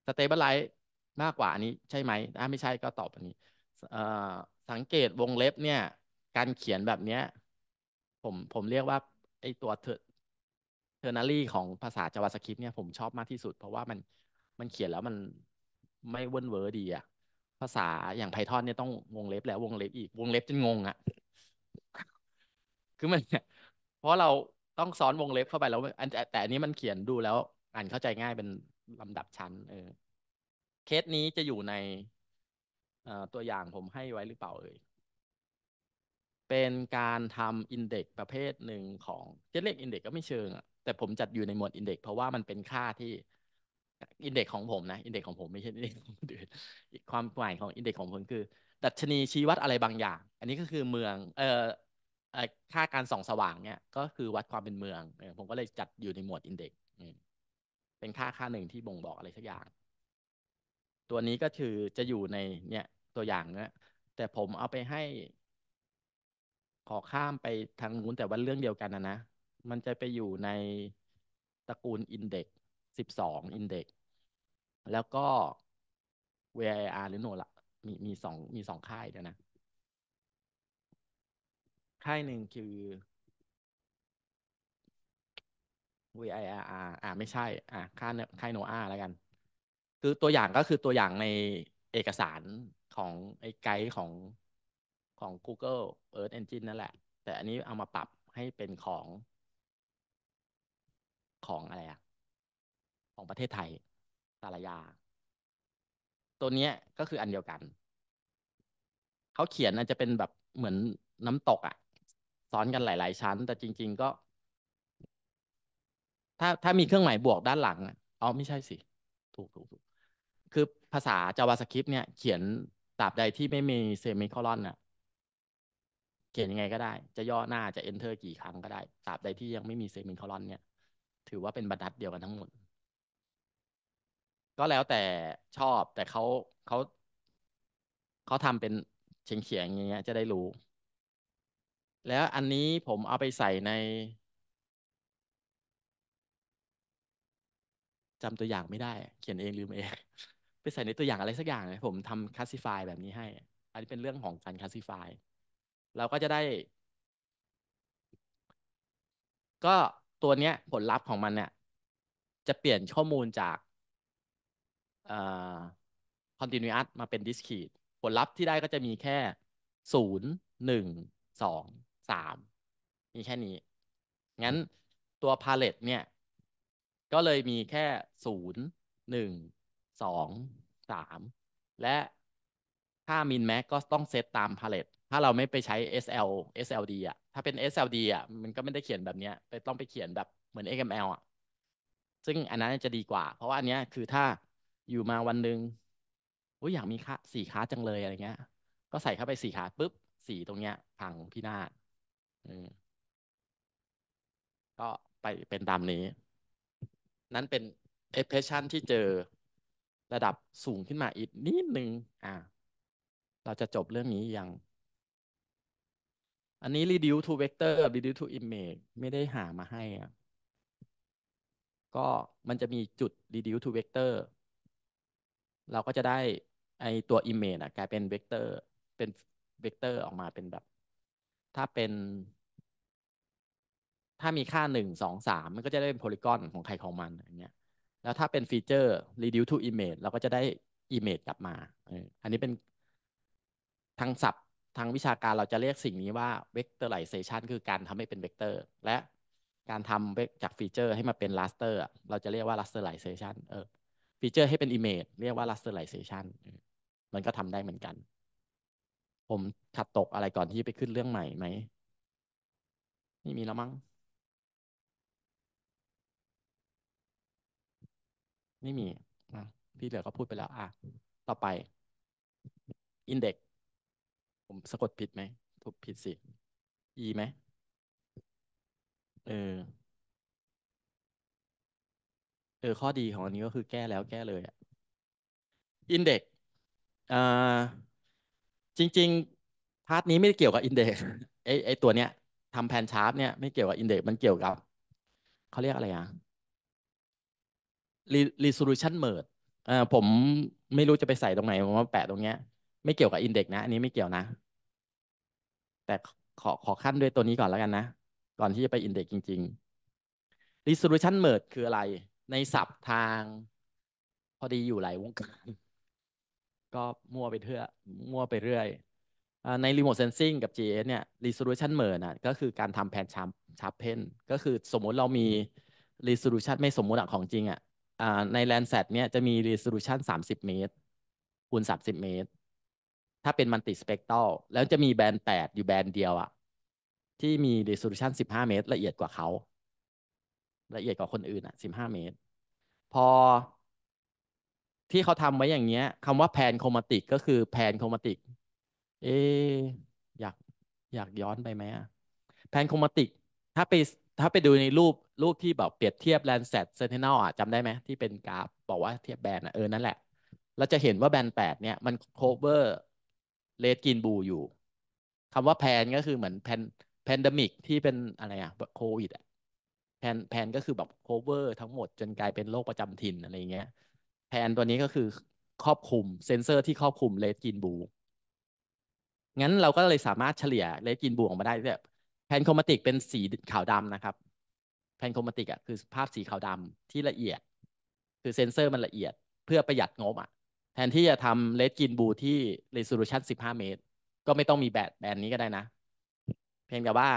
สเตเบิลไลท์มากกว่าอันนี้ใช่ไหม ถ้าไม่ใช่ก็ตอบอันนี้ สังเกตวงเล็บเนี่ย การเขียนแบบเนี้ยผมผมเรียกว่าไอตัวเทอร์เนารี่ของภาษาจาวาสคริปต์เนี่ยผมชอบมากที่สุดเพราะว่ามันมันเขียนแล้วมันไม่เวิ้นเวอร์ดีอะภาษาอย่างไพทอนเนี่ยต้องวงเล็บแล้ววงเล็บอีกวงเล็บจนงงอะคือมันเนี่ยเพราะเราต้องซ้อนวงเล็บเข้าไปแล้วอันแต่อันนี้มันเขียนดูแล้ว อ่านเข้าใจง่ายเป็นลำดับชั้นเออ เคสนี้จะอยู่ในตัวอย่างผมให้ไว้หรือเปล่าเอ่ยเป็นการทำอินเด็กประเภทหนึ่งของจะเรียกอินเด็กก็ไม่เชิงอะแต่ผมจัดอยู่ในหมวดอินเด็กเพราะว่ามันเป็นค่าที่อินเด็กของผมนะอินเด็กของผมไม่ใช่อินเด็กของอื่นความหมายของอินเด็กของผมคือดัชนีชี้วัดอะไรบางอย่าง อันนี้ก็คือเมือง เอ่อค่าการส่องสว่างเนี่ย ก็คือวัดความเป็นเมือง ผมก็เลยจัดอยู่ในหมวดอินเด็กเป็นค่าค่าหนึ่งที่บ่งบอกอะไรสักอย่าง ตัวนี้ก็คือจะอยู่ในเนี่ยตัวอย่างเนี้ยแต่ผมเอาไปให้ ขอข้ามไปทางนู้นแต่ว่าเรื่องเดียวกันนะนะมันจะไปอยู่ในตระกูลอินเด็ก12 Index แล้วก็ VIR หรือ n o ละมีมีสองมีสองค่ายด้วยนะ ค่ายหนึ่งคือ VIR อ่าไม่ใช่อ่าค่ายค่าย NOLA แล้วกัน คือตัวอย่างก็คือตัวอย่างในเอกสารของไอ้ไกด์ของของ Google Earth Engine นั่นแหละ แต่อันนี้เอามาปรับให้เป็นของ ของอะไรอะของประเทศไทยสารยา ตัวนี้ก็คืออันเดียวกัน เขาเขียนอาจจะเป็นแบบเหมือนน้ำตกอะ่ะซ้อนกันหลาย ๆชั้น แต่จริง ๆก็ ถ้าถ้ามีเครื่องหมายบวกด้านหลังอ๋อไม่ใช่สิ ถูกถูกถูกคือภาษา JavaScript เนี่ย เขียนตราบใดที่ไม่มีเซมิคอลอนอ่ะเขียนยังไงก็ได้ จะย่อหน้าจะ enter กี่ครั้งก็ได้ตราบใดที่ยังไม่มีเซมิคอลอนเนี่ย ถือว่าเป็นบรรทัดเดียวกันทั้งหมดก็แล้วแต่ชอบแต่เขาเขาเขาทำเป็นเฉียงเฉียงอย่างเงี้ย จะได้รู้ แล้วอันนี้ผมเอาไปใส่ในจำตัวอย่างไม่ได้เขียนเองลืมเองไปใส่ในตัวอย่างอะไรสักอย่างเลยผมทำคลาสสิฟายแบบนี้ให้ อันนี้เป็นเรื่องของการคลาสสิฟายเราก็จะได้ ก็ตัวเนี้ยผลลัพธ์ของมันเนี่ย จะเปลี่ยนข้อมูลจากคอนติเนียสมาเป็นดิสครีตผลลัพธ์ที่ได้ก็จะมีแค่ศูนย์หนึ่งสองสามมีแค่นี้ งั้นตัวพาเลตเนี่ย ก็เลยมีแค่ศูนย์หนึ่งสองสามและค่ามินแม็กก็ต้องเซตตามพาเลตถ้าเราไม่ไปใช้ SL SLD อ่ะถ้าเป็น SLD อ่ะมันก็ไม่ได้เขียนแบบนี้ไปต้องไปเขียนแบบเหมือน XML อ่ะซึ่งอันนั้นจะดีกว่า เพราะว่าอันเนี้ยคือถ้าอยู่มาวันหนึ่งโอ้ยอยากมีค่าสี่ค้าจังเลยอะไรเงี้ย ก็ใส่เข้าไปสี่ขาปุ๊บสี่ตรงเนี้ยพังพินาศก็ไปเป็นตามนี้ นั้นเป็นเอฟเฟ s s i นที่เจอระดับสูงขึ้นมาอีกนิดนึงอ่ะเราจะจบเรื่องนี้ยังอันนี้ reduce to vector reduce to image ไม่ได้หามาให้อ่ะ ก็มันจะมีจุด reduce to vector เราก็จะได้ไอตัว image อะกลายเป็นเวกเตอร์เป็นเวกเตอร์ออกมาเป็นแบบ ถ้าเป็น ถ้ามีค่าหนึ่งสองสามมันก็จะได้เป็นโพลีกอนของใครของมันอย่างเงี้ยแล้วถ้าเป็นฟีเจอร์ reduce to image เราก็จะได้ image กลับมาอันนี้เป็นทางศัพท์ทางวิชาการเราจะเรียกสิ่งนี้ว่า vectorization คือการทำให้เป็นเวกเตอร์และการทำจากฟีเจอร์ ให้มาเป็นลาสเตอร์เราจะเรียกว่า rasterization เออฟีเจอร์ให้เป็น Image เรียกว่า rasterization มันก็ทำได้เหมือนกัน ผมขัดตกอะไรก่อนที่ไปขึ้นเรื่องใหม่ไหมไม่มีแล้วมั้งไม่มีนะที่เหลือก็พูดไปแล้ว อ่ะต่อไป Index ผมสะกดผิดไหมถูกผิดสิ E ไหมเออเออข้อดีของอันนี้ก็คือแก้แล้วแก้เลยอะอินเด็กอ่าจริง ๆพาร์ทนี้ ไม่เกี่ยวกับอินเด็กไอไอตัวเนี้ยทำแพนชาร์ปเนี่ยไม่เกี่ยวกับอินเด็กมันเกี่ยวกับเขาเรียกอะไรอ่ะ resolution merge อ่าผมไม่รู้จะไปใส่ตรงไหนผมมาแปะตรงเนี้ยไม่เกี่ยวกับอินเด็กนะอันนี้ไม่เกี่ยวนะ แต่ขอขอขั้นด้วยตัวนี้ก่อนแล้วกันนะก่อนที่จะไปอินเด็กจริงๆ resolution merge คืออะไรในศัพท์ทาง พอดีอยู่หลายวงการก็มั่วไปเรื่อมั่วไปเรื่อยในรีโมทเซนซิงกับ GS เนี่ย Resolution Merge นะก็คือการทำแผนชาร์ปชาร์ปเพนก็คือสมมุติเรามี Resolution ไม่สมมุติของจริงอ่ะในแลนแซดเนี่ยจะมี Resolution 30 เมตร คูณ 30 เมตร ถ้าเป็นมันติสเปกตรัลแล้วจะมีแบนด์8อยู่แบนด์เดียวอ่ะที่มี Resolution 15 เมตรละเอียดกว่าเขาละเอียดกว่าคนอื่นอ่ะสิบห้าเมตร พอ ที่เขาทำไว้อย่างเงี้ยคำว่าแพนโครมาติกก็คือแพนโครมาติกเอ อยากอยากย้อนไปไหมอ่ะแพนโครมาติกถ้าไปถ้าไปดูในรูปรูปที่แบบเปรียบเทียบแลนแซดเซนเทเนลอ่ะจำได้ไหม ที่เป็นกราฟบอกว่าเทียบแบนอ่ะเออนั่นแหละเราจะเห็นว่าแบนแปดเนี่ยมันโคเวอร์เลดกินบูอยู่คำว่าแพนก็คือเหมือนแพนแพนดมิกที่เป็นอะไรอ่ะโควิดอ่ะแพนแพนก็คือแบบ cover ทั้งหมดจนกลายเป็นโรคประจำถิ่นอะไรเงี้ยแพนตัวนี้ก็คือ ครอบคลุมเซนเซอร์ ที่ครอบคลุมเลดกินบูงั้นเราก็เลยสามารถเฉลี่ยเลดกินบูออกมาได้แบบแพนโครมาติกเป็นสีขาวดำนะครับแพนโครมาติกอ่ะคือภาพสีขาวดำที่ละเอียด คือเซนเซอร์มันละเอียดเพื่อประหยัดงบอ่ะแทนที่จะทำเลดกินบูที่ resolution 15 เมตร ก็ไม่ต้องมีแบตแบนนี้ก็ได้นะ เพียงแต่ว่า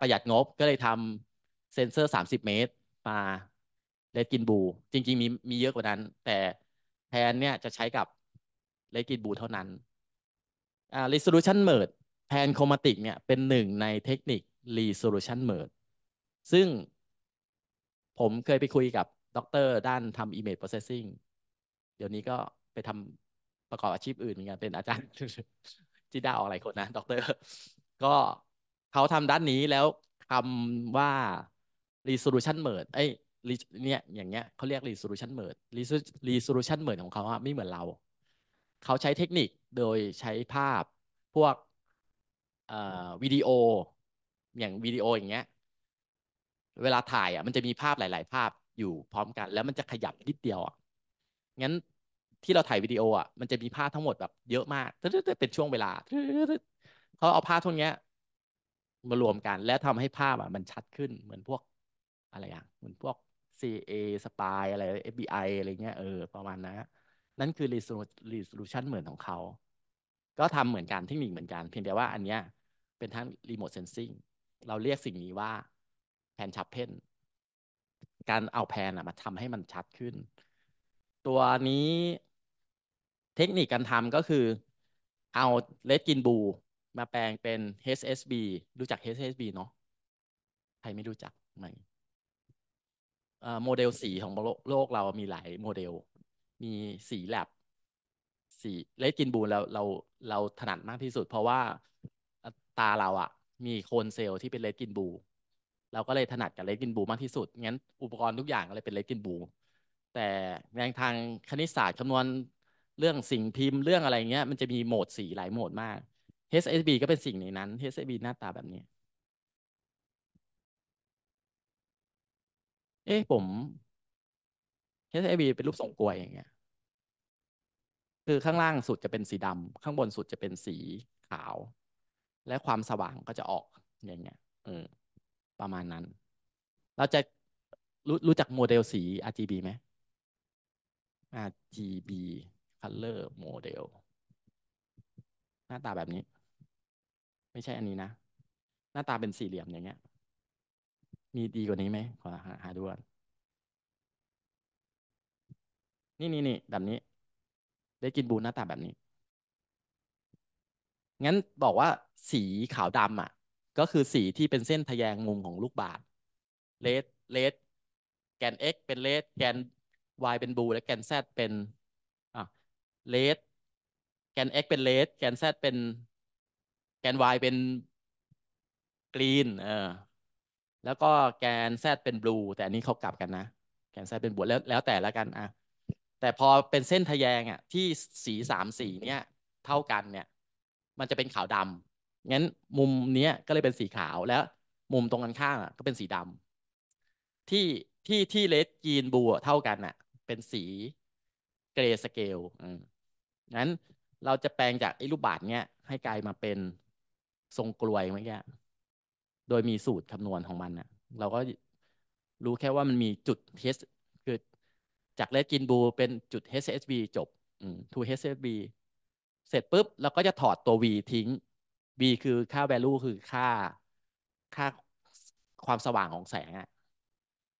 ประหยัดงบก็เลยทำเซนเซอร์สามสิบเมตรมาเลดกินบู จริงๆมีมีเยอะกว่านั้น แต่แพนเนี่ยจะใช้กับ เลดกินบูเท่านั้น อ่ารีโซลูชันเมิร์ดแพนโครมาติกเนี่ยเป็นหนึ่งในเทคนิครีโซลูชันเมิร์ดซึ่งผมเคยไปคุยกับด็อกเตอร์ด้านทำิมเมจโปรเซสซิ่งเดี๋ยวนี้ก็ไปทำประกอบอาชีพอื่นเหมือนกัน เป็นอาจารย์ที่ด้าออกหลายคนนะด็อกเตอร์ก็เขาทำด้านนี้แล้วคำว่ารีโซลูชันเมิร์ดไอ้เนี่ยอย่างเงี้ยเขาเรียกรีโซลูชันเมิร์ดรีโซลูชันเมิร์ดของเขาอะไม่เหมือนเราเขาใช้เทคนิคโดยใช้ภาพพวกวิดีโอ อย่างวิดีโออย่างเงี้ย เวลาถ่ายอ่ะมันจะมีภาพหลาย ๆ ภาพอยู่พร้อมกันแล้วมันจะขยับนิดเดียวอะงั้นที่เราถ่ายวิดีโออ่ะมันจะมีภาพทั้งหมดแบบเยอะมากเป็นช่วงเวลาเขาเอาภาพทุงเนี้ย มารวมกันและทำให้ภาพอ่ะมันชัดขึ้นเหมือนพวกอะไรอ่ะเหมือนพวก CA Spy อะไร FBI อะไรเงี้ยเออ ประมาณนะ นั่นคือ resolution เหมือนของเขาก็ทำเหมือนกันเทคนิคเหมือนกัน เพียงแต่ว่าอันเนี้ย เป็นทั้ง remote sensing เราเรียกสิ่งนี้ว่าแผนชับเพนการเอาแผนมาทำให้มันชัดขึ้น ตัวนี้เทคนิคการทำก็คือ เอาเลดกินบู มาแปลงเป็น HSB รู้จัก HSB เนาะใครไม่รู้จักไหมโมเดลสีของโลกเรามีหลายโมเดล มีสีแลบสีเลสกินบูนเราเราเราถนัดมากที่สุดเพราะว่าตาเราอะมีโคนเซลล์ที่เป็นเลสกินบูเราก็เลยถนัดกับเลสกินบูมากที่สุดงั้นอุปกรณ์ทุกอย่างก็เลยเป็นเลสกินบูแต่ในทางคณิตศาสตร์คำนวณเรื่องสิ่งพิมพ์เรื่องอะไรเงี้ยมันจะมีโหมดสีหลายโหมดมาก HSB ก็เป็นสิ่งในนั้น HSB หน้าตาแบบนี้เอ๊ะ ผม HIV เป็นรูปทรงกลวยอย่างเงี้ย คือข้างล่างสุดจะเป็นสีดำ ข้างบนสุดจะเป็นสีขาว และความสว่างก็จะออกอย่างเงี้ยเออประมาณนั้น เราจะรู้รู้จักโมเดลสี RGB ไหม RGB color model หน้าตาแบบนี้ ไม่ใช่อันนี้นะ หน้าตาเป็นสี่เหลี่ยมอย่างเงี้ยมีดีกว่านี้ไหมขอหาหาดูก่อนนี่นี่นี่ แบบนี้ ได้กินบูนหน้าตาแบบนี้ งั้นบอกว่าสีขาวดำอ่ะ ก็คือสีที่เป็นเส้นทะแยงมุมของลูกบาศก์เลดเลดแกน x เป็นเลดแกน y เป็นบู และแกน z เป็นอ่ะเลดแกน x เป็นเลดแกน z เป็น แกน y เป็นกรีน เออแล้วก็แกนแซดเป็นบลูแต่อันนี้เขากลับกันนะ แกนแซดเป็นบลูแล้วแล้วแต่ละกันอ่ะแต่พอเป็นเส้นทะแยงอ่ะที่สีสามสีเนี้ยเท่ากันเนี่ย มันจะเป็นขาวดำงั้นมุมเนี้ยก็เลยเป็นสีขาวแล้ว มุมตรงกันข้ามอ่ะ ก็เป็นสีดำ ที่ที่ที่เลดกีนบลูเท่ากันอ่ะเป็นสีเกรสเกลอืมงั้นเราจะแปลงจากไอ้รูปบาทเนี้ยให้กลายมาเป็นทรงกลวยเมื่อกี้โดยมีสูตรคำนวณของมันนะเราก็รู้แค่ว่ามันมีจุด h คือ จากเลสกินบูเป็นจุด hsv จบ to hsv เสร็จปุ๊บเราก็จะถอดตัว v ทิ้ง v คือค่า value คือค่าค่าความสว่างของแสงอะ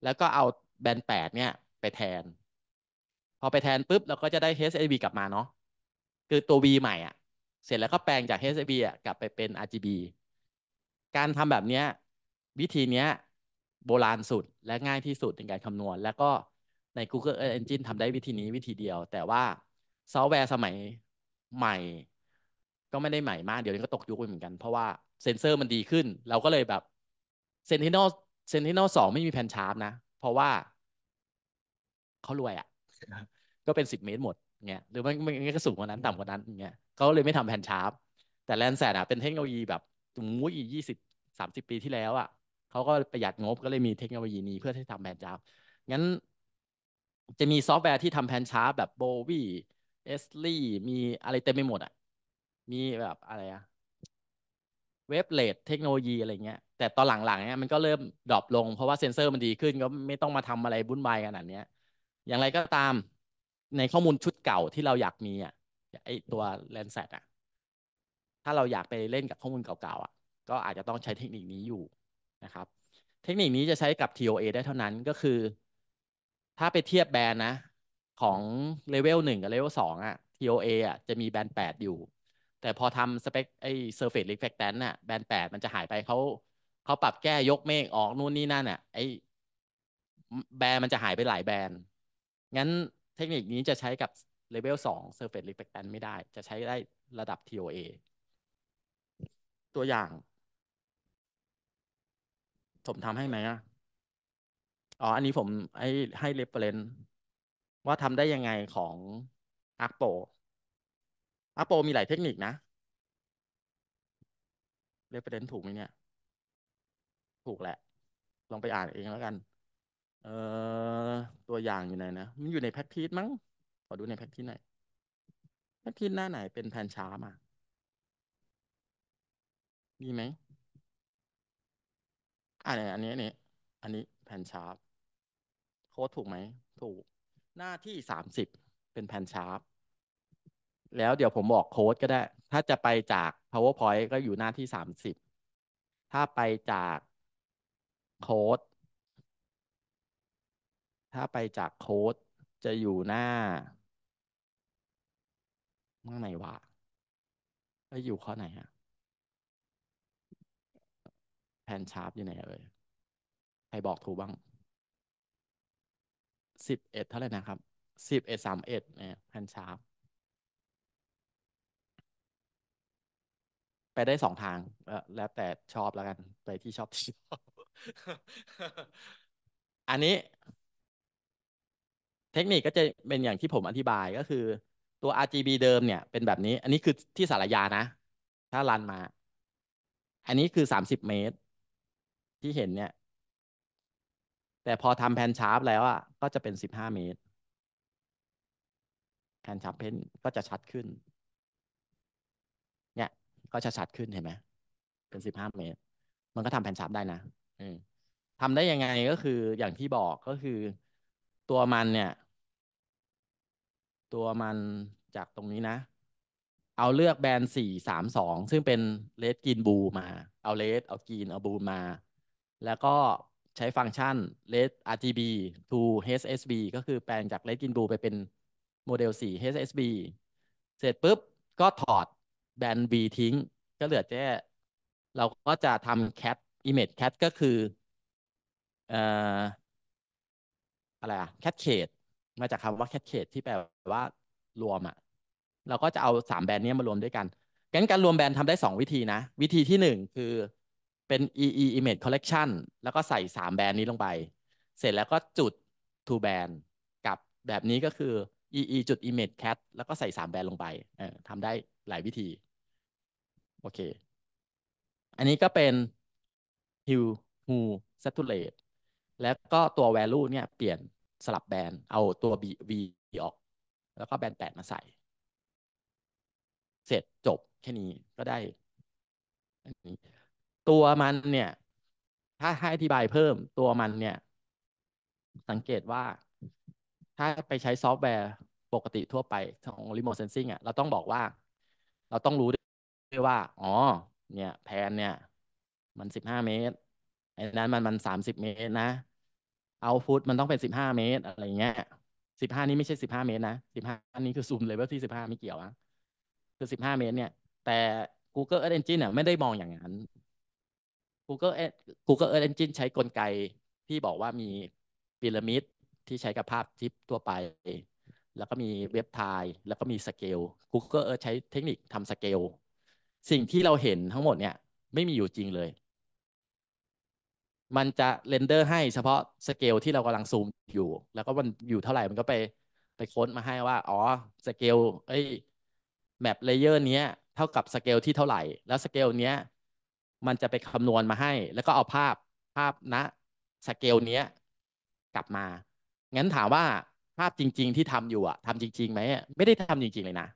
แล้วก็เอาแบนแปดเนี่ย ไปแทน พอไปแทนปุ๊บเราก็จะได้ hsv กลับมาเนาะคือตัว v ใหม่อะเสร็จแล้วก็แปลงจาก hsv อะกลับไปเป็น rgb การทำแบบเนี้ยวิธีเนี้ย โบราณสุดและง่ายที่สุดในการคำนวณ แล้วก็ใน Google Earth Engine ทำได้วิธีนี้วิธีเดียว แต่ว่าซอฟต์แวร์สมัยใหม่ ก็ไม่ได้ใหม่มากเดี๋ยวนี้ก็ตกยุคไปเหมือนกัน เพราะว่าเซนเซอร์มันดีขึ้น เราก็เลยแบบ Sentinel Sentinel 2ไม่มีแผ่นชาร์ปนะ เพราะว่า เขารวยอะ่ะก็เป็นสิบเมตรหมดเงี้ยหรือมันมันก็สูงกว่านั้นต่ำกว่านั้นเงี้ยเขาเลยไม่ทำแผ่นชาร์ปแต่แลนแซดอ่ะเป็นเทคโนโลยีแบบตุ้มุ้ยยี่สิบสามสิบปีที่แล้วอะ่ะเขาก็ประหยัด งบก็เลยมีเทคโนโลยีนี้เพื่อ ที่ทำแผนชาร์ปงั้นจะมีซอฟต์แวร์ที่ทำแผนชาร์ปแบบโบวี่เอสลี่มีอะไร เต็มไปหมดอะ่ะ มีแบบอะไรอะเว็บเลดเทคโนโลยี อะไรเงี้ย แต่ตอนหลังๆเนี่ยมันก็เริ่มดรอปลง เพราะว่าเซ็นเซอร์มันดีขึ้น ก็ไม่ต้องมาทำอะไร บุ้นใายขนาดเนี้ย อย่างไรก็ตามในข้อมูลชุดเก่าที่เราอยากมีอ่ะไอตัวแลนเซตอ่ะถ้าเราอยากไปเล่นกับข้อมูลเก่าๆอ่ะก็อาจจะต้องใช้เทคนิคนี้อยู่นะครับ เทคนิคนี้จะใช้กับ TOA ได้เท่านั้นก็คือ ถ้าไปเทียบแบรนด์นะ ของเลเวลหนึ่งกับเลเวลสองอะ TOA อะจะมีแบรนด์แปดอยู่ แต่พอทำสเปคไอ้ surface reflectance น่ะแบรนด์แปดมันจะหายไปเขาเขาปรับแก้ยกเมฆออกนู่นนี่นั่นอะไอ้แบรนด์มันจะหายไปหลายแบรนด์งั้นเทคนิคนี้จะใช้กับเลเวล2 Surface Reflectance ไม่ได้จะใช้ได้ระดับ TOA ตัวอย่างผมทำให้ไหมอ่ะอ๋ออันนี้ผมให้ให้เรฟเฟรนซ์ว่าทำได้ยังไงของอาร์โปอาร์โป มีหลายเทคนิคนะเรฟเฟรนซ์ถูกไหมเนี่ย ถูกแหละ ลองไปอ่านเองแล้วกันเอ่อตัวอย่างอยู่ไหนนะ มันอยู่ใน แพ็กทีสมั้งขอดูใน แพ็กทีสหน่อยแพ็กทีสหน้าไหนเป็นแผนช้ามา มีไหมอันนี้อันนี้อันนี้ อันนี้แผ่นชาร์ปโค้ดถูกไหม ถูกหน้าที่สามสิบเป็นแผ่นชาร์ปแล้วเดี๋ยวผมบอกโค้ดก็ได้ ถ้าจะไปจาก powerpoint ก็อยู่หน้าที่สามสิบถ้าไปจากโค้ด ถ้าไปจากโค้ดจะอยู่หน้าข้างหนวะไปอยู่ข้อไหนฮะแพนชาร์ปอยู่ไหนเอ่ยใครบอกถูกบ้าง สิบเอ็ดเท่าไหร่นะครับ สิบเอ็ดสามเอ็ดเนี่ยแพนชาร์ปไปได้สองทางแล้วแต่ชอบแล้วกัน ไปที่ชอบที่ชอบ อันนี้เทคนิคก็จะเป็นอย่างที่ผมอธิบายก็คือตัว RGB เดิมเนี่ยเป็นแบบนี้ อันนี้คือที่สารยานะ ถ้ารันมา อันนี้คือสามสิบเมตรที่เห็นเนี่ย แต่พอทำแพนชาร์ปแล้วอ่ะ ก็จะเป็นสิบห้าเมตรแพนชาร์ปเพนก็จะชัดขึ้น เนี่ย ก็จะชัดขึ้นเห็นไหมเป็นสิบห้าเมตร มันก็ทำแพนชาร์ปได้นะทำได้ยังไงก็คืออย่างที่บอกก็คือตัวมันเนี่ย ตัวมันจากตรงนี้นะ เอาเลือกแบรนด์สี่สามสองซึ่งเป็นเลดกินบูมา เอาเลดเอากินเอาบูมาแล้วก็ใช้ฟังก์ชัน red RGB to HSB ก็คือแปลงจาก red Green blue ไปเป็น โมเดลสี HSB เสร็จปุ๊บ ก็ถอดแบนด์ V ทิ้งก็เหลือแค่เราก็จะทำ cat image cat ก็คือเอ่อะไรอะ cat shade มาจากคำว่า cat shade ที่แปลว่า รวมอะเราก็จะเอาสามแบรนด์นี้มารวมด้วยกันงั้นการรวมแบรนด์ทำได้สองวิธีนะ วิธีที่หนึ่งคือเป็น EE Image Collection แล้วก็ใส่ 3 แบรนด์นี้ลงไป เสร็จแล้วก็จุด to แบรนด์กับแบบนี้ก็คือ EE จุด Image Cat แล้วก็ใส่ 3 แบรนด์ลงไป ทำได้หลายวิธี โอเค อันนี้ก็เป็น Hue h h e Saturate แล้วก็ตัว value เนี่ยเปลี่ยนสลับแบรนด์เอาตัว B V ออก แล้วก็แบรนด์8มาใส่ เสร็จจบแค่นี้ก็ได้ อันนี้ตัวมันเนี่ย ถ้าให้อธิบายเพิ่มตัวมันเนี่ย สังเกตว่าถ้าไปใช้ซอฟต์แวร์ปกติทั่วไปของรีโมทเซนซิงอ่ะเราต้องบอกว่า เราต้องรู้ด้วยว่า อ๋อเนี่ยแพนเนี่ย มันสิบห้าเมตรไอ้นั้นมันมันสามสิบเมตรนะ เอาฟุตมันต้องเป็นสิบห้าเมตรอะไรเงี้ยสิบห้านี้ไม่ใช่สิบห้าเมตร นะสิบห้านี้คือซูมเลยว่าที่สิบห้าไม่เกี่ยวนะคือสิบห้าเมตร เนี่ย แต่ Google Earth Engine เนี่ยไม่ได้มองอย่างนั้น Google Google Earth Engine ใช้กลไกที่บอกว่ามีพีระมิดที่ใช้กับภาพทิปทั่วไป แล้วก็มีเว็บไทยแล้วก็มีสเกล Google Earth ใช้เทคนิคทำสเกล สิ่งที่เราเห็นทั้งหมดเนี่ยไม่มีอยู่จริงเลย มันจะเรนเดอร์ให้เฉพาะสเกลที่เรากำลังซูมอยู่ แล้วก็มันอยู่เท่าไหร่มันก็ไป ไปค้นมาให้ว่า อ๋อ สเกลไอ้แมปเลเยอร์เนี้ยเท่ากับสเกลที่เท่าไหร่ แล้วสเกลเนี้ยมันจะไปคำนวณมาให้ แล้วก็เอาภาพภาพณนะสเกลเนี้ย กลับมางั้นถามว่าภาพจริง ๆที่ทำอยู่อะทำจริงๆไหมไม่ได้ทำจริงๆเลยนะ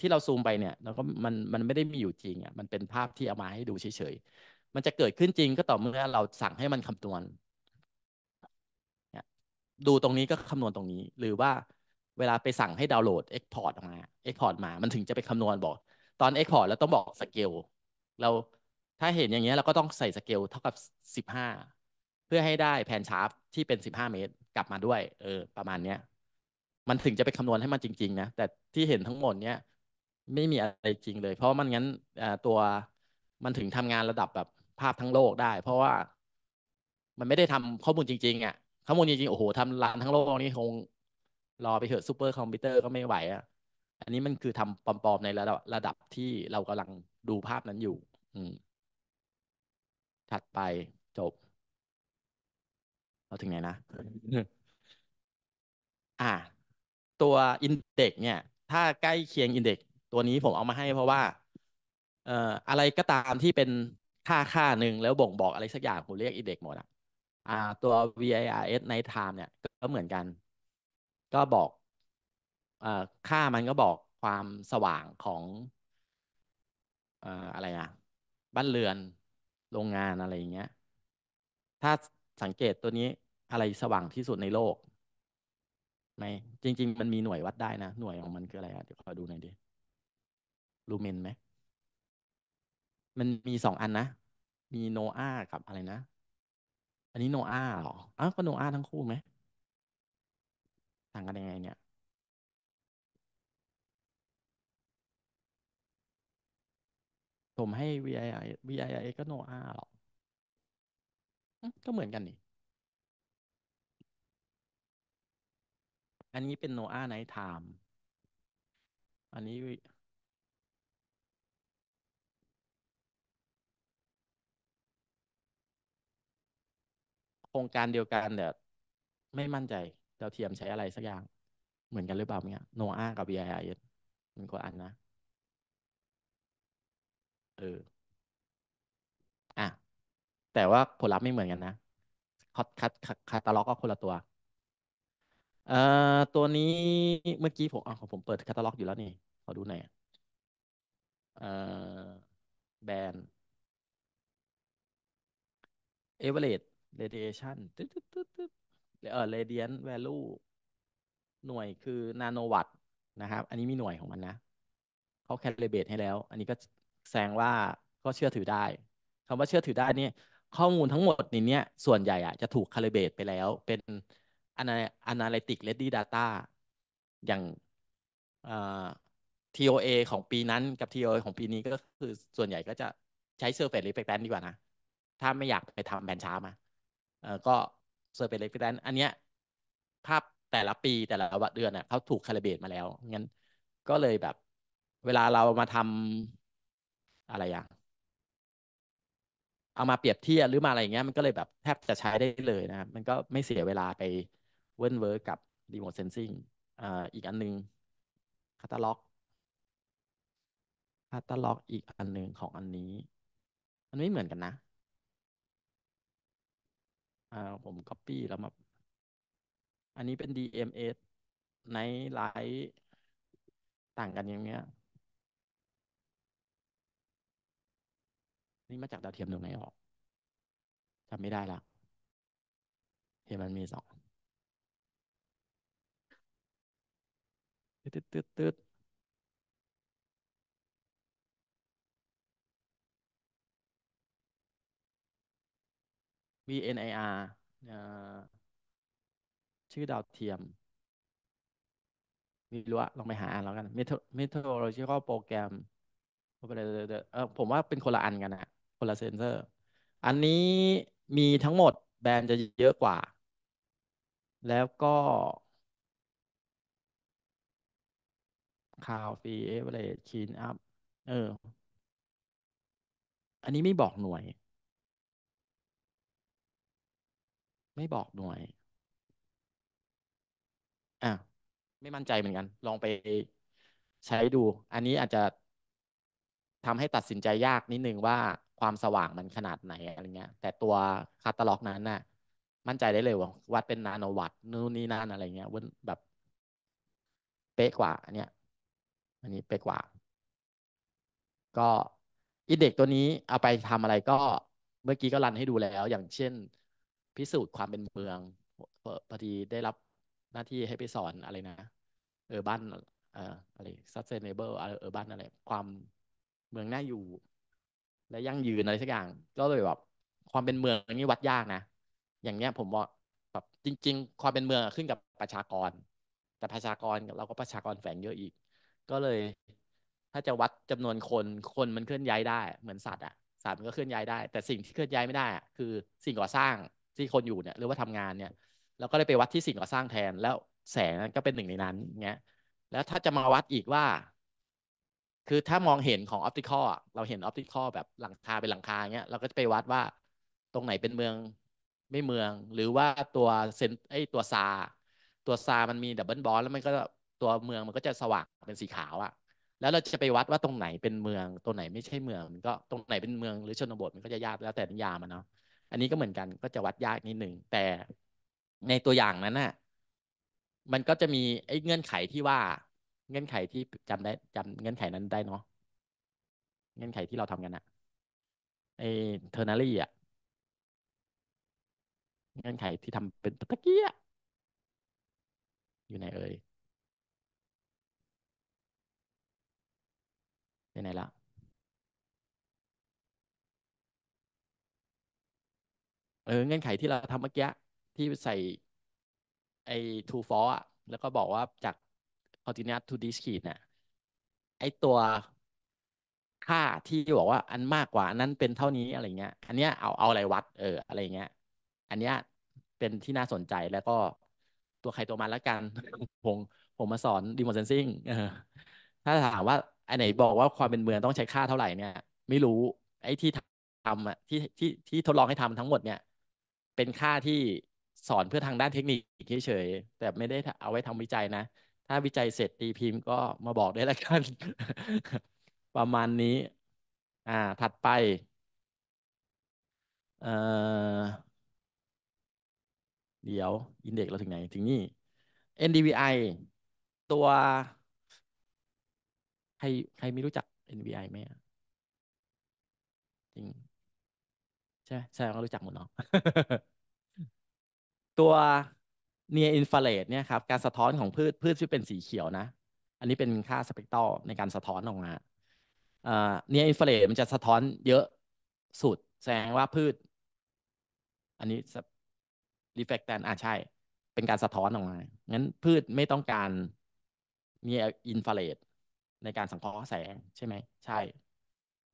ที่เราซูมไปเนี่ยเราก็มันมันไม่ได้มีอยู่จริงอ่ะมันเป็นภาพที่เอามาให้ดูเฉยๆมันจะเกิดขึ้นจริงก็ต่อเมื่อเราสั่งให้มันคำนวณดูตรงนี้ก็คำนวณตรงนี้หรือว่าเวลาไปสั่งให้ดาวน์โหลด Export ออกมา Export มา มันถึงจะไปคำนวณบอก ตอน Export แล้วต้องบอกสเกลเราถ้าเห็นอย่างเงี้ยเราก็ต้องใส่สเกลเท่ากับสิบห้าเพื่อให้ได้แผนชาร์ปที่เป็นสิบห้าเมตรกลับมาด้วย เออ ประมาณเนี้ยมันถึงจะไปคำนวณให้มันจริงๆนะแต่ที่เห็นทั้งหมดเนี้ยไม่มีอะไรจริงเลย เพราะมันงั้นตัวมันถึงทำงานระดับแบบภาพทั้งโลกได้ เพราะว่า มันไม่ได้ทำข้อมูลจริงๆอ่ะข้อมูลจริงๆโอ้โหทำรันทั้งโลกนี่คงรอไปเถอะซูเปอร์คอมพิวเตอร์ก็ไม่ไหวอ่ะอันนี้มันคือทำปลอมๆในระดับระดับที่เรากำลังดูภาพนั้นอยู่ อืมัดไปจบ เราถึงไหนนะ อ่า ตัวอินเด็กเนี่ย ถ้าใกล้เคียงอินเด็กตัวนี้ผมเอามาให้เพราะว่า เอ่อ อะไรก็ตามที่เป็นค่าค่าหนึ่งแล้วบ่งบอกอะไรสักอย่าง ผมเรียกอินเด็กหมดอ่ะ อ่า ตัว VIRS ใน time เนี่ย ก็เหมือนกัน ก็บอกอ่าค่ามันก็บอกความสว่างของอ่าอะไรอ่ะ บ้านเรือนโรงงานอะไรอย่างเงี้ย ถ้าสังเกตตัวนี้อะไรสว่างที่สุดในโลกไม่จริง ๆ มันมีหน่วยวัดได้นะ หน่วยของมันคืออะไรอ่ะเดี๋ยวขอดูหน่อยดิลูเมนไหม มันมีสองอันนะ มีโนอา กับอะไรนะ อันนี้โนอาหรอ อ้าวก็โนอาทั้งคู่ไหมต่างกันยังไงเนี่ยผมให้ VII VII ก็ no R หรอกก็เหมือนกันนี่อันนี้เป็น no R night time อันนี้โครงการเดียวกันแต่ไม่มั่นใจ เราเทียมใช้อะไรสักอย่าง เหมือนกันหรือเปล่าเนี่ย No a ากับ VIS มันก็อันนะเอออ่ะ แต่ว่าผลลัพธ์ไม่เหมือนกันนะคัดคัดคัดตาล็อกก็คนละตัวเอ่อตัวนี้เมื่อกี้ผมอ่ะของผมเปิดคัตตาล็อกอยู่แล้วนี่ ขอดูหน่อยเอ่อแบรนด์เอเ r a g e r a d i a t ตึ๊ดตึ๊ดตึ๊ดตึ๊ดเอ่อเรเดียนแวลูหน่วยคือนาโนวัตต์นะครับ อันนี้มีหน่วยของมันนะ เขาแคลลเบตให้แล้ว อันนี้ก็แสดงว่าก็เชื่อถือได้ คำว่าเชื่อถือได้นี่ข้อมูลทั้งหมดในนี้ ส่วนใหญ่อะจะถูกคาลิเบตไปแล้วเป็นอนาานาลิติกเ e ดดี้ดัตอย่างทอเอของปีนั้นกับทีโอของปีนี้ก็คือส่วนใหญ่ก็จะใช้เซอร์เฟซเล k p a t t ดีกว่านะ ถ้าไม่อยากไปทำแบนช้ามา ก็ surface r เฟ k p a t t e r อันเนี้ยภาพแต่ละปีแต่ละวัเดือนเน่ะเขาถูกคาลิเบตมาแล้วงั้นก็เลยแบบเวลาเรามาทำอะไรอย่าง เอามาเปรียบเทียบหรือมาอะไรอย่างเงี้ย มันก็เลยแบบแทบจะใช้ได้เลยนะครับมันก็ไม่เสียเวลาไปเวิร์นเวิร์กับรีโมทเซนซิงอ่าอีกอันนึงคาตาล็อกคาตาล็อกอีกอันนึงของอันนี้มันไม่เหมือนกันนะอ่าผมก๊อปปี้แล้วมาอันนี้เป็น DMS ในไลท์ต่างกันอย่างเงี้ยนี่มาจากดาวเทียมตรงไหนออกจำไม่ได้ละเห็นมันมีสองตืดตืดตืดวีเอ็นไออาร์ชื่อดาวเทียม มีรู้อะลองไปหาอ่านแล้วกัน Meteorological Program เออผมว่าเป็นคนละอันกันอะนละเซนเซอร์ อันนี้มีทั้งหมด แบรนด์จะเยอะกว่า แล้วก็ คาวฟีเอเวอเรสต์คีนอัพ เออ อันนี้ไม่บอกหน่วย ไม่บอกหน่วย อ่ะ ไม่มั่นใจเหมือนกัน ลองไป ใช้ดู อันนี้อาจจะทำให้ตัดสินใจยากนิด นึง ว่าความสว่างมันขนาดไหนอะไรเงี้ยแต่ตัวคาตาล็อกนั้นน่ะมั่นใจได้เลยว่าวัดเป็นนาโนวัต นู่นนี่นั่นอะไรเงี้ยวันแบบ เป๊ะกว่า อันเนี้ยอันนี้เป๊ะกว่า ก็อินเด็กตัวนี้เอาไปทำอะไรก็เมื่อกี้ก็รันให้ดูแล้ว อย่างเช่น พิสูจน์ความเป็นเมืองพอดีได้รับหน้าที่ให้ไปสอนอะไรนะเออบ้านเอออะไร sustainable อบ้านอะไร ความเมืองน่าอยู่และยั่งยืนอะไรสักอย่างก็เลยแบบความเป็นเมืองนี่วัดยากนะอย่างเนี้ยผมว่าแบบจริงๆ ความเป็นเมืองขึ้นกับประชากร แต่ประชากรเราก็ประชากรแฝงเยอะอีก ก็เลยถ้าจะวัดจำนวนคนคนมันเคลื่อนย้ายได้เหมือนสัตว์อ่ะสัตว์มันก็เคลื่อนย้ายได้ แต่สิ่งที่เคลื่อนย้ายไม่ได้ คือสิ่งก่อสร้างที่คนอยู่เนี่ยหรือว่าทำงานเนี่ยเราก็เลยไปวัดที่สิ่งก่อสร้างแทน แล้วแสงก็เป็นหนึ่งในนั้นเงี้ย แล้วถ้าจะมาวัดอีกว่าคือถ้ามองเห็นของออปติคอลเราเห็นออปติคอลแบบหลังคาเป็นหลังคาเงี้ยเราก็จะไปวัดว่าตรงไหนเป็นเมืองไม่เมือง หรือว่าตัวเซนไอตัวซา ตัวซา มันมีดับเบิลบอลแล้วมันก็ตัวเมืองมันก็จะสว่างเป็นสีขาวอะแล้วเราจะไปวัดว่าตรงไหนเป็นเมืองตรงไหนไม่ใช่เมือง มันก็ตรงไหนเป็นเมืองหรือชนบทมันก็จะยากแล้วแต่นิยามมันเนาะอันนี้ก็เหมือนกันก็จะวัดยากนิดหนึ่งแต่ในตัวอย่างนั้นน่ะมันก็จะมีไอ้เงื่อนไขที่ว่าเงื่อนไขที่จำได้จำเงื่อนไขนั้นได้เนาะเงื่อนไขที่เราทำกันอะไอเทอร์นารี่อะเงื่อนไขที่ทำเป็นตะเกียอยู่ไหนเอ่ยไปไหนละเออเงื่อนไขที่เราทำเมื่อกี้ที่ใส่ไอ้ true f อะแล้วก็บอกว่าจาก continuous to discrete เนี่ยไอตัวค่าที่บอกว่าอันมากกว่าอันนั้นเป็นเท่านี้อะไรเงี้ย อันเนี้ยเอาเอาอะไรวัดเอออะไรเงี้ย อันเนี้ยเป็นที่น่าสนใจแล้วก็ตัวใครตัวมันละกันผมผมมาสอนดิมอนเซนซิ่งถ้าถามว่าอันไหนบอกว่าความเป็นเมืองต้องใช้ค่าเท่าไหร่เนี่ย ไม่รู้ ไอ้ที่ทำอ่ะที่ที่ที่ทดลองให้ทำทั้งหมดเนี่ย เป็นค่าที่สอนเพื่อทางด้านเทคนิคเฉยๆแต่ไม่ได้เอาไว้ทำวิจัยนะถ้าวิจัยเสร็จตีพิมพ์ก็มาบอกได้แล้วกันประมาณนี้ อ่า ถัดไปเอ่อเดี๋ยว อินเด็กเราถึงไหน ถึงนี่ NDVI ตัว ใคร ใครไม่รู้จัก NVI d ไหมจริงใช่ใช่เรารู้จักหมดเนาะตัวเนียอินฟลาเรตเนี่ยครับการสะท้อนของพืชพืชที่เป็นสีเขียวนะอันนี้เป็นค่าสเปกตรัลในการสะท้อนออกมาเนียอินฟลาเรตมันจะสะท้อนเยอะสุดแสดงว่าพืชอันนี้รีเฟกแตนอ่ะใช่เป็นการสะท้อนออกมางั้นพืชไม่ต้องการเนียอินฟลาเรตในการสังเคราะห์แสงใช่ไหมใช่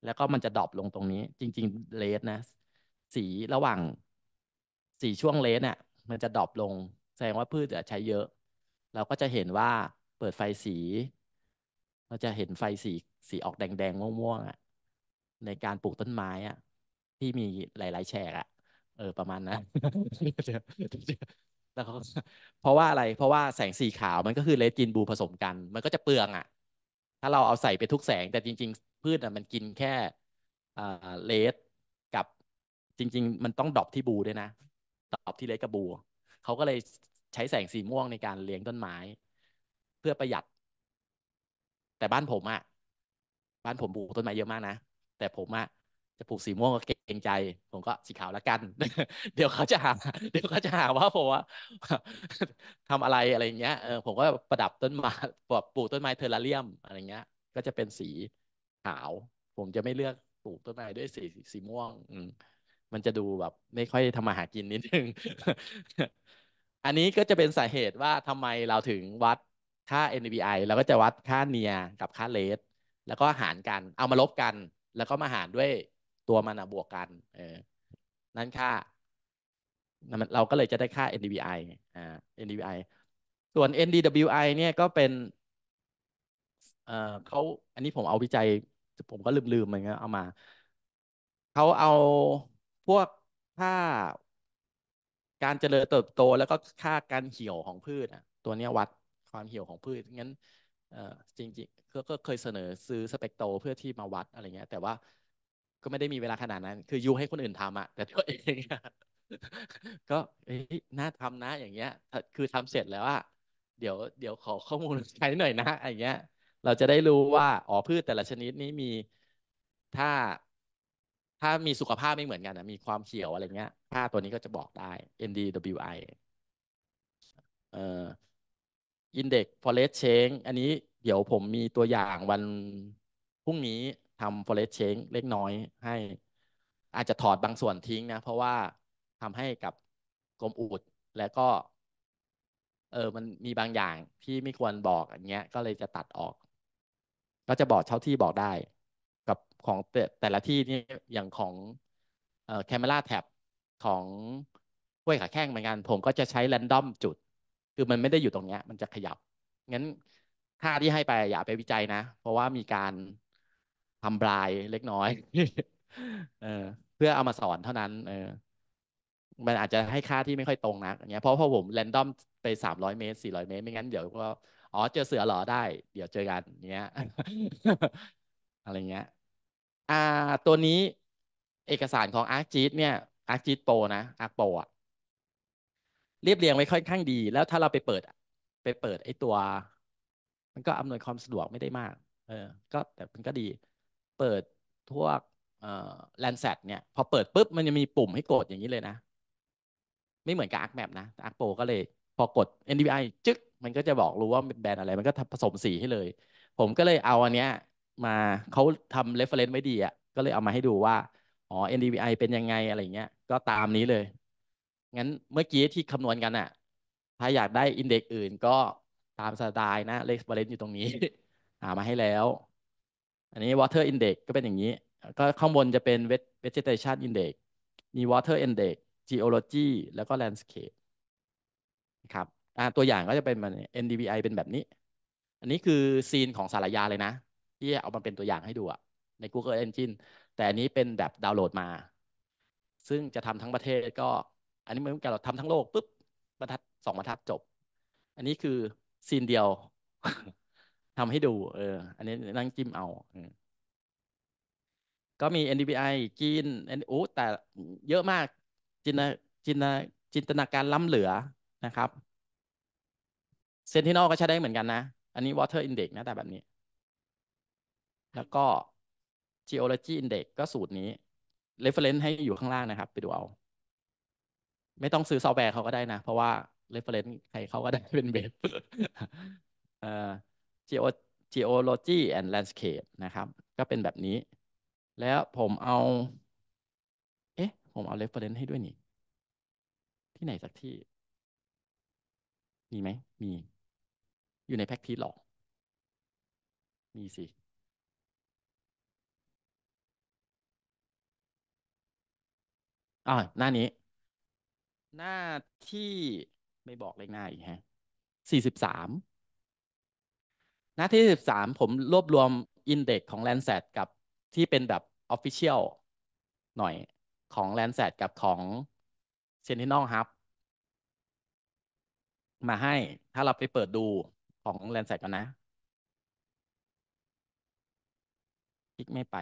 แล้วก็มันจะดรอปลงตรงนี้ จริง ๆเลสนะ สีระหว่างสีช่วงเลสเนี่ยมันจะดรอปลงแสดงว่าพืชจะใช้เยอะ เราก็จะเห็นว่าเปิดไฟสี เราจะเห็นไฟสีสีออกแดงๆม่วงๆอ่ะในการปลูกต้นไม้อ่ะที่มีหลาย ๆแฉกอ่ะเออประมาณนะแล้วเขาเพราะว่าอะไร เพราะว่าแสงสีขาวมันก็คือเลตินบูผสมกัน มันก็จะเปลือง อ่ะ ถ้าเราเอาใส่ไปทุกแสงแต่จริง ๆ พืชอ่ะมันกินแค่เลดกับ จริง ๆ มันต้องดรอปที่บูด้วยนะดรอปที่เลดกับบูเขาก็เลยใช้แสงสีม่วงในการเลี้ยงต้นไม้ เพื่อประหยัด แต่บ้านผมอะบ้านผมปลูกต้นไม้เยอะมากนะ แต่ผมอะจะปลูกสีม่วงก็เกรงใจ ผมก็สีขาวแล้วกัน เดี๋ยวเขาจะหา เดี๋ยวเขาจะหาว่าผมว่าทำอะไรอะไรเงี้ยเออผมก็ประดับต้นไม้ปลูกต้นไม้เทอร์เรียม อะไรเงี้ย ก็จะเป็นสีขาว ผมจะไม่เลือกปลูกต้นไม้ด้วยสีสีม่วง อืมมันจะดูแบบไม่ค่อยทำมาหากินนิดนึงอันนี้ก็จะเป็นสาเหตุว่าทำไมเราถึงวัดค่า NBI เราก็จะวัดค่าเนียกับค่าเลสแล้วก็หารกันเอามาลบกัน แล้วก็มาหารด้วยตัวมันบวกกัน เออนั่นค่าเราก็เลยจะได้ค่า NDVI อ่า NDVI ส่วน NDWI เนี่ยก็เป็นเออเขาอันนี้ผมเอาวิจัยผมก็ลืมๆเหมือนกันเอามา เขาเอาพวกค่าการเจริญเติบโต แล้วก็ค่าการเหี่ยวของพืชอ่ะ ตัวนี้วัดความเหี่ยวของพืชงั้นจริงๆก็เคยเสนอซื้อสเปกโตเพื่อที่มาวัดอะไรเงี้ย แต่ว่าก็ไม่ได้มีเวลาขนาดนั้น คือยูให้คนอื่นทำอะแต่ตัวเองก็น่าทำนะ อย่างเงี้ยคือทำเสร็จแล้วอะเดี๋ยว เดี๋ยวขอข้อมูลใช้หน่อยนะอะไรเงี้ย เราจะได้รู้ว่าอ๋อพืชแต่ละชนิดนี้มีถ้า ถ้ามีสุขภาพไม่เหมือนกันนะมีความเขียวอะไรเงี้ยค่าตัวนี้ก็จะบอกได้ NDWI เอ่อ Index Forest Change อันนี้เดี๋ยวผมมีตัวอย่างวัน พรุ่งนี้ทำ Forest Change เล็กน้อยให้ อาจจะถอดบางส่วนทิ้งนะเพราะว่าทำให้กับกรมอูดแล้วก็เออมันมีบางอย่างที่ไม่ควรบอกอย่างเงี้ย ก็เลยจะตัดออก ก็จะบอกเท่าที่บอกได้กับของแต่แตละที่นี่อย่างของแคมเมราแท็บของห้วยขาแข้งเหมือนกัน ผมก็จะใช้แรนดอมจุด คือมันไม่ได้อยู่ตรงเนี้ย มันจะขยับ งั้นค่าที่ให้ไปอย่าไปวิจัยนะ เพราะว่ามีการทำบลายเล็กน้อย เออเพื่อเอามาสอนเท่านั้นเออมันอาจจะให้ค่าที่ไม่ค่อยตรงนักอย่างเงี้ยเพราะพอผมแรนดอมไปสามร้อยเมตรสี่ร้อยเมตร ไม่งั้น เดี๋ยวก็อ๋อเจอเสือหรอได้ เดี๋ยวเจอกันเงี้ย อะไรเงี้ยอ่าตัวนี้เอกสารของ ArcGIS เนี่ยอาร์จิตโปนะอาร์โปอะเรียบเรียงไว้ค่อนข้างดี แล้วถ้าเราไปเปิดไปเปิดไอ้ตัว มันก็อำนวยความสะดวกไม่ได้มาก เออ ก็แต่มันก็ดี เปิดทวกเอ่อแลนเซตเนี่ยพอเปิดปุ๊บมันจะมีปุ่มให้กดอย่างนี้เลยนะ ไม่เหมือนกับอาร์แมปนะอาร์โปก็เลยพอกด NDVI จึ๊กมันก็จะบอกรู้ว่าเป็นแบรนด์อะไร มันก็ผสมสีให้เลย ผมก็เลยเอาอันเนี้ย มาเขาทำเรฟเฟรนซ์ไว้ดีอ่ะก็เลยเอามาให้ดูว่าอ๋อ NDVI เป็นยังไงอะไรเงี้ยก็ตามนี้เลย งั้นเมื่อกี้ที่คำนวณกันอะ่ะ ถ้าอยากได้อินเด็กซ์อื่นก็ตามสไตล์นะเลขบาเลนอยู่ตรงนี้หามาให้แล้ว อันนี้ water index ก็เป็นอย่างนี้ ก็ข้างบนจะเป็น vegetation index มี water index geology แล้วก็ landscape ครับตัวอย่างก็จะเป็นมัน NDVI เป็นแบบนี้ อันนี้คือซีนของสารยาเลยนะ ที่เอามาเป็นตัวอย่างให้ดูอะใน Google Engine แต่อันนี้เป็นแบบดาวน์โหลดมาซึ่งจะทำทั้งประเทศก็อันนี้เหมือนกับเราทำทั้งโลกปุ๊บบรรทัดสองบรรทัดจบ อันนี้คือซีนเดียว ทำให้ดู เอออันนี้นั่งจิ้มเอา ก็มี NDPI กินโอ้แต่เยอะมาก จินจินจินตนาการล้ำเหลือนะครับเซนตินอลก็ใช้ได้เหมือนกันนะ อันนี้ Water Index นะ แต่แบบนี้ แล้วก็ Geology Index ก็สูตรนี้เฟอร์เรนซ์ให้อยู่ข้างล่างนะครับ ไปดูเอา ไม่ต้องซื้อซอฟต์แวร์เขาก็ได้นะ เพราะว่าเฟอร์เรนซ์ใครเขาก็ได้เป็นเบสเอ่อ geo geology and landscape นะครับ ก็เป็นแบบนี้ แล้วผมเอา เอ๊ะผมเอาเฟอร์เรนซ์ให้ด้วยนี่ที่ไหนสักที่ มีไหมมี อยู่ในแพ็กทีหรอมีสิอ่าหน้านี้ หน้าที่ไม่บอกเลขหน้าอีกฮะสี่สิบสามหน้าที่สิบสามผมรวบรวมอินเด็กของแลนแซดกับที่เป็นแบบออฟฟิเชียลหน่อยของแลนแซดกับของเซน t นอ e ครับ มาให้ ถ้าเราไปเปิดดูของแลนแซดกันนะ คลิกไม่ไป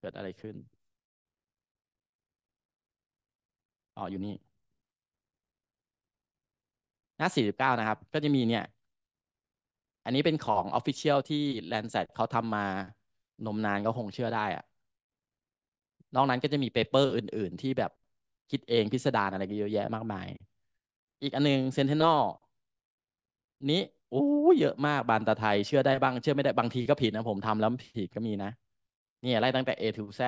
เกิดอะไรขึ้นอ๋ออยู่นี่ หน้าสสี่ิบเก้านะครับ ก็จะมีเนี่ย อันนี้เป็นของออฟฟิเชียลที่ Landsat เขาทำมา นมนานก็คงเชื่อได้อะนอกนั้นก็จะมีเปเปอร์อื่น ๆ ที่แบบคิดเองพิสดารอะไรก็เยอะแยะมากมาย อีกอันนึง Sentinel นี้โอ้เยอะมากบานตาไทยเชื่อได้บ้างเชื่อไม่ได้บางทีก็ผิดนะผมทำแล้วผิดก็มีนะนี่ไล่ตั้งแต่ A to Z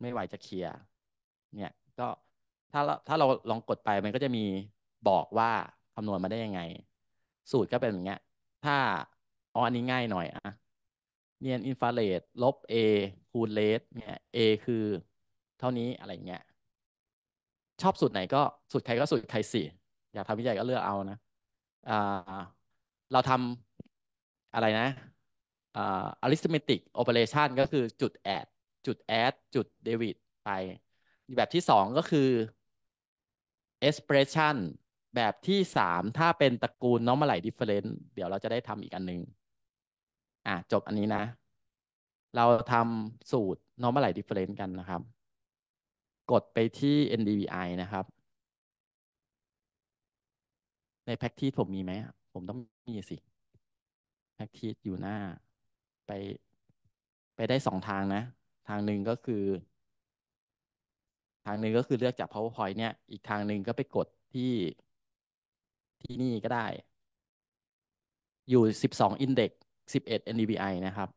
ไม่ไหวจะเคลียร์เนี่ย ก็ถ้าถ้าเราลองกดไปมันก็จะมีบอกว่าคำนวณมาได้ยังไง สูตรก็เป็นอย่างเงี้ยถ้าอ๋ออันนี้ง่ายหน่อยอะเนียนอินฟาเรดลบ A คูณเลสเนี่ย A คือเท่านี้อะไรเงี้ยชอบสูตรไหนก็สูตรใครก็สูตรใครสิ อยากทำวิจัยก็เลือกเอานะอ่าเราทำอะไรนะอ r i t h m e t i c operation ก็คือจุด add จุด add จุด d ดว i ดไป แบบที่สองก็คือ expression แบบที่สามถ้าเป็นตระกูล normal difference เดี๋ยวเราจะได้ทำอีกอันหนึงอ่ะจบอันนี้นะ เราทำสูตร normal difference กันนะครับ กดไปที่ NDVI นะครับ ในแพ็กที่ผมมีไหมผมต้องมีสิ แพ็กที่อยู่หน้าไป ไปได้สองทางนะ ทางหนึ่งก็คือ ทางหนึ่งก็คือเลือกจาก PowerPoint เนี่ย อีกทางหนึ่งก็ไปกดที่ที่นี่ ก็ได้ อยู่สสิบ12 Index ็ด NDVI นะครับ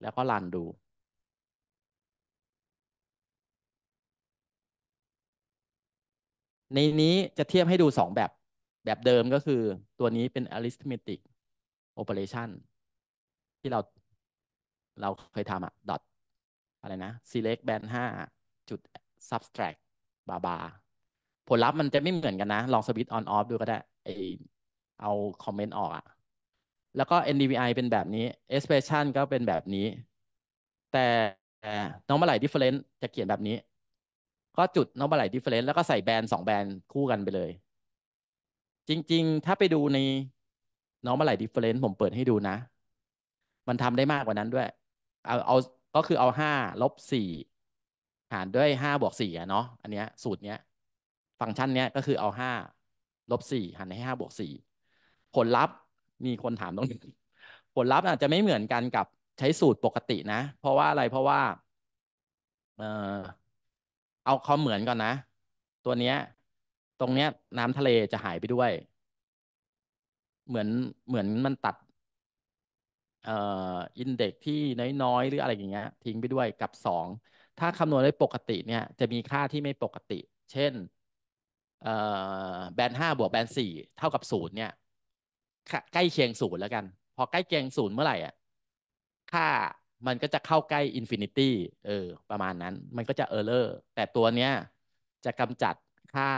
แล้วก็รันดู ในนี้จะเทียบให้ดูสองแบบแบบเดิมก็คือตัวนี้เป็น arithmetic operation ที่เราเราเคยทำอะ dot อะไรนะ select band ห้าจุด subtract บาบา ผลลัพธ์มันจะไม่เหมือนกันนะ ลองสวิตช์ on off ดูก็ได้ไอเอาคอมเมนต์ออกอะแล้วก็ NDVI เป็นแบบนี้ expression ก็เป็นแบบนี้ แต่ น้องมาไหล different จะเขียนแบบนี้ ก็จุด น้องมาไหล different แล้วก็ใส่แบนสองแบนคู่กันไปเลย จริงๆ ถ้าไปดูในน้องมาไหล d i f f e r e n e ผมเปิดให้ดูนะ มันทำได้มากกว่านั้นด้วยเอาเอาก็คือเอาห้าลบสี่หารด้วยห้าบวกสี่อะเนาะอันเนี้ยสูตรเนี้ย ฟังก์ชันเนี้ยก็คือเอาห้าลบสี่หารให้ห้าบวกสี่ผลลัพธ์มีคนถามตรงนี้ผลลัพธ์อาจจะไม่เหมือนกันกับใช้สูตรปกตินะเพราะว่าอะไรเพราะว่าเออเอาคอมเหมือนก่อนนะตัวเนี้ยตรงเนี้ย น้ำทะเลจะหายไปด้วยเหมือนเหมือนมันตัดอินเด็กที่น้อยๆหรืออะไรอย่างเงี้ย ทิ้งไปด้วยกับ2ถ้าคำนวณได้ปกติเนี่ย จะมีค่าที่ไม่ปกติ เช่นแบนห้าบวกแบนสี่เท่ากับศูนย์เนี่ยใกล้เคียงศูนย์แล้วกัน พอใกล้เคียงศูนย์เมื่อไหร่อ่ะค่ามันก็จะเข้าใกล้อินฟินิตี้เออ ประมาณนั้น มันก็จะเออร์เลอร์แต่ตัวเนี้ยจะกำจัดค่า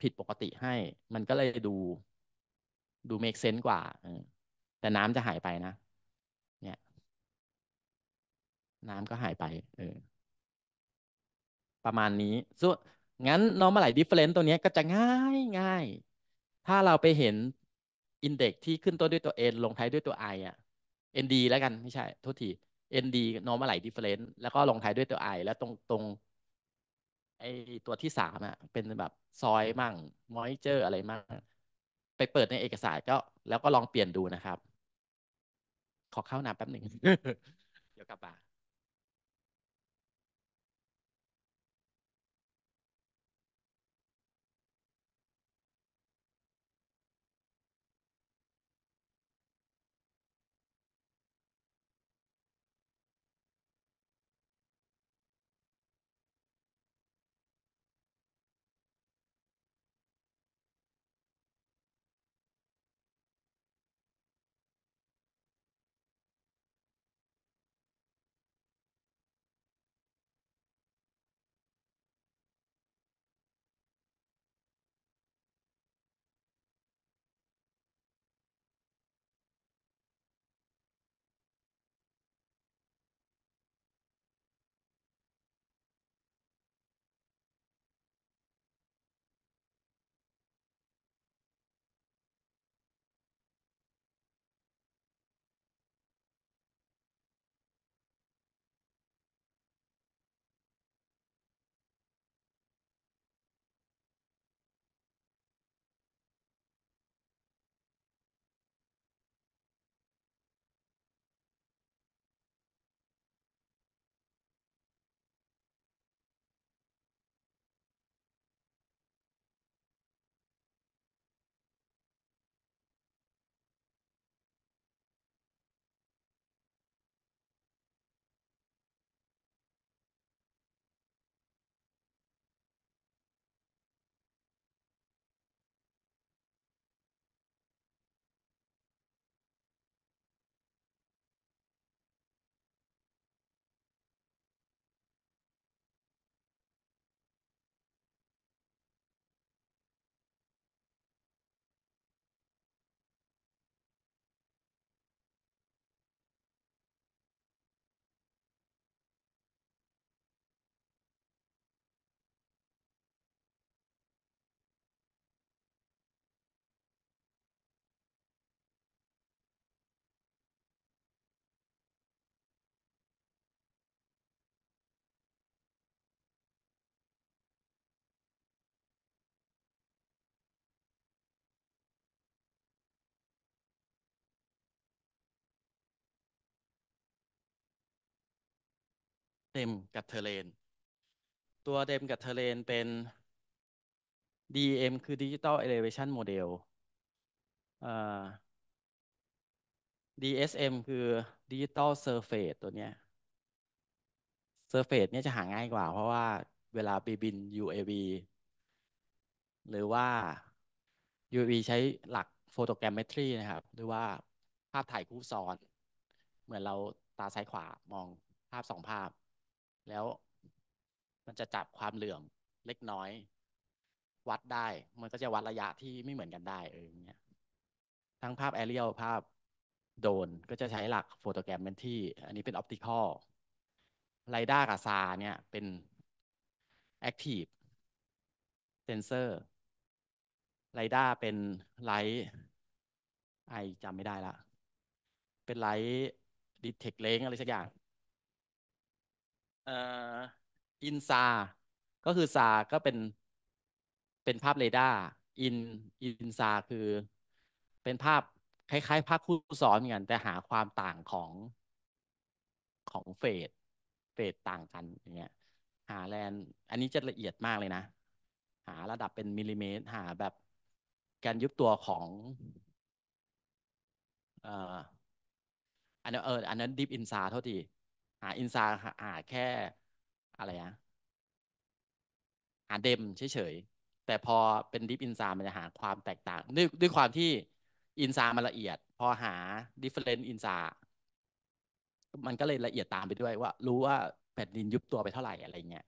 ผิดปกติให้ มันก็เลยดู ดูเมกเซนต์กว่าแต่น้ำจะหายไปนะน้ำก็หายไปเออประมาณนี้ส่วนงั้นน้องมาไหลิฟเฟอเรนซ์ตัวนี้ก็จะง่ายง่าย ถ้าเราไปเห็นอินเด็กที่ขึ้นต้นด้วยตัว n ลงท้ายด้วยตัว i อ่ะ nd แล้วกันไม่ใช่ โทษที nd น้องมาไหลิฟเฟอเรนซ์แล้วก็ลงท้ายด้วยตัว i แล้วตรงตรง ไอตัวที่สามอ่ะ เป็นแบบซอยมั่งมอยเจอร์ อะไรมั่ง ไปเปิดในเอกสารก็แล้วก็ลองเปลี่ยนดูนะครับ ขอเข้าน้ำแป๊บหนึ่งเดี๋ยวกลับมาเดมกับเทเลนตัวเดมกับเทเลนเป็น d m คือ Digital Elevation Model อ่า DSM คือ Digital Surface ตัวเนี้ย Surface เนี่ยจะหาง่ายกว่า เพราะว่าเวลาไปบิน UAV หรือว่า UAV ใช้หลักโฟโตแกรมเมตรีนะครับ หรือว่าภาพถ่ายคู่ซ้อน เหมือนเราตาซ้ายขวามองภาพสองภาพแล้วมันจะจับความเหลื่อมเล็กน้อย วัดได้มันก็จะวัดระยะที่ไม่เหมือนกันได้เออเนี้ยทั้งภาพแอเรียลภาพโดน ก็จะใช้หลักโฟโตแกรมเป็นที่ อันนี้เป็นออปติคอลไรด้ากับซาเนี่ยเป็นแอคทีฟเซนเซอร์ไรด้าเป็นไลท์ไอจำไม่ได้ละเป็นไลท์ดิเทคเลงอะไรสักอย่างอินซา ก็คือซา ก็เป็นเป็นภาพเรดาร์ อิน อินซาคือเป็นภาพคล้าย ๆ ภาพคู่ซ้อนกัน แต่หาความต่างของของเฟสเฟสต่างกันอย่างเงี้ย หาแลน อันนี้จะละเอียดมากเลยนะ หาระดับเป็นมิลลิเมตร หาแบบการยุบตัวของอันนั้นเอออันนั้นดิฟอินซาเท่าทีาอินซาหาแค่อะไรอะหาเดมเฉยๆ แต่พอเป็นดิฟอินซามันจะหาความแตกต่างด้วยด้วยความที่อินซามันละเอียด พอหาดิเฟเรนต์อินซามันก็เลยละเอียดตามไปด้วยว่า รู้ว่าแผ่นดินยุบตัวไปเท่าไหร่อะไรเงี้ย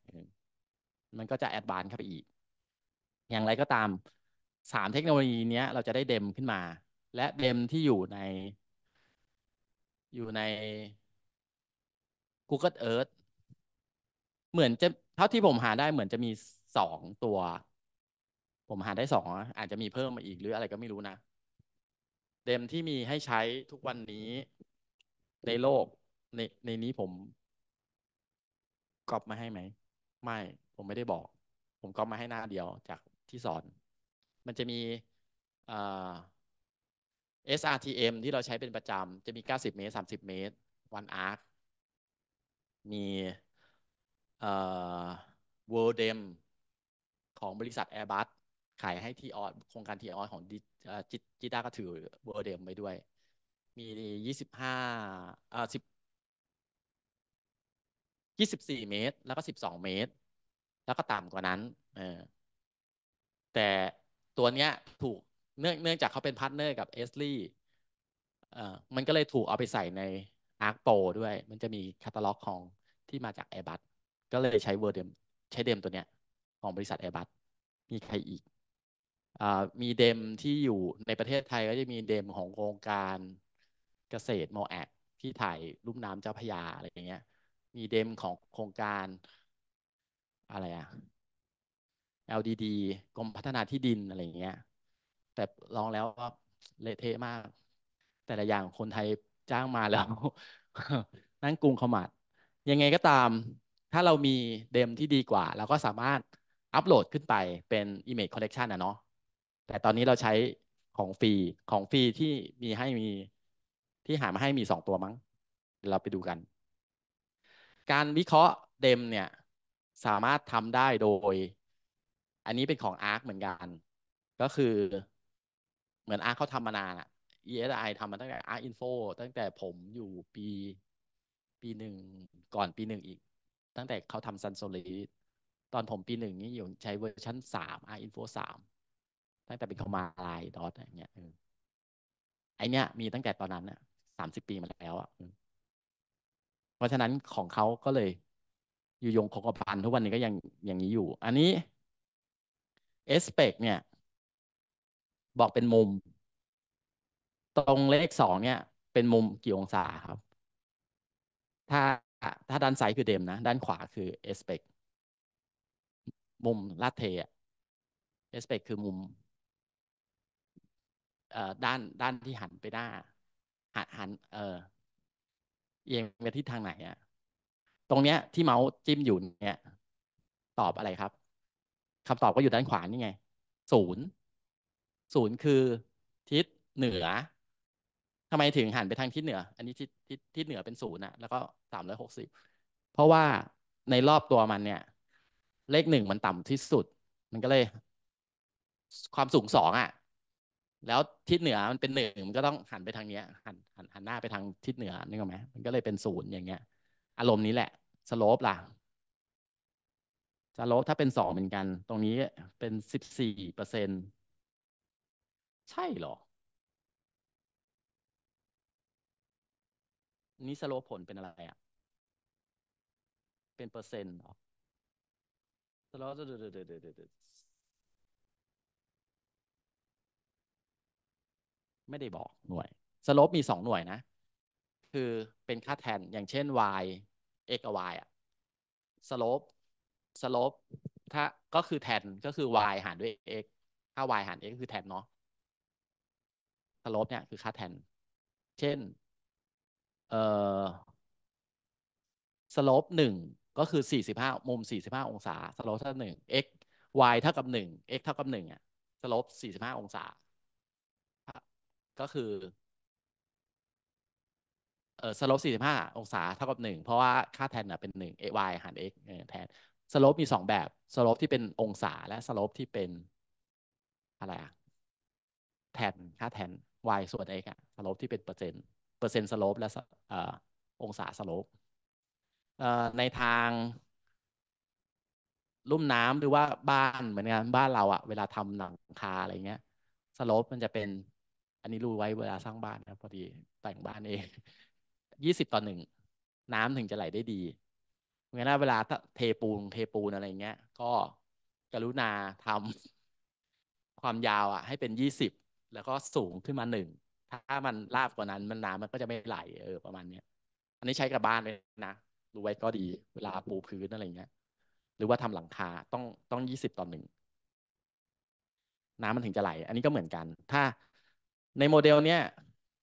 มันก็จะแอดวานซ์เข้าไปอีก อย่างไรก็ตามสามเทคโนโลยีเนี้ย เราจะได้เดมขึ้นมา และเดมที่อยู่ใน อยู่ใน Google Earth เหมือนจะเท่าที่ผมหาได้เหมือนจะมีสองตัว ผมหาได้สองอาจจะมีเพิ่มมาอีกหรืออะไรก็ไม่รู้นะเดมที่มีให้ใช้ทุกวันนี้ในโลกในในนี้ผมกรอบมาให้ไหม ไม่ ผมไม่ได้บอก ผมกรอบมาให้หน้าเดียวจากที่สอน มันจะมีเอ่า SRTM ที่เราใช้เป็นประจำจะมี 90เมตร30เมตร one arc มีเอ่อ World Dem ของบริษัท Airbus ขายให้ทีออสโครงการทีออสของจิจิต้าก็ถือ World Dem ไปด้วย มียี่สิบห้าอ่อสิบยี่สิบสี่เมตร แล้วก็สิบสองเมตร แล้วก็ต่ำกว่านั้นเออแต่ตัวเนี้ยถูกเนื่องเนื่องจากเขาเป็นพาร์ทเนอร์กับเอสลี่เอ่อมันก็เลยถูกเอาไปใส่ในอาร์คโปด้วย มันจะมีแคตตาล็อกของที่มาจาก Airbus ก็เลยใช้เวอร์เดม ใช้เดมตัวเนี้ย ของบริษัท Airbus มีใครอีก มีเดมที่อยู่ในประเทศไทยก็จะมีเดมของโครงการเกษตรมอแอกที่ถ่ายลุ่มน้ำเจ้าพยาอะไรอย่างเงี้ย มีเดมของโครงการอะไรอะ LDD กรมพัฒนาที่ดินอะไรอย่างเงี้ย แต่ลองแล้วว่าเละเทะมาก แต่ละอย่างคนไทยจ้างมาแล้ว นั่งกรุงขมัดยังไงก็ตาม ถ้าเรามีเดมที่ดีกว่า เราก็สามารถอัปโหลดขึ้นไปเป็น Image Collection นะเนาะ แต่ตอนนี้เราใช้ของฟรี ของฟรีที่มีให้มีที่หามาให้มีสองตัวมั้ง เราไปดูกัน การวิเคราะห์เดมเนี่ยสามารถทำได้โดย อันนี้เป็นของ Arc เหมือนกัน ก็คือเหมือน Arc เขาทำมานานอะ ESI ทำมาตั้งแต่ Arc Info ตั้งแต่ผมอยู่ปีปีหนึ่งก่อนปีหนึ่งอีก ตั้งแต่เขาทำซันโซลิดตอนผมปีหนึ่งนี่อยู่ใช้เวอร์ชันสามไออินโฟสามตั้งแต่เป็นคอมมาไลน์ดอทอะไรเงี้ยไอเนี้ยมีตั้งแต่ตอนนั้นอะสามสิบปีมาแล้วอะเพราะฉะนั้นของเขาก็เลยอยู่ยงคงกระพันทุกวันนี้ก็ยังอย่างนี้อยู่ อันนี้เอสเปกเนี่ย บอกเป็นมุม ตรงเลขสองเนี่ยเป็นมุมกี่องศาครับถ้า ถ้าด้านซ้ายคือเดมนะด้านขวาคือเอสเปกมุมลาดเทเอสเปกคือมุมด้านด้านที่หันไปหน้าหันหันเออเอียงไปทิศทางไหนอะตรงเนี้ย ที่เมาส์จิ้มอยู่เนี่ย ตอบอะไรครับคำตอบก็อยู่ด้านขวานี่ไง ศูนย์ศูนย์คือทิศเหนือทำไมถึงหันไปทางทิศเหนือ อันนี้ทิศทิศทิศเหนือเป็นศูนย์อะแล้วก็สามร้อยหกสิบ เพราะว่าในรอบตัวมันเนี่ย เลขหนึ่งมันต่ำที่สุด มันก็เลยความสูงสองอะแล้วทิศเหนือมันเป็นหนึ่ง มันก็ต้องหันไปทางเนี้ยหันหันหันหน้าไปทางทิศเหนือนึกออกไหมมันก็เลยเป็นศูนย์อย่างเงี้ย อารมณ์นี้แหละ สโลปล่ะสโลปถ้าเป็นสองเหมือนกัน ตรงนี้เป็นสิบสี่เปอร์เซ็นใช่หรอนี่สโลผลเป็นอะไรอ่ะ เป็นเปอร์เซ็นต์เหรอ สโลปเดี๋ยวเดี๋ยวเดี๋ยวเดี๋ยวไม่ได้บอกหน่วย สโลปมีสองหน่วยนะ คือเป็นค่าแทน อย่างเช่น y x กับ y อ่ะ สโลปสโลปถ้าก็คือแทน ก็คือ y หารด้วย x ถ้า y หาร x คือแทนเนาะ สโลปเนี่ยคือค่าแทน เช่นเอ่อสโลปหนึ่งก็คือสี่สิบห้ามุมสี่สิบห้าองศาสโลปเท่าหนึ่ง x y เท่ากับหนึ่ง x เท่ากับหนึ่งอ่ะสโลปสี่สิบห้าองศา ก็คือเออสโลปสี่สิบห้าองศาเท่ากับหนึ่งเพราะว่าค่าแทนน่ะเป็นหนึ่ง y หาร x แทนสโลปมีสองแบบสโลปที่เป็นองศา และสโลปที่เป็น อะไรอะแทนค่าแทน y ส่วน x อะสโลปที่เป็นเปอร์เซ็นต์เปอร์เซ็นต์สโลปและองศาสโลปในทาง ลุ่มน้ำหรือว่าบ้านเหมือนกันบ้านเราอะเวลาทำหลังคาอะไรเงี้ยสโลปมันจะเป็น อันนี้รู้ไว้เวลาสร้างบ้านนะพอดีแต่งบ้านเองยี่สิบต่อหนึ่งน้ำถึงจะไหลได้ดีเพราะฉะนั้นเวลาเทปูนเทปูนอะไรเงี้ย ก็กรุณาทำความยาวอะให้เป็นยี่สิบแล้วก็สูงขึ้นมาหนึ่งถ้ามันราบกว่านั้นมันน้ำมันก็จะไม่ไหลเออประมาณเนี้ย อันนี้ใช้กับบ้านเลยนะ รู้ไว้ก็ดี เวลาปูพื้นอะไรเงี้ย หรือว่าทำหลังคาต้องต้องยี่สิบต่อหนึ่ง น้ำมันถึงจะไหล อันนี้ก็เหมือนกัน ถ้าในโมเดลเนี้ย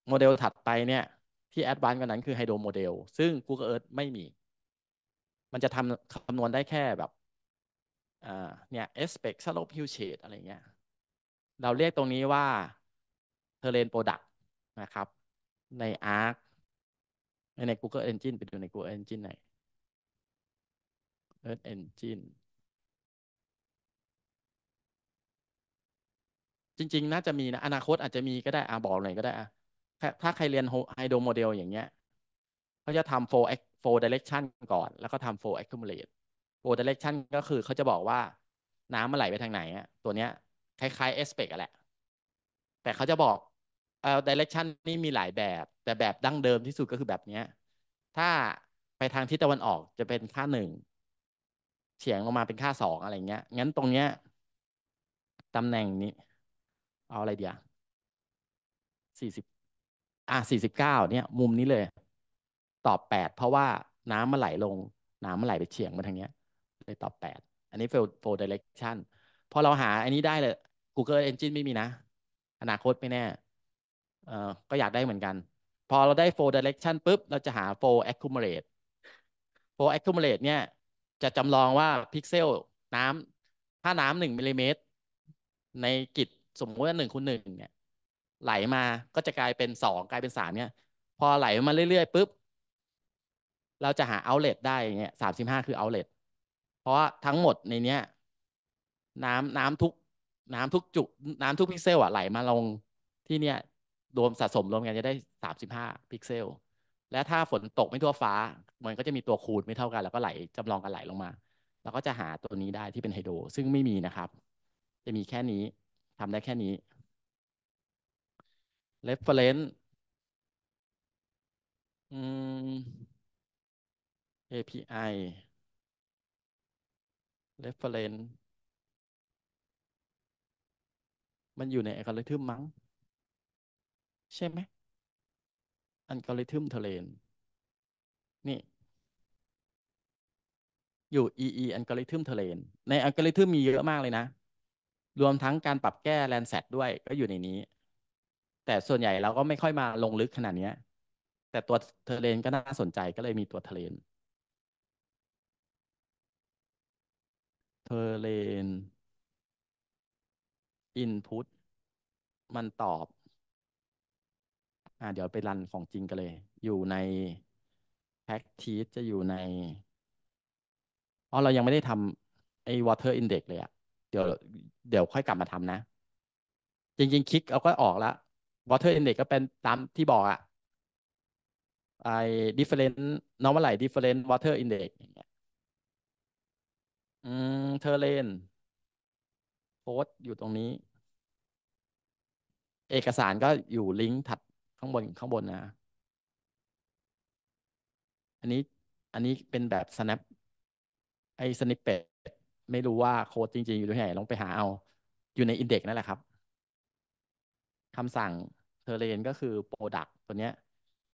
โมเดลถัดไปเนี่ยที่แอดวานซ์กว่านั้นคือไฮโดรโมเดลซึ่ง Google Earth ไม่มี มันจะทำคำนวณได้แค่แบบเนี่ยเอสเปกสโลปฮิวเชดอะไรเงี้ย เราเรียกตรงนี้ว่าเทเลนโปรดักตนะครับ ใน Arc ใน Google Engine ไปดูใน Google Engine ไหน Earth Engine จริง ๆ น่าจะมีนะ อนาคตอาจจะมีก็ได้อ่าบอกหน่อยก็ได้อ่ะถ้าใครเรียนไฮโดโมเดลอย่างเงี้ยเขาจะทำ four four direction ก่อน แล้วก็ทำ four accumulate four direction ก็คือเขาจะบอกว่าน้ำมันไหลไปทางไหนอ่ะตัวเนี้ยคล้ายๆ aspect อะแหละแต่เขาจะบอกเอ่อดิเรกชันนี่มีหลายแบบ แต่แบบดั้งเดิมที่สุดก็คือแบบเนี้ย ถ้าไปทางทิศตะวันออกจะเป็นค่าหนึ่งเฉียงลงมาเป็นค่าสองอะไรเงี้ย งั้นตรงเนี้ยตำแหน่งนี้ เอาอะไรเดียวสี่สิบอ่ะสี่สิบเก้าเนี่ยมุมนี้เลย ตอบแปดเพราะว่าน้ำมันไหลลงน้ำมันไหลไปเฉียงมาทางเนี้ยเลยตอบแปดอันนี้ fail for direction พอเราหาอันนี้ได้เลย Google Engine ไม่มีนะ อนาคตไม่แน่เอ่อก็อยากได้เหมือนกัน พอเราได้ flow direction ปุ๊บ เราจะหา flow accumulate flow accumulate เนี่ย จะจำลองว่าพิกเซลน้ำถ้าน้ำหนึ่งมิลลิเมตร ในกิจสมมติว่าหนึ่งคูณหนึ่งเนี่ย ไหลมาก็จะกลายเป็นสองกลายเป็นสามเนี่ย พอไหลมาเรื่อย ๆปุ๊บ เราจะหา outlet ได้เนี่ยสามสิบห้าคือ outlet เพราะทั้งหมดในเนี้ย น้ำน้ำทุก น้ำทุกจุ น้ำทุกพิกเซลอะไหลมาลงที่เนี่ยรวมสะสมรวมกันจะได้สามสิบห้าพิกเซล และถ้าฝนตกไม่ทั่วฟ้ามันก็จะมีตัวคูณไม่เท่ากันแล้วก็ไหลจำลองกันไหลลงมา แล้วก็จะหาตัวนี้ได้ที่เป็นไฮโดรซึ่งไม่มีนะครับ จะมีแค่นี้ทำได้แค่นี้ reference อ API reference มันอยู่ในอัลกอริทึมมั้งใช่ไหมอัลกอริทึมเทเลน นี่ อยู่ EE อัลกอริทึมเทเลน ในอัลกอริทึมมี เยอะมากเลยนะ รวมทั้งการปรับแก้แลนแซดด้วยก็อยู่ในนี้ แต่ส่วนใหญ่เราก็ไม่ค่อยมาลงลึกขนาดนี้แต่ตัวเทเลนก็น่าสนใจก็เลยมีตัวเทเลน เทเลนอินพุตมันตอบ่าเดี๋ยวไปรันของจริงกันเลย อยู่ในแพ็ก e ีสจะอยู่ในอ๋อเรายังไม่ได้ทำไอ้ water index เลยอะเดี๋ยว เดี๋ยวค่อยกลับมาทำนะ จริง ๆ คลิกเอาก็ออกละ water index ก็เป็นตามที่บอกอะไอ้ different น้องว่าไหร่ different water index อย่างเงี้ย อืมเทอร์เลนโพสอยู่ตรงนี้ เอกสารก็อยู่ลิงก์ถัดข้างบน ข้างบนนะ อันนี้อันนี้เป็นแบบ snap ไอ้ snippet ไม่รู้ว่าโค้ดจริงๆ อยู่ที่ไหนลองไปหาเอา อยู่ใน index นั่นแหละครับ คำสั่ง t e r r a n ก็คือ product ตัวเนี้ย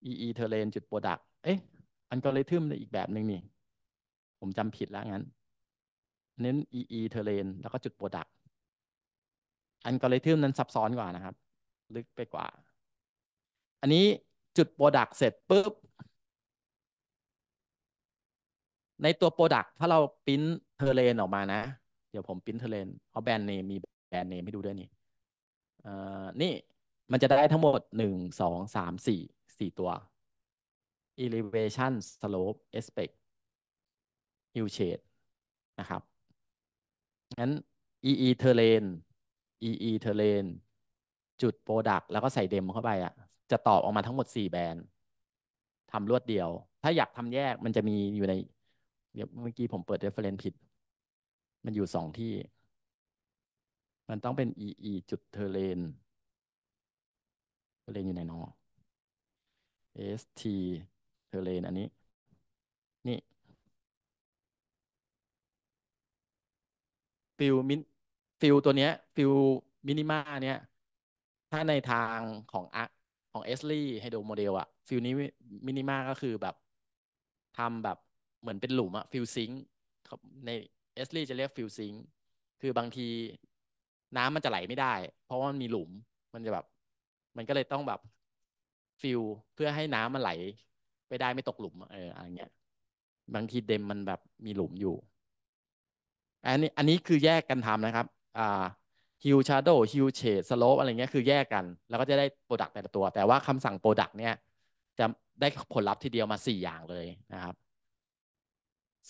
ee t e r r a n จุด product เอ๊ะอันก็เลยทึมอีกแบบหนึ่งนี่ ผมจำผิดแล้วงั้นเน้น ee t e r r a n แล้วก็จุด product อันก็เลยทึมนั้นซับซ้อนกว่านะครับ ลึกไปกว่าอันนี้จุด Product เสร็จปุ๊บ ในตัว Product ถ้าเราพิมพ์เทเลนออกมานะ เดี๋ยวผมพิมพ์เทเลนเอาแบรนด์เนมมีแบรนด์เนมให้ดูด้วยนี่นี่มันจะได้ทั้งหมดหนึ่งสองสามสี่สี่ตัว elevation slope aspect hue shade นะครับ งั้น ee terrain ee terrain จุด product แล้วก็ใส่เดมเข้าไปอะจะตอบ ออกมาทั้งหมดสี่แบรนด์ทำรวดเดียว ถ้าอยากทำแยกมันจะมีอยู่ในเดี๋ยวเมื่อกี้ ผมเปิด reference ผิด มันอยู่สองที่ มันต้องเป็น ee จุดเทเลนเทเลน อยู่ไหนนอ st เทเลนอันนี้ นี่ฟิลมินฟิลตัวเนี้ยฟิล มินิมาเนี้ยถ้าในทางของอาร์ของเอสลี่ไฮโดโมเดลอะฟิลนี้มินิมาก็คือแบบทำแบบเหมือนเป็นหลุมอะฟิลซิงในเอสลี่จะเรียกฟิลซิงคือบางทีน้ำมันจะไหลไม่ได้เพราะว่ามันมีหลุม มันจะแบบ มันก็เลยต้องแบบฟิลเพื่อให้น้ำมันไหลไปได้ไม่ตกหลุมเอออะไรเงี้ย บางทีเดมมันแบบมีหลุมอยู่ อันนี้อันนี้คือแยกกันทำนะครับ อ่าฮิวชาร์โดฮิวเชดสโลปอะไรเงี้ย คือแยกกัน แล้วก็จะได้โปรดักต์แต่ละตัว แต่ว่าคำสั่งโปรดักต์เนี่ยจะได้ผลลัพธ์ทีเดียวมา 4 อย่างเลยนะครับ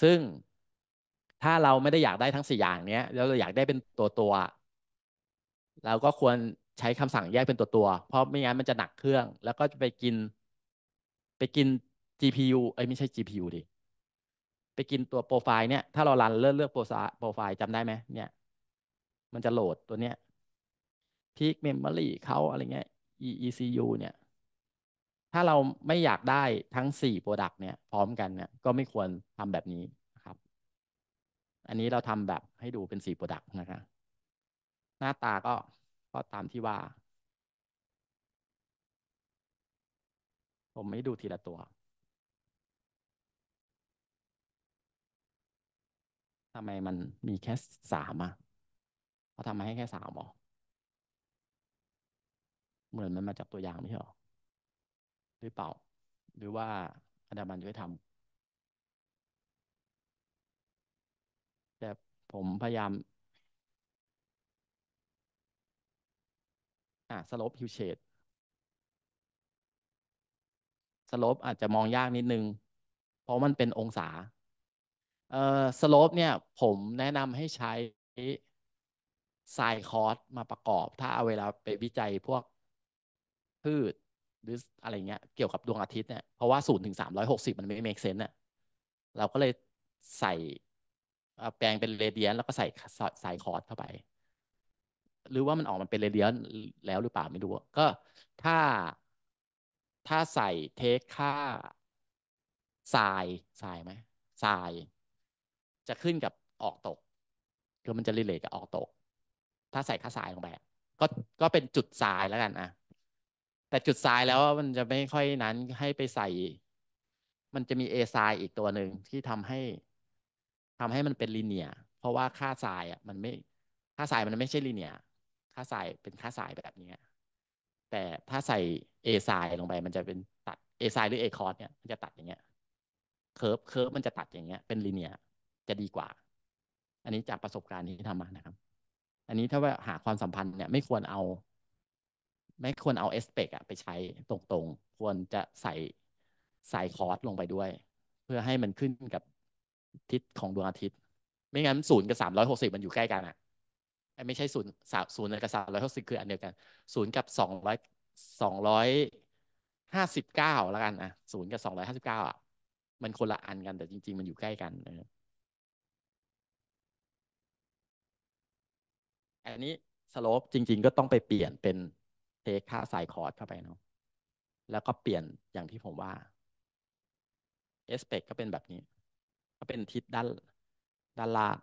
ซึ่งถ้าเราไม่ได้อยากได้ทั้ง 4 อย่างเนี้ยแล้วเราอยากได้เป็นตัวตัวเราก็ควรใช้คำสั่งแยกเป็นตัวตัวเพราะไม่งั้นมันจะหนักเครื่อง แล้วก็จะไปกินไปกิน GPU เอ้ยไม่ใช่ GPU ดิ ไปกินตัวโปรไฟล์เนี่ย ถ้าเรารันเลือกเลือกโปรไฟล์จำได้ไหมเนี่ยมันจะโหลดตัวเนี้ย peak memory เขาอะไรเงี้ย EECU เนี่ย ถ้าเราไม่อยากได้ทั้ง 4 Product เนี่ยพร้อมกันเนี่ย ก็ไม่ควรทำแบบนี้นะครับ อันนี้เราทำแบบให้ดูเป็น 4 Product นะครับหน้าตาก็ก็ตามที่ว่า ผมไม่ดูทีละตัวทำไมมันมีแค่สามอ่ะเขาทำมาให้แค่สามหรอเหมือนมันมาจากตัวอย่างไม่ใช่หรอ หรือเปล่า หรือว่าอาจามันช่วยทำ แต่ผมพยายาม อ่ะสลบฮิวเชดสลบอาจจะมองยากนิดนึง เพราะมันเป็นองศา เอ่อสลบเนี่ยผมแนะนำให้ใช้ไซคอสมาประกอบ ถ้าเอาเวลาไปวิจัยพวกพืช หรืออะไรเงี้ยเกี่ยวกับดวงอาทิตย์เนี่ยเพราะว่าศูนย์ถึงสามร้อยหกสิบมันไม่เมกเซนต์ี่ยเราก็เลยใส่แปลงเป็นเรเดียนแล้วก็ใส่สายคอส์เข้าไป หรือว่ามันออกมันเป็นเรเดียนแล้วหรือเปล่าไม่รู้ก็ถ้าถ้าใส่เทคค่าทรายทรายไหมทรายจะขึ้นกับออกตก คือมันจะรีเลทกับออกตกถ้าใส่ค่าสายลงไปก็ก็เป็นจุดสายแล้วกันนะแต่จุดสายแล้วมันจะไม่ค่อยนั้นให้ไปใส่ มันจะมีเอสายอีกตัวหนึ่งที่ทำให้ ทำให้มันเป็นลิเนียเพราะว่าค่าสายอ่ะมันไม่ค่าสายมันไม่ใช่ลิเนียค่าสาย เป็นค่าสายแบบนี้แต่ถ้าใส่เอสายลงไปมันจะเป็นตัดเอสายหรือเอคอร์เนี่ยมันจะตัดอย่างเงี้ยเคิร์ฟเคิร์ฟมันจะตัดอย่างเงี้ยเป็นลิเนียจะดีกว่า อันนี้จากประสบการณ์ที่ทำมานะครับอันนี้ถ้าว่าหาความสัมพันธ์เนี่ยไม่ควรเอาไม่ควรเอาเอสเปกอะไปใช้ตรงๆ ควรจะใส่ใส่คอร์สลงไปด้วย เพื่อให้มันขึ้นกับทิศของดวงอาทิตย์ ไม่งั้นศูนย์กับสามร้อยหกสิบมันอยู่ใกล้กันอะไม่ใช่ศูนย์สามศูนย์กับสามร้อยหกสิบคืออันเดียวกันศูนย์กับสองร้อยสองร้อยห้าสิบเก้าแล้วกันอะศูนย์กับสองร้อยห้าสิบเก้าอะมันคนละอันกันแต่จริงๆมันอยู่ใกล้กันนะครับอันนี้สโลปจริงๆ ก็ต้องไปเปลี่ยนเป็นเทคค่าสายคอร์ดเข้าไปเนาะแล้วก็เปลี่ยนอย่างที่ผมว่าเอสเปกก็เป็นแบบนี้ ก็เป็นทิศด้านด้านล่าง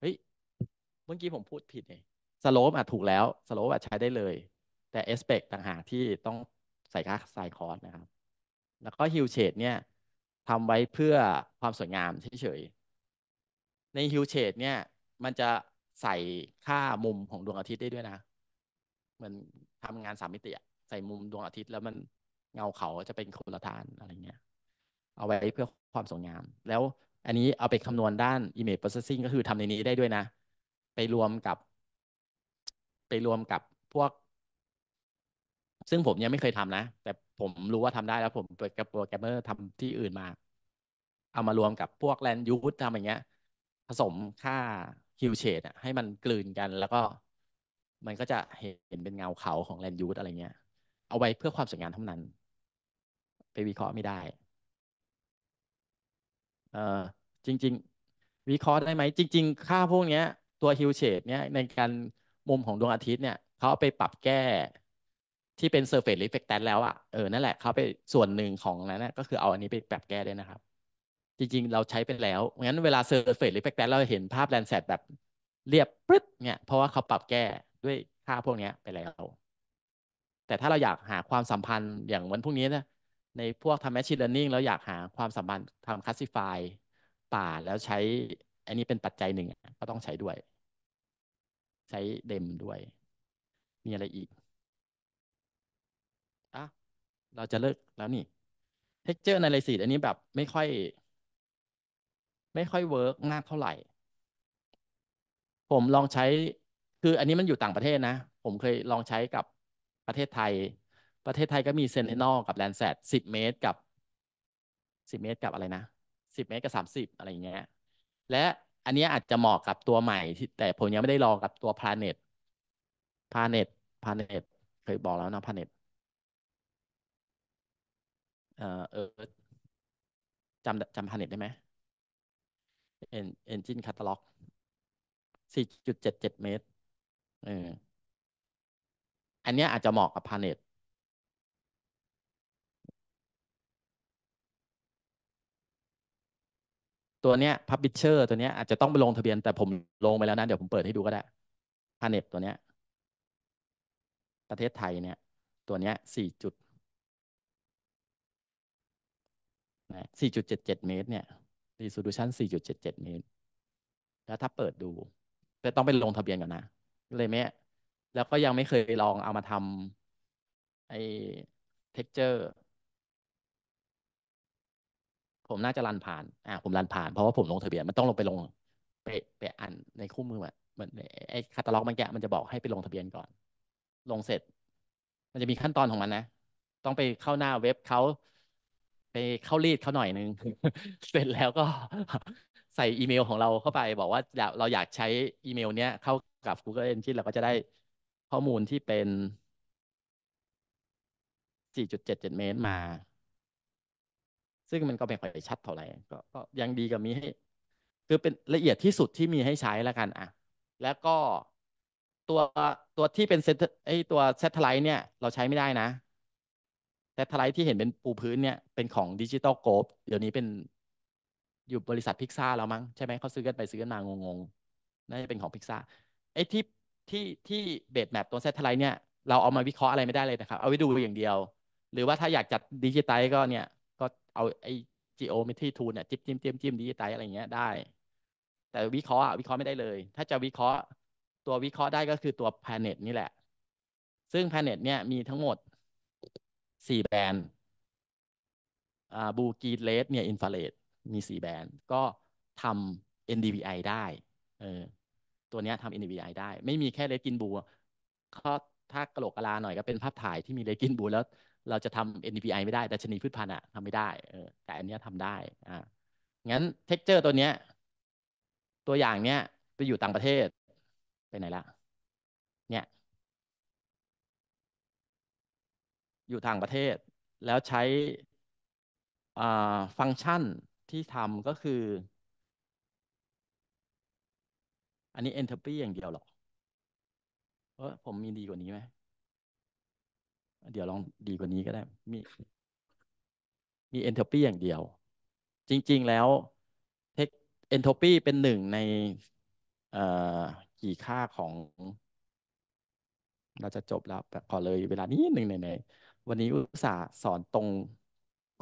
เฮ้ยเมื่อกี้ผมพูดผิดเองสโลปอ่ะถูกแล้ว สโลปอ่ะใช้ได้เลย แต่เอสเปกต่างหากที่ต้องใส่ค่าสายคอร์ดนะครับ แล้วก็ฮิวเชดเนี่ยทำไว้เพื่อความสวยงามเฉยๆในฮิวเชดเนี่ย มันจะใส่ค่ามุมของดวงอาทิตย์ได้ด้วยนะ มันทำงานสามมิติอะใส่มุมดวงอาทิตย์แล้วมันเงาเขาจะเป็นคนละทานอะไรเงี้ย เอาไว้เพื่อความสวยงาม แล้วอันนี้เอาไปคำนวณด้าน image processing ก็คือทำในนี้ได้ด้วยนะ ไปรวมกับ ไปรวมกับพวก ซึ่งผมยังไม่เคยทำนะ แต่ผมรู้ว่าทำได้แล้วผมกับโปรแกรมเมอร์ทำที่อื่นมาเอามารวมกับพวกแลนยูททำอย่างเงี้ย ผสมค่าฮิวเชดอะให้มันกลืนกันแล้วก็มันก็จะเห็นเป็นเงาเขาของแลนยูดอะไรเงี้ย เอาไว้เพื่อความสวยงามเท่านั้น ไปวิเคราะห์ไม่ได้เออจริงๆ วิเคราะห์ได้ไหม จริง ๆ ค่าพวกเนี้ยตัวฮิวเชดเนี้ยในการมุมของดวงอาทิตย์เนี่ยเขาไปปรับแก้ที่เป็นเซอร์เฟ r รีเฟกต a นแล้วอะ่ะเออนั่นแหละเขาไปส่วนหนึ่งของนั้นนะก็คือเอาอันนี้ไปปรับแก้ได้นะครับจริงๆ เราใช้ไปแล้วงั้นเวลาเซอร์เฟซหรือแฟกแเราเห็นภาพแลนแซดแบบเรียบปึ๊บเนี่ยเพราะว่าเขาปรับแก้ด้วยค่าพวกนี้ไปแล้ว แต่ถ้าเราอยากหาความสัมพันธ์อย่างวันพวกนี้นะในพวกทำแมชชีนเลอร์นิ่งเราอยากหาความสัมพันธ์ทำคลาสสิฟายป่าแล้วใช้ อันนี้เป็นปัจจัยหนึ่งก็ต้องใช้ด้วย ใช้เดมด้วย มีอะไรอีกอ่ะเราจะเลิก แล้วนี่เทคเจอร์ในไรสีอันนี้แบบไม่ค่อยไม่ค่อยเวิร์กมากเท่าไหร่ ผมลองใช้ คืออันนี้มันอยู่ต่างประเทศนะ ผมเคยลองใช้กับประเทศไทย ประเทศไทยก็มีเซนเนอลกับแลนแซดสิบเมตรกับสิบเมตรกับอะไรนะสิบเมตรกับสามสิบอะไรอย่างเงี้ย และอันนี้อาจจะเหมาะกับตัวใหม่ที่ แต่ผมยังไม่ได้ลองกับตัว Planet Planet Planet เคยบอกแล้วนะ Planet เอ่อ เออจำจำ Planet ได้ไหมเอนจินคาตาล็อกสี่จุดเจ็ดเจ็ดเมตร เออ อันนี้อาจจะเหมาะกับพาเน็ต ตัวเนี้ยพับบิชเชอร์ตัวเนี้ยอาจจะต้องไปลงทะเบียนแต่ผมลงไปแล้วนะเดี๋ยวผมเปิดให้ดูก็ได้ พาเน็ตตัวเนี้ยประเทศไทยเนี่ย ตัวเนี้ยสี่จุดสี่จุดเจ็ดเจ็ดเมตรเนี่ย resolution 4.77เมตรแล้วถ้าเปิดดูจะต้องไปลงทะเบียนก่อนนะ เลยไม่แล้วก็ยังไม่เคยลองเอามาทำไอ้ texture ผมน่าจะรันผ่าน อ่าผมรันผ่านเพราะว่าผมลงทะเบียน มันต้องลงไปลง ไปไปอ่านในคู่มืออะเหมือนไอ้คาตาล็อกมันแกะมันจะบอกให้ไปลงทะเบียนก่อน ลงเสร็จ มันจะมีขั้นตอนของมันนะ ต้องไปเข้าหน้าเว็บเขาไปเข้ารีดเขาหน่อยนึง เสร็จแล้วก็ใส่อีเมลของเราเข้าไป บอกว่าเราอยากใช้อีเมล เนี้ยเข้ากับ Google Engine เราก็จะได้ข้อมูลที่เป็น 4.77 เมตรมา ซึ่งมันก็ไม่ค่อยชัดเท่าไหร่ ก็ยังดีกับมีให้ คือเป็นละเอียดที่สุดที่มีให้ใช้แล้วกัน อ่ะ แล้วก็ตัวตัวที่เป็นเซตไอตัวเซตไลท์เนี่ย เราใช้ไม่ได้นะเปปไท์ที่เห็นเป็นปูพื้นเนี่ยเป็นของดิจิตอลโกลบเดี๋ยวนี้เป็นอยู่บริษัทพิกซ่าแล้วมั้งใช่ไหมเขาซื้อกันไปซื้อกันมางงๆน่าจะเป็นของพิกซ่าไอ้ที่ที่ที่เบสแมปตัวเซตไลท์เนี่ย เราเอามาวิเคราะห์อะไรไม่ได้เลยนะครับ เอาไว้ดูอย่างเดียว หรือว่าถ้าอยากจัดดิจิตอลก็เนี่ย ก็เอาไอ้จีโอเมทรีทูเนี่ยจิ้มจิ้มจิ้มจิ้มดิจิตอลอะไรเงี้ยได้ แต่วิเคราะห์วิเคราะห์ไม่ได้เลย ถ้าจะวิเคราะห์ตัววิเคราะห์ได้ก็คือตัว planet นี่แหละซึ่ง planet เนี่ยมีทั้งหมดสี่แบรนด์บูกีเลสเนี่ยอินฟาเรดมีสี่แบรนด์ก็ทำ NDVI ได้ เออ ตัวนี้ทำ NDVI ได้ ไม่มีแค่เลสกินบูก็ถ้ากระโหลกกะลาหน่อยก็เป็นภาพถ่ายที่มีเลสกินบูแล้ว เราจะทำ NDVI ไม่ได้แต่ชนีพืชพันธุ์อะทำไม่ได้เออแต่อันนี้ทำได้ อ่า งั้นเท็กเจอร์ ตัวเนี้ย ตัวอย่างเนี้ยไปอยู่ต่างประเทศ ไปไหนละ เนี่ยอยู่ต่างประเทศแล้วใช้ฟังก์ชันที่ทำก็คือ อันนี้ entropy อย่างเดียวหรอเออผมมีดีกว่านี้ไหมเดี๋ยวลองดีกว่านี้ก็ได้ มีมี entropy อย่างเดียว จริง ๆแล้ว เทค entropy เป็นหนึ่งในกี่ค่าของ เราจะจบแล้วขอเลยเวลานี้หนึ่งในวันนี้อุตส่าห์สอนตรง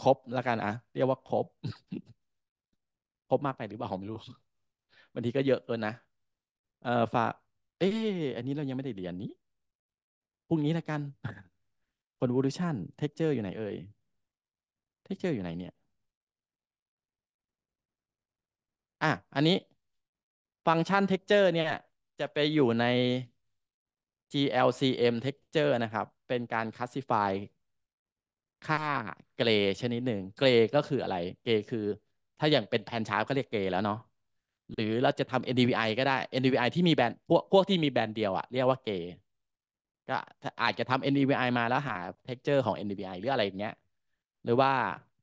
ครบแล้วกันอะเรียกว่าครบ ครบมากไปหรือเปล่าไม่รู้บางทีก็เยอะเกินนะเออฝาเอออันนี้เรายังไม่ได้เรียนนี้ พรุ่งนี้ละกันนวูดูชั่นเท็กเจอร์อยู่ไหนเอ่ยเท็กเจอร์อยู่ไหนเนี่ย อ่ะอันนี้ ฟังก์ชันเท็กเจอร์เนี่ย จะไปอยู่ใน GLCM texture นะครับ เป็นการ classify ค่าเกรชนิดหนึ่งเกรก็คืออะไรเกรคือ ถ้าอย่างเป็นแผ่นชาร์ปก็เรียกเกรแล้วเนาะ หรือเราจะทำ NDVI ก็ได้ NDVI ที่มีแบนพวกพวกที่มีแบนเดียวอะเรียกว่าเกรก็อาจจะทำ NDVI มาแล้วหา texture ของ NDVI หรืออะไรอย่างเงี้ย หรือว่า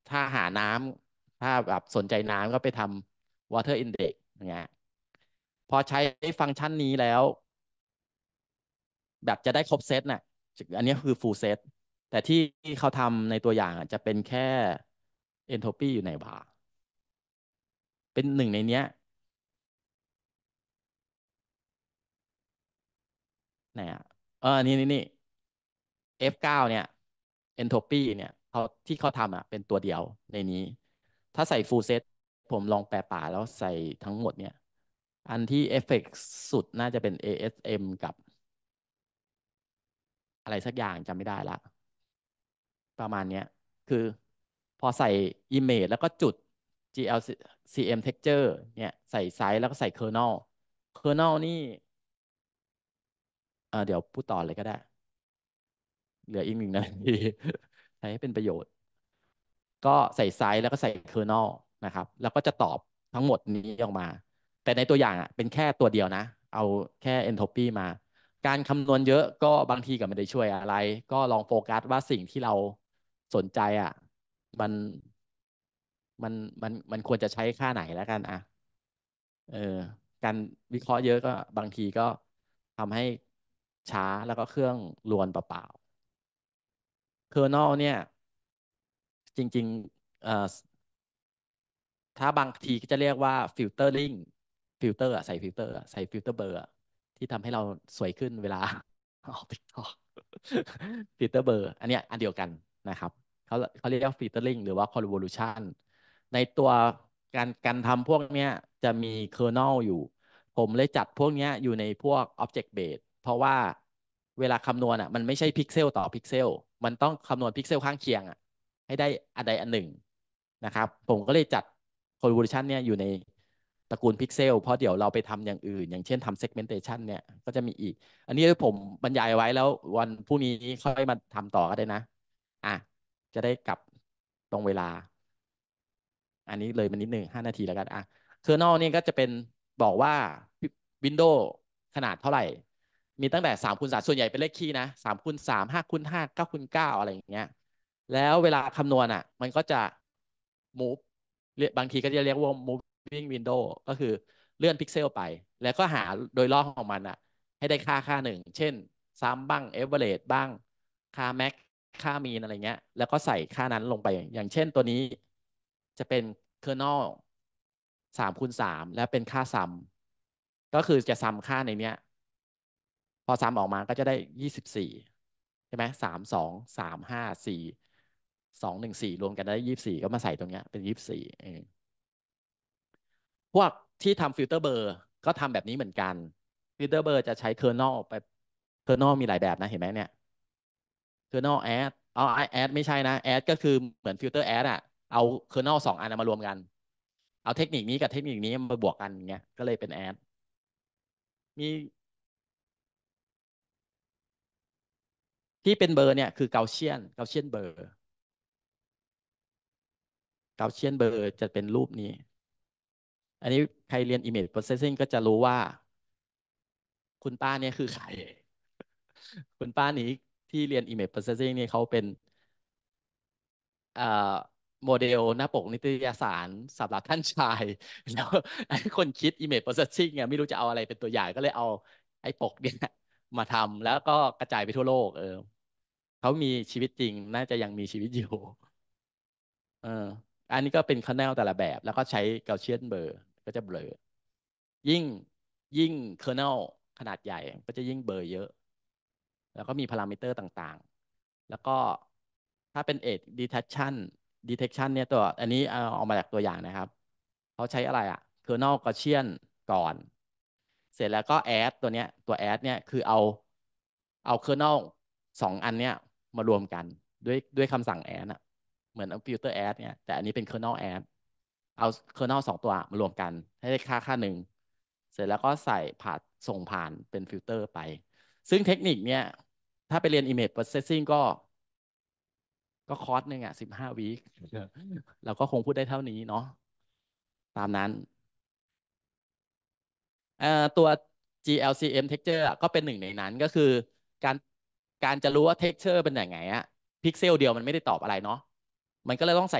ถ้าหาน้ำ ถ้าแบบสนใจน้ำก็ไปทำ water index เงี้ยพอใช้ฟังก์ชันนี้แล้วแบบจะได้ครบเซตน่ะ อันนี้คือฟูลเซต แต่ที่เขาทำในตัวอย่างอ่ะจะเป็นแค่เอนโทรปีอยู่ในบาร์ เป็นหนึ่งในเนี้ยไหนอ่ะเออ นี่นี่นี่ F9 เนี่ย เอนโทรปีเนี่ย เขาที่เขาทำอ่ะเป็นตัวเดียวในนี้ ถ้าใส่ฟูลเซตผมลองแปลป่าแล้วใส่ทั้งหมดเนี่ย อันที่เอฟเฟกสุดน่าจะเป็น ASM กับอะไรสักอย่างจำไม่ได้ละประมาณนี้คือ พอใส่ image แล้วก็จุด glcm texture เนี่ย ใส่ไซส์แล้วก็ใส่ kernel kernel นี่เดี๋ยวพูดต่อเลยก็ได้ เหลืออีกหนึ่งนาทีใช้ให้เป็นประโยชน์ ก็ใส่ไซส์แล้วก็ใส่ kernel นะครับ แล้วก็จะตอบทั้งหมดนี้ออกมา แต่ในตัวอย่างอ่ะเป็นแค่ตัวเดียวนะ เอาแค่ entropy มาการคำนวณเยอะก็บางทีก็ไม่ได้ช่วยอะไร ก็ลองโฟกัสว่าสิ่งที่เราสนใจ อ่ะ มันมันมันมันควรจะใช้ค่าไหนแล้วกัน อ่ะเออการวิเคราะห์เยอะก็บางทีก็ทำให้ช้าแล้วก็เครื่องลวนเปล่าๆ kernel เนี่ย จริงๆเอ่อถ้าบางทีก็จะเรียกว่าฟิลเตอร์ลิงฟิลเตอร์อะใส่ฟิลเตอร์อะใส่ฟิลเตอร์เบอร์อะที่ทำให้เราสวยขึ้นเวลาออกติ๊กต็อกฟิลเตอร์เบอร์อันเนี้ยอันเดียวกันนะครับเขาเขาเรียกว่าฟิลเตอร์ลิงหรือว่าคอลเวอล์ชันในตัวการการทำพวกเนี้ยจะมีเคอร์เนลอยู่ผมเลยจัดพวกเนี้ยอยู่ในพวกออบเจกต์เบสเพราะว่าเวลาคำนวณอ่ะมันไม่ใช่พิกเซลต่อพิกเซลมันต้องคำนวณพิกเซลข้างเคียงอ่ะให้ได้อันใดอันหนึ่งนะครับผมก็เลยจัดคอลเวอร์ชันเนี้ยอยู่ในตระกูลพิกเซลเพราะเดี๋ยวเราไปทำอย่างอื่น อย่างเช่นทำ segmentation เนี่ยก็จะมีอีก อันนี้ผมบรรยายไว้แล้ววันพรุ่งนี้ค่อยมาทำต่อก็ได้นะ อ่ะ จะได้กลับตรงเวลา อันนี้เลยมานิดหนึ่งห้านาทีแล้วกัน อ่ะ kernel นี่ก็จะเป็นบอกว่า Windows ขนาดเท่าไหร่ มีตั้งแต่สามคูณสาส่วนใหญ่เป็นเลขคี่นะสามคูณสามห้าคูณห้าเก้าคูณเก้าอะไรอย่างเงี้ย แล้วเวลาคำนวณอ่ะ มันก็จะ move บางทีก็จะเรียกว่า move วิ่ i n g window ก็คือเลื่อนพิกเซลไป แล้วก็หาโดยรอบของมันอะให้ได้ค่าค่าหนึ่ง เช่นซ้ำบ้าง average บ้างค่า max ค่ามีนอะไรเงี้ยแล้วก็ใส่ค่านั้นลงไป อย่างเช่นตัวนี้จะเป็น kernel สามคูณสามแล้วเป็นค่าซ้ำก็คือจะซ้ำค่าในเนี้ย พอซ้ำออกมาก็จะได้ยี่สิบสี่ใช่ไหมสามสองสามห้าสี่สองหนึ่งสี่รวมกันได้ยี่สิบสี่ก็มาใส่ตรงเนี้ยเป็นยี่สิบสี่วกที่ทำฟิลเตอร์เบอร์ก็ทำแบบนี้เหมือนกันฟิลเตอร์เบอร์จะใช้เคอร์เนลไปเคอร์เนลมีหลายแบบนะ เห็นไหมเนี่ยเคอร์เนลแอดเอาไอแอดไม่ใช่นะแอดก็คือเหมือนฟิลเตอร์แอดอะเอาเคอร์เนลสองอันมารวมกัน เอาเทคนิคนี้กับเทคนิคนี้มาบวกกันอย่างเงี้ยก็เลยเป็นแอดมี ที่เป็นเบอร์เนี่ยคือเกาเชียนเกาเชียนเบอร์ เกาเชียนเบอร์จะเป็นรูปนี้อันนี้ใครเรียน Image Processing ก็จะรู้ว่า คุณป้าเนี่ยคือใคร คุณป้านี้ที่เรียน Image Processing นี่เขาเป็นโมเดลหน้าปกนิตยสารสำหรับท่านชายแล้วคนคิด Image Processing เนี่ยไม่รู้จะเอาอะไรเป็นตัวอย่างก็เลยเอาไอ้ปกเนี่ยมาทำแล้วก็กระจายไปทั่วโลก เออเขามีชีวิตจริง น่าจะยังมีชีวิตอยู่ เออ อันนี้ก็เป็นคอนเนลแต่ละแบบ แล้วก็ใช้เกาเชียนเบอร์ก็จะเบลอยิ่งยิ่งเคอร์เนลขนาดใหญ่ ก็จะยิ่งเบลอเยอะ แล้วก็มีพารามิเตอร์ต่าง ๆ แล้วก็ถ้าเป็นเอ e detection detection เนี่ยตัวอันนี้เอามาจากตัวอย่างนะครับเขาใช้อะไรอะเคอร์เนลกอเชียนก่อน เสร็จแล้วก็แอดตัวเนี้ยตัวแอดเนี่ยคือเอาเอาเคอร์เนลสองอันเนี้ยมารวมกันด้วยด้วยคำสั่งแอดอะเหมือนลเตอร์แอดเนี่ยแต่อันนี้เป็นเคอร์เนลแอดเอาเคอร์เนลสองตัวมารวมกัน ให้ได้ค่าค่าหนึ่ง เสร็จแล้วก็ใส่ผ่านส่งผ่านเป็น ฟิลเตอร์ไป ซึ่งเทคนิค เนี้ยถ้า ไป เรียน Image Processing ก็ก็คอร์สหนึ่งอ่ะสิบห้าวีคเราก็คงพูดได้เท่านี้ เนาะตามนั้นตัว GLCM texture ก็เป็นหนึ่งในนั้นก็คือการการจะรู้ ว่า texture เป็นอย่างไงอะพิกเซลเดียวมันไม่ได้ตอบอะไรเนาะมันก็เลยต้องใส่